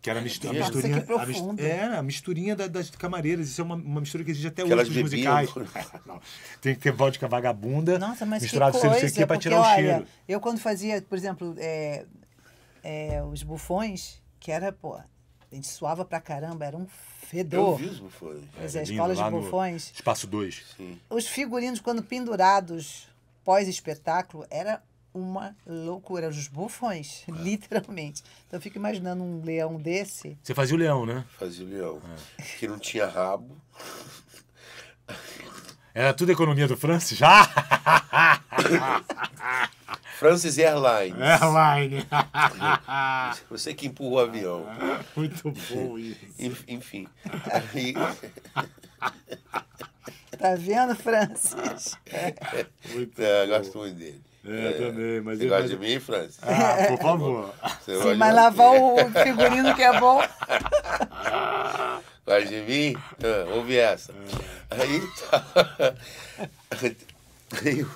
Que era a, mistura, a misturinha. É a mistura, é, a misturinha da, das camareiras. Isso é uma, uma mistura que existe até hoje nos musicais. Tem que ter vodka vagabunda. Nossa, mas misturado que coisa, sei o quê, para tirar olha, o cheiro. Eu quando fazia, por exemplo, é, é, os bufões que era, pô, a gente suava pra caramba, era um fedor. Eu vi os bufões. é, escola de bufões. Espaço 2. Os figurinos, quando pendurados pós-espetáculo, era uma loucura. Os bufões, é. literalmente. Então eu fico imaginando um leão desse. Você fazia o leão, né? Fazia o leão. É. Que não tinha rabo. Era tudo economia do Francis? Já! Ah! Francis Airlines. Airline. Você que empurrou o avião. Muito bom isso. Enfim. Aí... Tá vendo, Francis? Muito é, eu gosto muito dele. É, é, também. Mas você gosta mas... de mim, Francis? Ah, por favor. Você Sim, mas lavar o figurino que é bom. Gosta de mim? Ah, ouve essa. É. Aí tá. Aí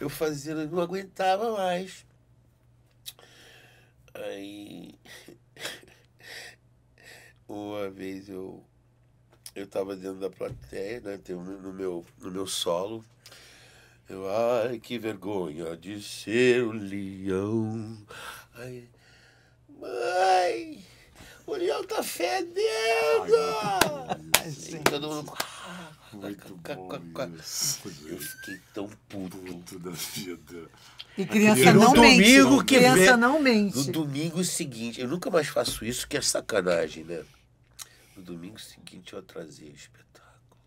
eu fazia, não aguentava mais. Aí uma vez eu eu tava dentro da plateia, né, no meu no meu solo. Eu, ai, que vergonha de ser o leão. aí mãe, o leão tá fedendo! Ai, todo mundo muito bom isso. Eu fiquei tão puto. puto da vida. E criança, criança não mente. Domingo que criança vem, não mente. No domingo seguinte, eu nunca mais faço isso, que é sacanagem, né? No domingo seguinte eu atrasei o espetáculo.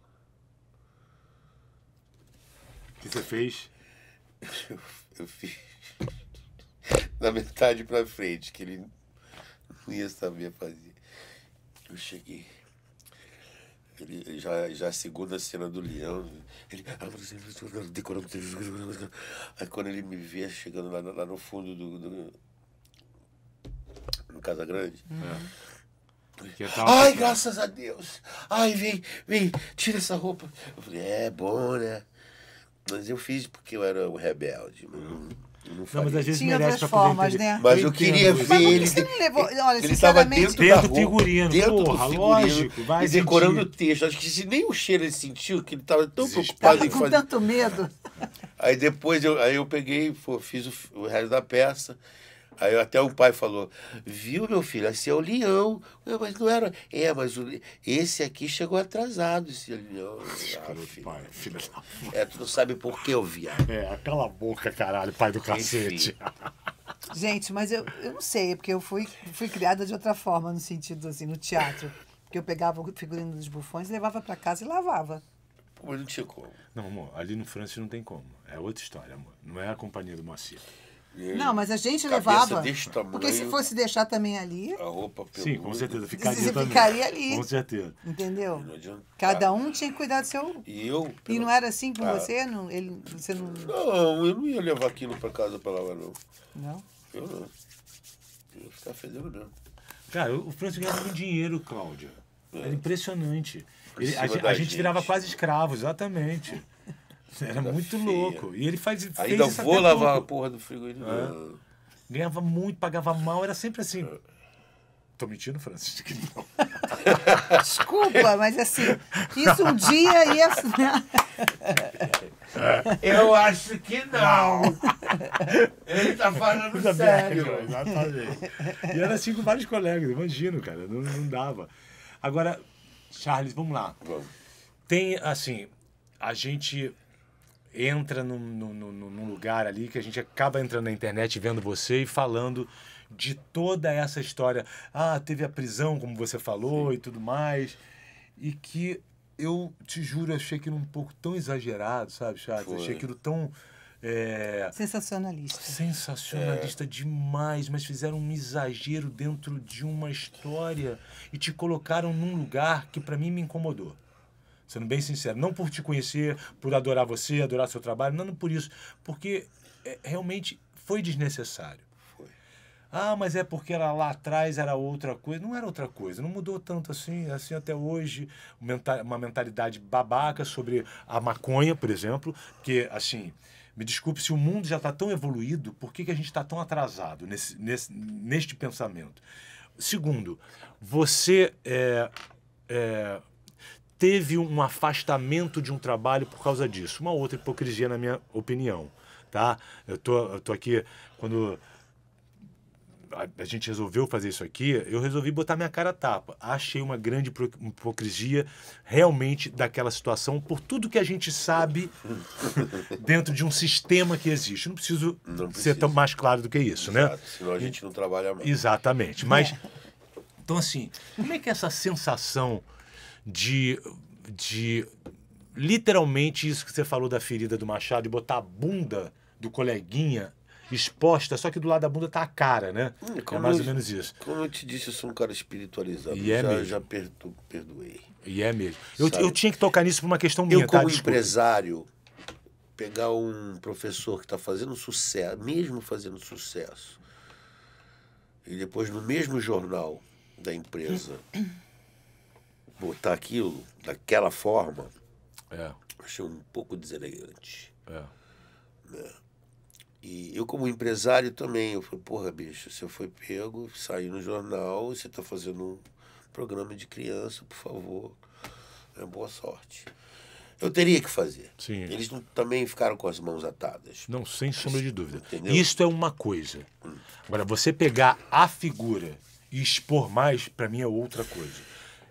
O que você fez? Eu, eu fiz da metade pra frente, que ele não ia saber fazer. Eu cheguei. Ele, já, já a segunda cena do leão, ele decorando. Aí quando ele me vê chegando lá, lá no fundo do, do. no Casa Grande. Uhum. Ai, graças a Deus! Ai, vem, vem, tira essa roupa. Eu falei, é bom, né? Mas eu fiz porque eu era um rebelde não, não mas Tinha merece outras formas, né? Mas eu, eu queria ver mas ele. Você não levou? Olha, ele estava dentro, dentro do figurino, dentro porra, do figurino, lógico, vai e decorando sentir. o texto. Acho que se nem o cheiro ele sentiu que ele estava tão preocupado tava em com tanto medo. Aí depois eu, aí eu peguei, fiz o, o resto da peça. Aí até o pai falou: Viu, meu filho, esse é o leão. Não, é, mas não era. É, mas o... esse aqui chegou atrasado, esse é leão. Ah, filho. Pai, filho da... É, tu não sabe por que eu vi. É, cala a boca, caralho, pai do cacete. Gente, mas eu, eu não sei, é porque eu fui, fui criada de outra forma, no sentido assim, no teatro. Porque eu pegava o figurino dos bufões, levava para casa e lavava. Mas não tinha como. Não, amor, ali no França não tem como. É outra história, amor. Não é a companhia do Moacir não, mas a gente levava. Tamanho, porque se fosse deixar também ali. A roupa pelo, Sim, com certeza. Ficaria, também. ali. Com certeza. Entendeu? Cada um tinha que cuidar do seu. E eu. Pela... E não era assim com ah. você? Não, ele, você não... não, eu não ia levar aquilo para casa para lá, não. Não? Eu não. Eu ia ficar fedendo mesmo. Cara, o Franço ganhava muito dinheiro, Cláudia. É. Era impressionante. Ele, a, a gente virava quase escravo, exatamente. Era muito feia. louco. E ele faz. Ainda vou lavar a porra do frigorífico. Ah. Ganhava muito, pagava mal, era sempre assim. Tô mentindo, Francisco? Não. Desculpa, mas assim, isso um dia ia. Eu acho que não. Ele tá falando da sério. exatamente. E era assim com vários colegas, imagino, cara. Não, não dava. Agora, Charles, vamos lá. Vamos. Tem, assim, a gente entra num, num, num, lugar ali que a gente acaba entrando na internet vendo você e falando de toda essa história. Ah, teve a prisão, como você falou, Sim. e tudo mais. E que eu te juro, achei aquilo um pouco tão exagerado, sabe, Chato? Achei aquilo tão. É... Sensacionalista. Sensacionalista é. demais, mas fizeram um exagero dentro de uma história e te colocaram num lugar que para mim me incomodou sendo bem sincero. Não por te conhecer, por adorar você, adorar seu trabalho, não, não por isso. Porque é, realmente foi desnecessário. Foi. Ah, mas é porque ela lá atrás era outra coisa. Não era outra coisa, não mudou tanto assim, assim até hoje. Uma mentalidade babaca sobre a maconha, por exemplo, que assim. Me desculpe se o mundo já está tão evoluído, por que, que a gente está tão atrasado nesse, nesse, neste pensamento? Segundo, você é, é, teve um afastamento de um trabalho por causa disso. Uma outra hipocrisia, na minha opinião. Tá? Eu, tô, eu tô aqui, quando a, a gente resolveu fazer isso aqui, eu resolvi botar minha cara tapa. Achei uma grande hipocrisia realmente daquela situação, por tudo que a gente sabe dentro de um sistema que existe. Não preciso não ser tão mais claro do que isso, né? Exato, né? Senão a gente não trabalha mais. Exatamente. Mas, é. então assim, como é que é essa sensação de, de literalmente isso que você falou da ferida do machado e botar a bunda do coleguinha exposta, só que do lado da bunda tá a cara, né? Hum, é mais eu, ou menos isso. Como eu te disse, eu sou um cara espiritualizado. E é já, já perdo, perdoei. E é mesmo. Eu, eu, tinha que tocar nisso por uma questão minha, Eu, tá? como tá? empresário, pegar um professor que está fazendo sucesso, mesmo fazendo sucesso, e depois no mesmo jornal da empresa... botar aquilo daquela forma, é. achei um pouco deselegante. É. Né? E eu, como empresário, também. Eu falei, porra, bicho, você foi pego, saiu no jornal, você está fazendo um programa de criança, por favor. É boa sorte. Eu teria que fazer. Sim. Eles não, também ficaram com as mãos atadas. Não, sem sombra de dúvida. Entendeu? Isso é uma coisa. Hum. Agora, você pegar a figura e expor mais, para mim, é outra coisa.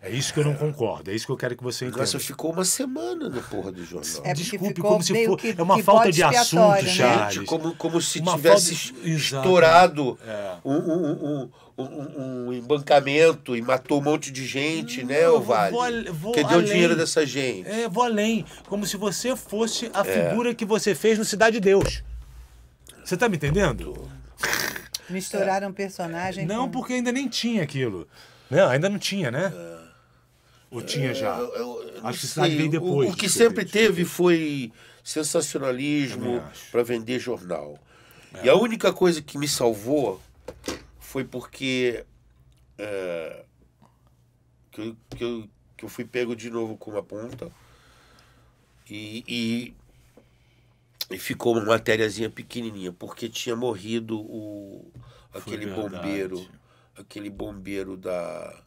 É isso que eu não concordo, é isso que eu quero que você entenda. Você ficou uma semana no porra do jornal. É Desculpe, como se for. é uma falta de assunto, né? Charles. Gente, como, como se uma tivesse estourado é. um, um, um, um, embancamento e matou um monte de gente, não, né, O Vale? Que deu além. dinheiro dessa gente. É, vou além. Como se você fosse a é. figura que você fez no Cidade de Deus. Você tá me entendendo? Misturaram é. personagem. Não, com... porque ainda nem tinha aquilo. Não, né? ainda não tinha, né? É. Ou tinha já? eu, acho que cidade veio depois. O, o que sempre teve foi sensacionalismo para vender jornal. É. E a única coisa que me salvou foi porque é, que, eu, que, eu, que eu fui pego de novo com uma ponta e, e, e ficou uma matériazinha pequenininha, porque tinha morrido o, aquele bombeiro, aquele bombeiro da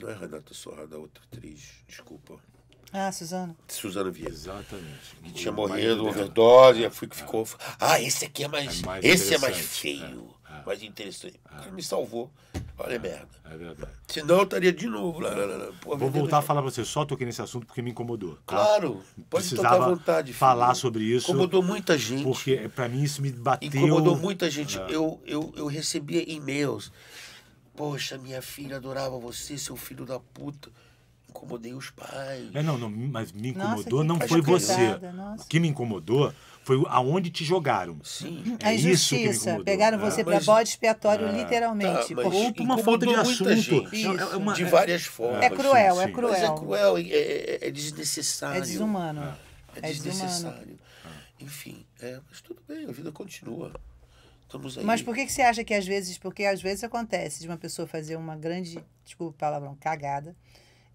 não é Renata Sorra, a outra atriz, desculpa. Ah, Suzana. Suzana Vieira. Exatamente. Que tinha morrido de overdose, e fui que é. ficou. Ah, esse aqui é mais. É mais esse é mais é. feio. É. Mais interessante. O é. cara me salvou. Olha, é merda. É verdade. Senão eu estaria de novo lá. Vou voltar a falar pra você, só toquei nesse assunto porque me incomodou. Tá? Claro, pode Precisava tocar à vontade. Filho. Falar sobre isso. Incomodou muita gente. Porque para mim isso me bateu. Incomodou muita gente. Eu, eu, eu recebia e-mails Poxa, minha filha adorava você, seu filho da puta. Incomodei os pais. É, não, não mas me incomodou nossa, não foi você. Nossa. O que me incomodou foi aonde te jogaram. Sim. É a injustiça. Pegaram você ah, é. para bode expiatório, ah, literalmente. Tá, Ou uma falta de assunto. É uma, de várias é formas. É cruel, sim, é sim. é cruel. Mas é cruel, é, é desnecessário. É desumano. É, desnecessário. Desumano. Enfim, mas tudo bem, a vida continua. Estamos aí. Mas por que, que você acha que às vezes, porque às vezes acontece de uma pessoa fazer uma grande, desculpa o palavrão, cagada,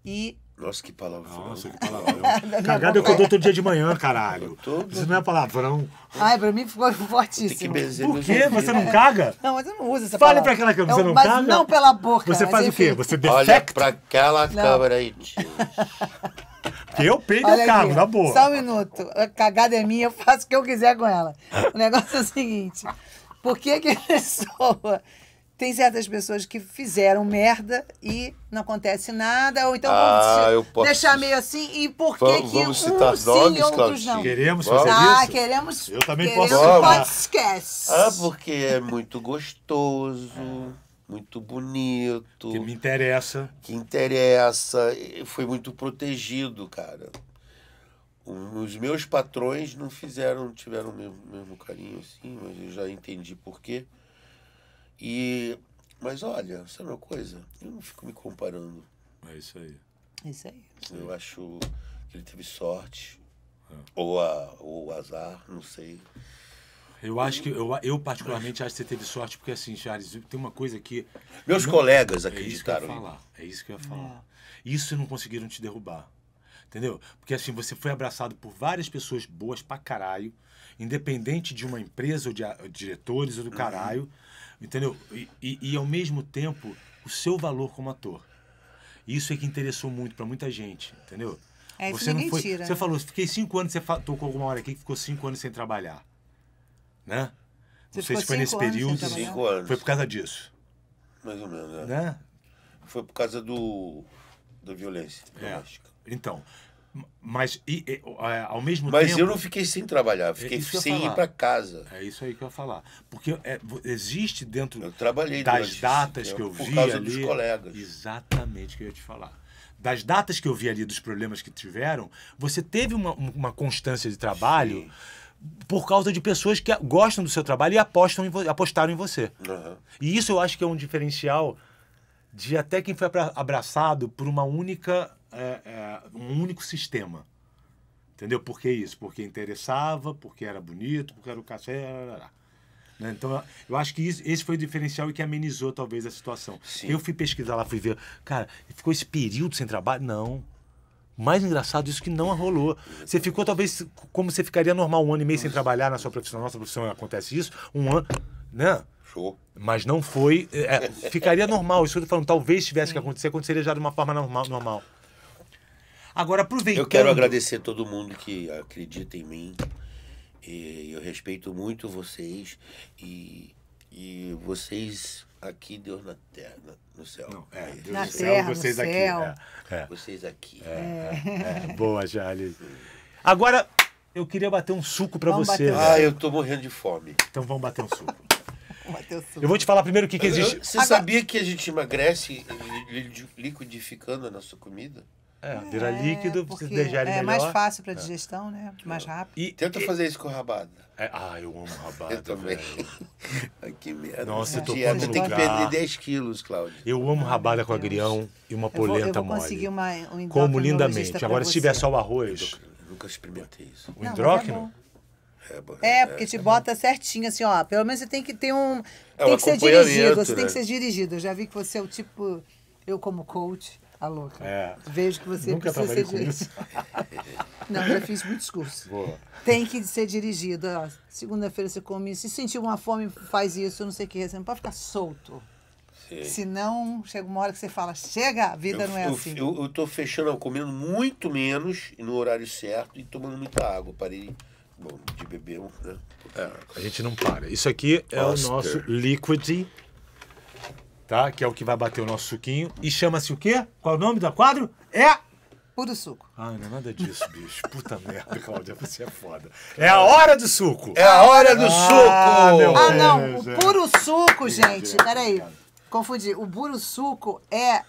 e nossa, que palavrão. Nossa, que palavrão. Cagada eu conto todo dia de manhã, caralho. Todo... Isso não é palavrão. Ai, pra mim ficou fortíssimo. Bezer, Por quê? Você não caga? Não, mas eu não uso essa Fale pra aquela câmera, você não mas caga? não pela boca. Você faz enfim. o quê? Você defecta? Olha pra aquela câmera aí, tio. Eu peido e cago, na boa. Só um minuto. A cagada é minha, eu faço o que eu quiser com ela. O negócio é o seguinte... Por que que a pessoa... Tem certas pessoas que fizeram merda e não acontece nada, ou então ah, vamos posso... deixar meio assim, e por que vamos, que vamos citar uns nomes, sim, outros não? Queremos fazer ah, isso? queremos... Eu também queremos, posso. Vamos. Pode esquece. Ah, porque é muito gostoso... muito bonito. Que me interessa. Que interessa. Foi muito protegido, cara os meus patrões não fizeram, tiveram o mesmo, mesmo carinho assim, mas eu já entendi por quê. E mas olha, sabe uma coisa? Eu não fico me comparando. É isso aí. É isso aí. É eu acho que ele teve sorte é. ou a, ou azar, não sei. Eu acho que eu, eu particularmente acho que você teve sorte porque assim, Charles, tem uma coisa que meus não, colegas é acreditaram. É isso que eu ia falar. É isso que eu ia falar. É. Isso não conseguiram te derrubar. Entendeu? Porque assim, você foi abraçado por várias pessoas boas pra caralho, independente de uma empresa ou de, diretores ou do uhum. caralho, uhum. entendeu? E, e, e, ao mesmo tempo, o seu valor como ator. Isso é que interessou muito para muita gente, entendeu? É, você não foi. Tira. Você falou, fiquei cinco anos, você tocou alguma hora aqui que ficou cinco anos sem trabalhar. Né? Você não sei se foi nesse período. Cinco anos. Foi por causa disso. Mais ou menos, né? né? Foi por causa do. da violência é. doméstica. Então, mas e, e, é, ao mesmo Mas tempo. Mas eu não fiquei sem trabalhar, é fiquei é sem ir para casa. É isso aí que eu ia falar. Porque é, existe dentro das datas né, que eu vi. Por causa ali, dos colegas. Exatamente o que eu ia te falar. Das datas que eu vi ali, dos problemas que tiveram, você teve uma, uma constância de trabalho Sim. por causa de pessoas que gostam do seu trabalho e apostam em, apostaram em você. Uhum. E isso eu acho que é um diferencial de até quem foi abraçado por uma única é, é, um único sistema. Entendeu? Por que isso? Porque interessava, porque era bonito, porque era o café. Lá, lá. Né? Então, eu acho que isso, esse foi o diferencial e que amenizou talvez a situação. Sim. Eu fui pesquisar lá, fui ver. Cara, ficou esse período sem trabalho? Não. Mais engraçado isso que não rolou. Você ficou talvez como você ficaria normal um ano e meio sem trabalhar na sua profissão. Nossa profissão acontece isso. Um ano, né? Show. Mas não foi. É, é, ficaria normal. Isso que eu tô falando. Talvez tivesse que acontecer, aconteceria já de uma forma normal. normal. Agora, aproveitando... Eu quero agradecer a todo mundo que acredita em mim. E eu respeito muito vocês. E, e vocês aqui, Deus na terra, no céu. Não, é, Deus na no céu, terra, vocês, no aqui, céu. É, é. vocês aqui. É, é. é, é. boa, Jales. Agora, eu queria bater um suco para você. Ah, eu tô morrendo de fome. Então vamos bater um suco. bater um suco. Eu vou te falar primeiro o que, que existe. Você Agora... sabia que a gente emagrece liquidificando a nossa comida? É, é vira é, líquido, você digere é melhor. É mais fácil para digestão, né? Mais é. rápido. E, Tenta e, fazer isso com rabada. É, ah, eu amo rabada. Eu também. que merda. Nossa, é, eu tô com no tem que perder 10 quilos, Cláudio. Eu amo rabada com agrião e uma polenta eu vou, eu vou mole. Uma, um Como lindamente. Agora, se tiver só o arroz. Eu nunca experimentei isso. O é endróqueno? É, porque te bota certinho, assim, ó. Pelo menos você tem que ter um. tem que ser dirigido. Você tem que né? ser dirigido. Eu já vi que você é o tipo. Eu, como coach, tá louca. É. Vejo que você Nunca precisa ser dirigido. Não, já fiz muitos cursos. Boa. Tem que ser dirigido. Segunda-feira você come isso. Se sentir uma fome, faz isso, não sei o que. Você não pode ficar solto. se não chega uma hora que você fala, chega, a vida eu, não é eu, assim. Eu, eu tô fechando, eu comendo muito menos no horário certo e tomando muita água. Parei bom, de beber Né? É. A gente não para. Isso aqui é Oster. o nosso Liquid tá? Que é o que vai bater o nosso suquinho. E chama-se o quê? Qual é o nome do quadro? É. Puro suco. Ah, não é nada disso, bicho. Puta merda, Cláudia, você é foda. É a hora do suco! É a hora do ah, suco! Meu ah, não, o é. puro suco, gente. Peraí, confundi. O puro suco é.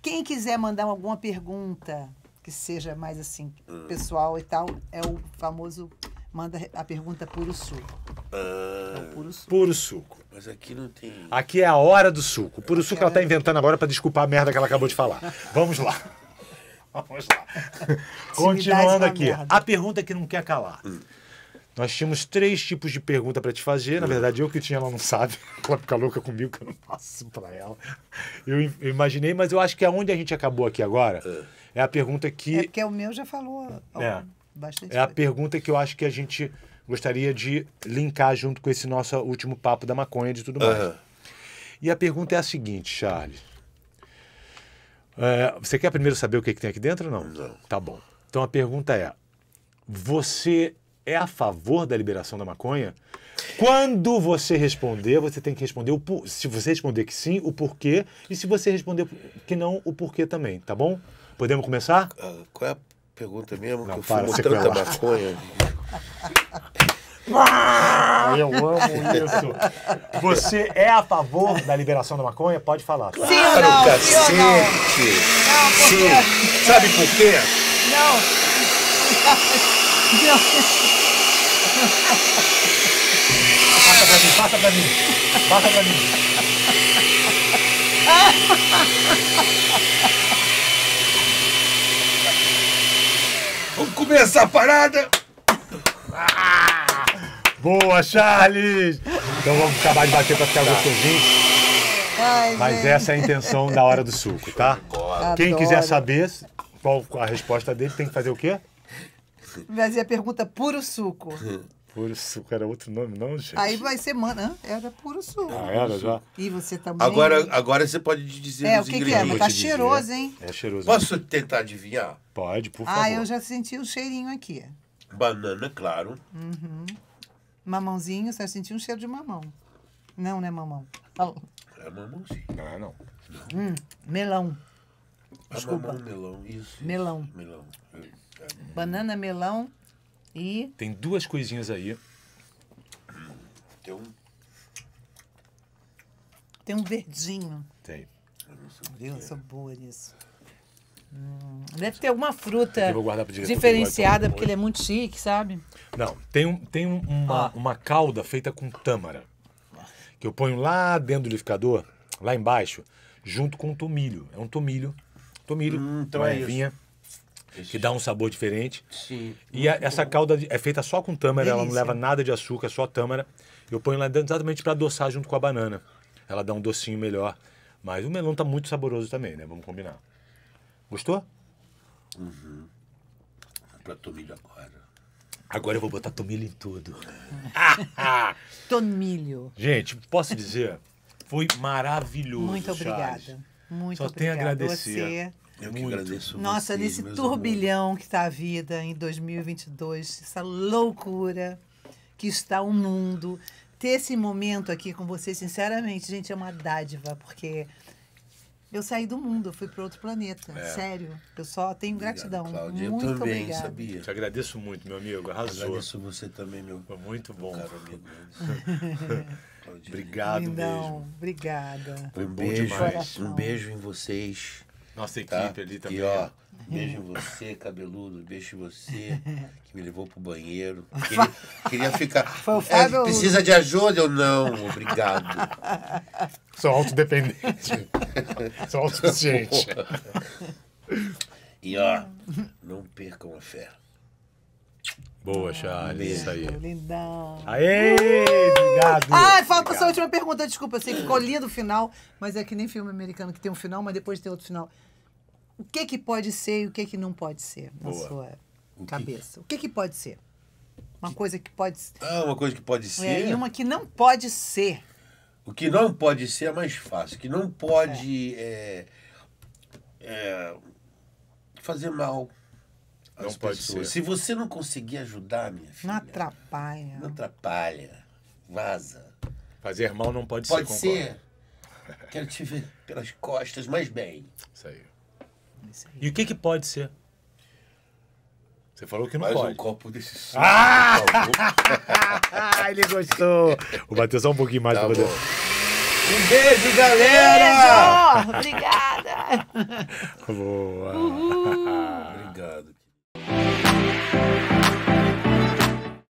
Quem quiser mandar alguma pergunta que seja mais assim, pessoal e tal, é o famoso manda a pergunta puro suco. Ah, é puro suco. Puro suco. Mas aqui não tem. Aqui é a hora do suco. Puro suco ela tá inventando agora para desculpar a merda que ela acabou de falar. Vamos lá. Vamos lá. Continuando aqui. Merda. A pergunta que não quer calar. Hum. Nós tínhamos três tipos de pergunta para te fazer. Na hum. verdade, eu que tinha, ela não sabe. Ela fica louca comigo que eu não passo para ela. Eu, imaginei, mas eu acho que aonde é a gente acabou aqui agora ah. é a pergunta que. É porque o meu já falou. É. Bastante é a pergunta que eu acho que a gente gostaria de linkar junto com esse nosso último papo da maconha e tudo mais. Uhum. E a pergunta é a seguinte, Charles. É, você quer primeiro saber o que, é que tem aqui dentro ou não? Não. Tá bom. Então a pergunta é: você é a favor da liberação da maconha? Quando você responder, você tem que responder o se você responder que sim, o porquê, e se você responder que não, o porquê também, tá bom? Podemos começar? Ah, qual é a pergunta mesmo, não, que eu fumo tanta maconha. Ah, eu amo isso. Você é a favor da liberação da maconha? Pode falar. Claro, sim não, cacete. Sim, não. Sabe por quê? Não. não. Passa pra mim, passa pra mim. Passa pra mim. Vamos começar a parada! Ah! Boa, Charles! Então vamos acabar de bater para ficar tá. gostosinho. Ai, Mas gente. essa é a intenção da hora do suco, tá? Adoro. Quem quiser saber qual a resposta dele, tem que fazer o quê? Fazer a pergunta puro suco. Puro suco era outro nome, não, gente? Aí vai ser mana. Era puro suco. Ah, era já. E você também. Agora, agora você pode dizer é, os o que que é? Mas tá dizer. cheiroso, hein? É cheiroso. Posso tentar adivinhar? Pode, por ah, favor. Ah, eu já senti o cheirinho aqui. Banana, claro. Uhum. Mamãozinho, você sentiu um cheiro de mamão. Não, né, mamão? Fala. É mamãozinho. Não é, não. Hum, melão. É Desculpa. Mamão, melão, isso. Melão. Melão. É, é. Banana, melão e? Tem duas coisinhas aí. Tem um. Tem um verdinho. Tem. Deus, Eu sou boa nisso. Hum, deve ter alguma fruta diferenciada, porque ele é muito chique, sabe? Não, tem, um, tem uma, ah. uma calda feita com tâmara, que eu ponho lá dentro do liquidificador, lá embaixo, junto com o tomilho. É um tomilho. Tomilho, hum, então uma é ervinha que dá um sabor diferente. Sim. E a, essa calda é feita só com tâmara, Delícia. ela não leva nada de açúcar, é só tâmara. Eu ponho lá exatamente para adoçar junto com a banana. Ela dá um docinho melhor. Mas o melão tá muito saboroso também, né? Vamos combinar. Gostou? Uhum. Para tomilho agora. Agora eu vou botar tomilho em tudo. tomilho. Gente, posso dizer, foi maravilhoso. Muito obrigada. Charles. Muito Só obrigada. Só tenho a agradecer. Você eu Muito. que agradeço. Nossa, vocês, nesse turbilhão amores. que está a vida em 2022, essa loucura que está o mundo. Ter esse momento aqui com vocês, sinceramente, gente, é uma dádiva, porque eu saí do mundo, fui para outro planeta. É. Sério. Eu só tenho obrigado, gratidão. Cláudia. Muito eu também, obrigado. sabia? Te agradeço muito, meu amigo. Arrasou. Agradeço você também, meu. Foi muito bom. Meu amigo. obrigado Lindão, mesmo. Obrigada. um beijo, Um beijo em vocês. Nossa tá? equipe tá? ali também. E, ó, Beijo você, cabeludo. Beijo você, que me levou pro banheiro. Queria, queria ficar. É, precisa de ajuda? ou não, obrigado. Sou autodependente. Sou autossuficiente. e ó, não percam a fé. Boa, Charles. Isso aí. Lindão. Aê! Obrigado. Ai, ah, falta a sua última pergunta. Desculpa, eu sei que ficou lindo o final, mas é que nem filme americano que tem um final, mas depois tem outro final o que que pode ser e o que que não pode ser na Boa. sua o cabeça. Que... O que que pode ser? Uma que... coisa que pode ser. Ah, uma coisa que pode é, ser. É, e uma que não pode ser. O que não pode ser é mais fácil. O que não pode é. É... é fazer mal às não pessoas. Se você não conseguir ajudar, minha filha. Não atrapalha. Não atrapalha. Vaza. Fazer mal não pode, pode ser. Pode ser. Quero te ver pelas costas, mas bem. Isso aí. E o que, que pode ser? Você falou que não Mais pode. um copo desse suco. Ah! Ele gostou. Vou bater só um pouquinho mais tá pra você. Um beijo, galera! Beijo! Obrigada! Boa! Uhul. Obrigado.